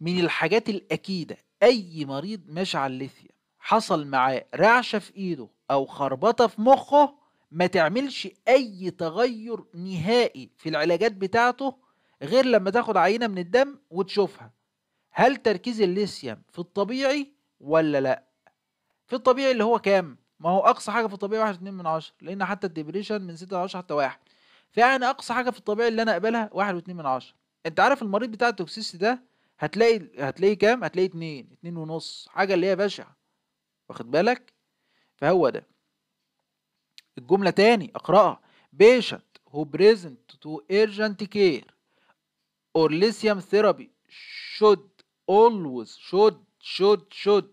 من الحاجات الاكيده اي مريض ماشي على الليثيوم حصل معاه رعشه في ايده او خربطه في مخه ما تعملش اي تغير نهائي في العلاجات بتاعته غير لما تاخد عينه من الدم وتشوفها هل تركيز الليثيوم في الطبيعي ولا لا في الطبيعي اللي هو كام ما هو اقصى حاجه في الطبيعي واحد واتنين من عشرة لان حتى الديبريشن من ستة لعشرة حتى واحد فيعني اقصى حاجه في الطبيعي اللي انا اقبلها واحد واتنين من عشرة انت عارف المريض بتاع التوكسيستي ده هتلاقي هتلاقي كام هتلاقي اتنين اتنين ونص حاجه اللي هي بشعه واخد بالك فهو ده الجمله تاني اقراها patient who present to urgent care or lithium therapy should always should should should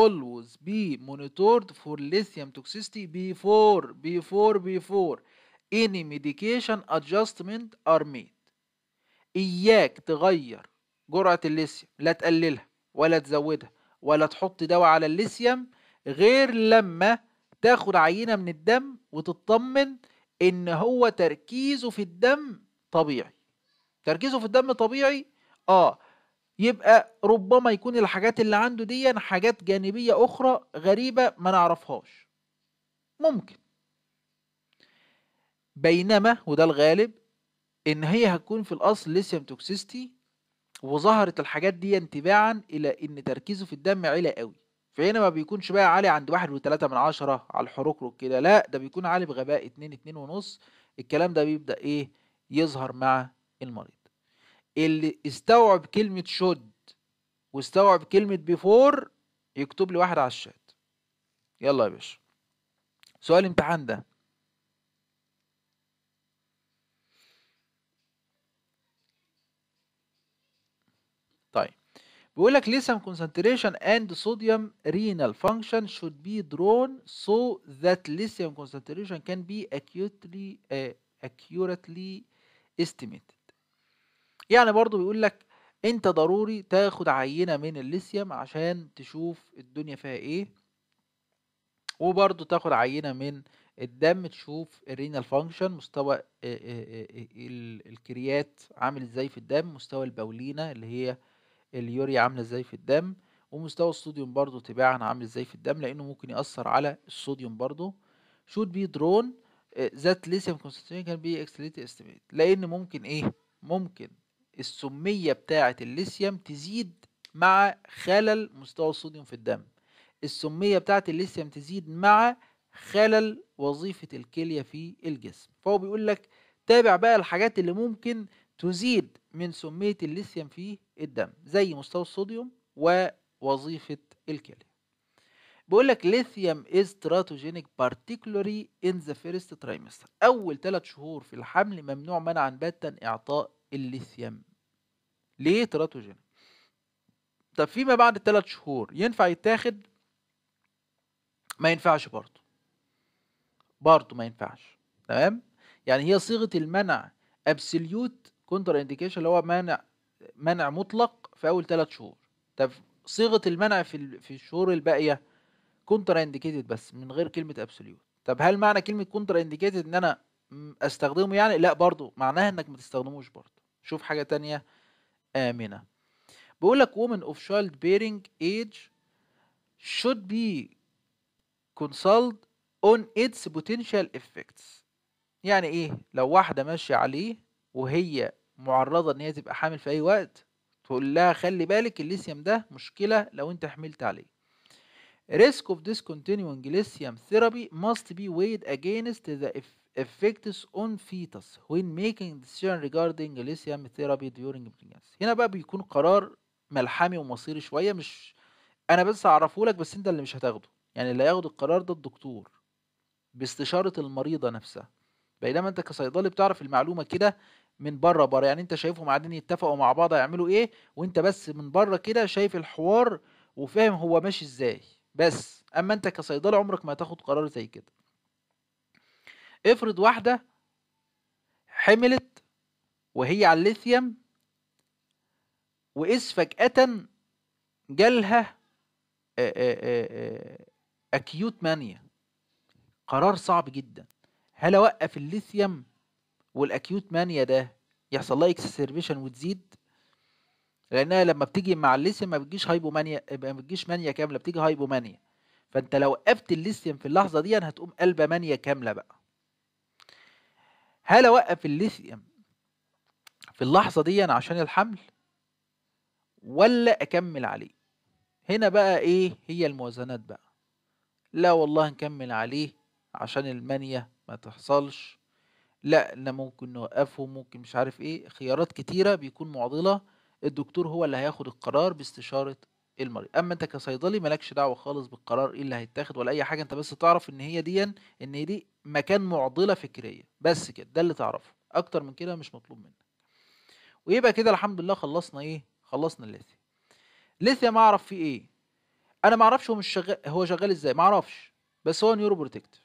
always be monitored for lithium toxicity before before before any medication adjustment are made إياك تغير جرعة الليثيوم لا تقللها ولا تزودها ولا تحط دواء على الليثيوم غير لما تاخد عينة من الدم وتطمن إن هو تركيزه في الدم طبيعي تركيزه في الدم طبيعي آه يبقى ربما يكون الحاجات اللي عنده دي حاجات جانبية أخرى غريبة ما نعرفهاش ممكن بينما وده الغالب إن هي هتكون في الأصل ليثيوم توكسيستي وظهرت الحاجات دي تباعا إلى إن تركيزه في الدم عالي قوي فهنا ما بيكونش بقى عالي عند واحد وتلاتة من عشرة على الحروق كده لا ده بيكون عالي بغباء اتنين اتنين ونص الكلام ده بيبدأ إيه يظهر مع المريض اللي استوعب كلمة شد واستوعب كلمة بيفور يكتب لي واحد على الشات يلا يا باشا سؤال الامتحان ده طيب بيقول لك lithium concentration and sodium renal function should be drawn so that lithium concentration can be accurately uh, accurately estimated يعني برضو بيقول لك انت ضروري تاخد عينة من الليثيوم عشان تشوف الدنيا فيها ايه وبرضو تاخد عينة من الدم تشوف الرينال فانكشن مستوى الكريات عامل ازاي في الدم مستوى البولينة اللي هي اليوريا عاملة ازاي في الدم ومستوى الصوديوم برضو تباعا عامل ازاي في الدم لانه ممكن يأثر على الصوديوم برضو should be drawn ذات ليثيوم concentration can be accelerated لان ممكن ايه ممكن السمية بتاعة الليثيوم تزيد مع خلل مستوى الصوديوم في الدم السمية بتاعة الليثيوم تزيد مع خلل وظيفة الكلية في الجسم فهو بيقول لك تابع بقى الحاجات اللي ممكن تزيد من سمية الليثيوم في الدم زي مستوى الصوديوم ووظيفة الكلية بيقول لك ليثيوم از تراتوجينيك particularly ان ذا فيرست trimester أول ثلاث شهور في الحمل ممنوع منعا باتا إعطاء الليثيوم ليه تراتوجين طب فيما بعد ثلاث شهور ينفع يتاخد ما ينفعش برضه برضه ما ينفعش تمام يعني هي صيغه المنع ابسوليوت كونتر انديكيشن اللي هو منع منع مطلق في اول ثلاث شهور طب صيغه المنع في في الشهور الباقيه كونتر انديكيتد بس من غير كلمه ابسوليوت طب هل معنى كلمه كونتر انديكيتد ان انا استخدمه يعني لا برضه معناها انك ما تستخدموش برضه شوف حاجة تانية آمنة بيقولك لك women of child bearing age should be consulted on its potential effects يعني ايه لو واحدة ماشية عليه وهي معرضة ان هي تبقى حامل في اي وقت تقول لها خلي بالك الليثيوم ده مشكلة لو انت حملت عليه risk of discontinuing lithium therapy must be weighed against the effects on fetus when making decision regarding lithium therapy during pregnancy هنا بقى بيكون قرار ملحمي ومصيري شويه مش انا بس اعرفه لك بس انت اللي مش هتاخده يعني اللي هياخد القرار ده الدكتور باستشاره المريضه نفسها بينما انت كصيدلي بتعرف المعلومه كده من بره بره يعني انت شايفهم قاعدين يتفقوا مع بعض هيعملوا ايه وانت بس من بره كده شايف الحوار وفاهم هو ماشي ازاي بس اما انت كصيدلي عمرك ما هتاخد قرار زي كده افرض واحدة حملت وهي على الليثيوم وإذ فجأة جالها أكيوت مانيا قرار صعب جدا هل أوقف الليثيوم والأكيوت مانيا ده يحصل لها اكسسربيشن وتزيد لأنها لما بتيجي مع الليثيوم ما بتجيش هايبومانيا ما بتجيش مانيا كاملة بتيجي هايبومانيا فأنت لو وقفت الليثيوم في اللحظة دي هتقوم قلبة مانيا كاملة بقى هل اوقف الليثيوم في اللحظه دي عشان الحمل ولا اكمل عليه هنا بقى ايه هي الموازنات بقى لا والله نكمل عليه عشان المانيا ما تحصلش لا ان ممكن نوقفه ممكن مش عارف ايه خيارات كتيره بيكون معضله الدكتور هو اللي هياخد القرار باستشاره إيه المريض اما انت كصيدلي مالكش دعوه خالص بالقرار ايه اللي هيتاخد ولا اي حاجه انت بس تعرف ان هي دي ان دي مكان معضله فكريه بس كده ده اللي تعرفه اكتر من كده مش مطلوب منك ويبقى كده الحمد لله خلصنا ايه خلصنا ليثيا ما اعرف فيه ايه انا ما اعرفش هو مش شغال هو شغال ازاي ما اعرفش بس هو نيورو بروتكتيف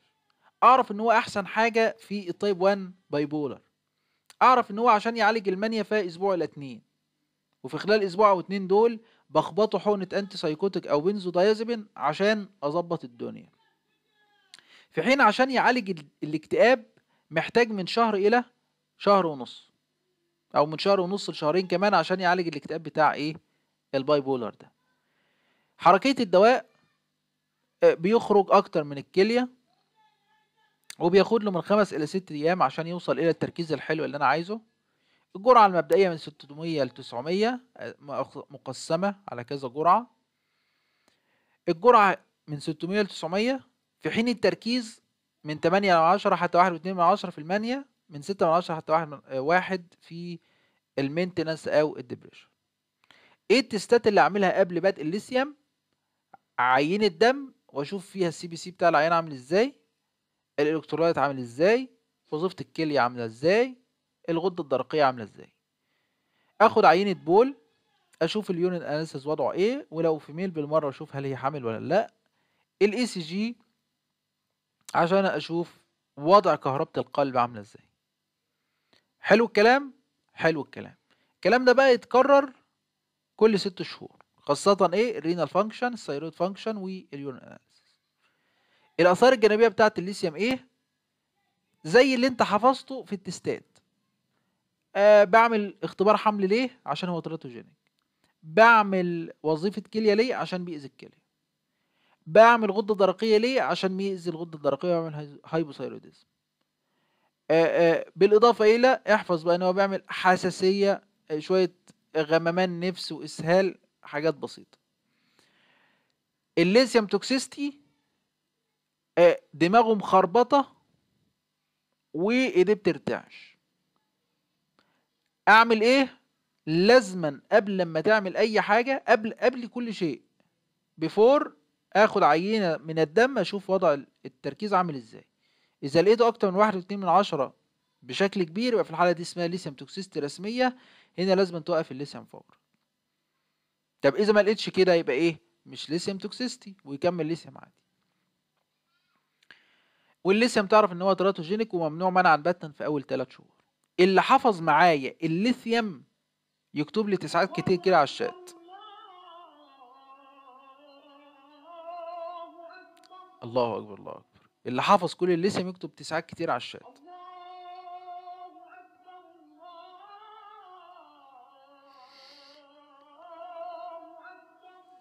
اعرف ان هو احسن حاجه في التايب 1 بايبولر اعرف ان هو عشان يعالج المانيا في اسبوع الى اتنين وفي خلال اسبوع او اتنين دول بخبطه حقنة انتي سايكوتيك او بنزودايازيبين عشان اظبط الدنيا في حين عشان يعالج الاكتئاب محتاج من شهر الى شهر ونص او من شهر ونص لشهرين كمان عشان يعالج الاكتئاب بتاع ايه الباي بولر ده حركية الدواء آه، بيخرج اكتر من الكلية وبياخد له من خمس الى ست ايام عشان يوصل الى التركيز الحلو اللي انا عايزه الجرعة المبدئية من 600 ل 900 آه، مقسمة على كذا جرعة الجرعة من 600 ل 900 في حين التركيز من 8 ل 10 حتى 1 و2 من 10 في المانيا من 6 من 10 حتى 1 واحد في المينتنس او الدبريشن ايه التستات اللي اعملها قبل بدء الليثيوم عينة دم واشوف فيها السي بي سي بتاع العين عامل ازاي الالكترولايت عامل ازاي وظيفة الكلية عاملة ازاي الغده الدرقيه عامله ازاي اخد عينه بول اشوف اليونين اناليسيس وضعه ايه ولو في ميل بالمره اشوف هل هي حامل ولا لا الاي سي جي عشان اشوف وضع كهربة القلب عامله ازاي حلو الكلام حلو الكلام الكلام ده بقى يتكرر كل ست شهور خاصة ايه الرينال فانكشن السيرويد فانكشن واليورين اناليسيس الآثار الجانبية بتاعة الليثيوم ايه زي اللي انت حفظته في التستات آه بعمل اختبار حمل ليه عشان هو تراتوجينيك بعمل وظيفة كلية ليه عشان بيأذي الكلية بعمل غدة درقية ليه عشان بيأذي الغدة الدرقية ويعمل هايبوثايروديزم آه، آه، بالإضافة إلى احفظ بقى إن هو بيعمل حساسية آه، شوية غممان نفس وإسهال حاجات بسيطة الليثيوم توكسيستي دماغه مخربطة وإيديه بترتعش اعمل ايه لازما قبل ما تعمل اي حاجه قبل قبل كل شيء بفور اخد عينه من الدم اشوف وضع التركيز عامل ازاي اذا لقيته اكتر من واحد واتنين من عشرة بشكل كبير يبقى في الحاله دي اسمها ليثيوم توكسيستي رسميه هنا لازم توقف الليثيوم فور طب اذا ما لقيتش كده يبقى ايه مش ليثيوم توكسيستي ويكمل ليثيوم عادي والليثيوم تعرف ان هو تراتوجينيك وممنوع منعا باتا في اول 3 شهور اللي حفظ معايا الليثيوم يكتب لي تسعات كتير كده على الشات الله اكبر الله اكبر اللي حفظ كل الليثيوم يكتب تسعات كتير على الشات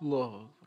الله أكبر.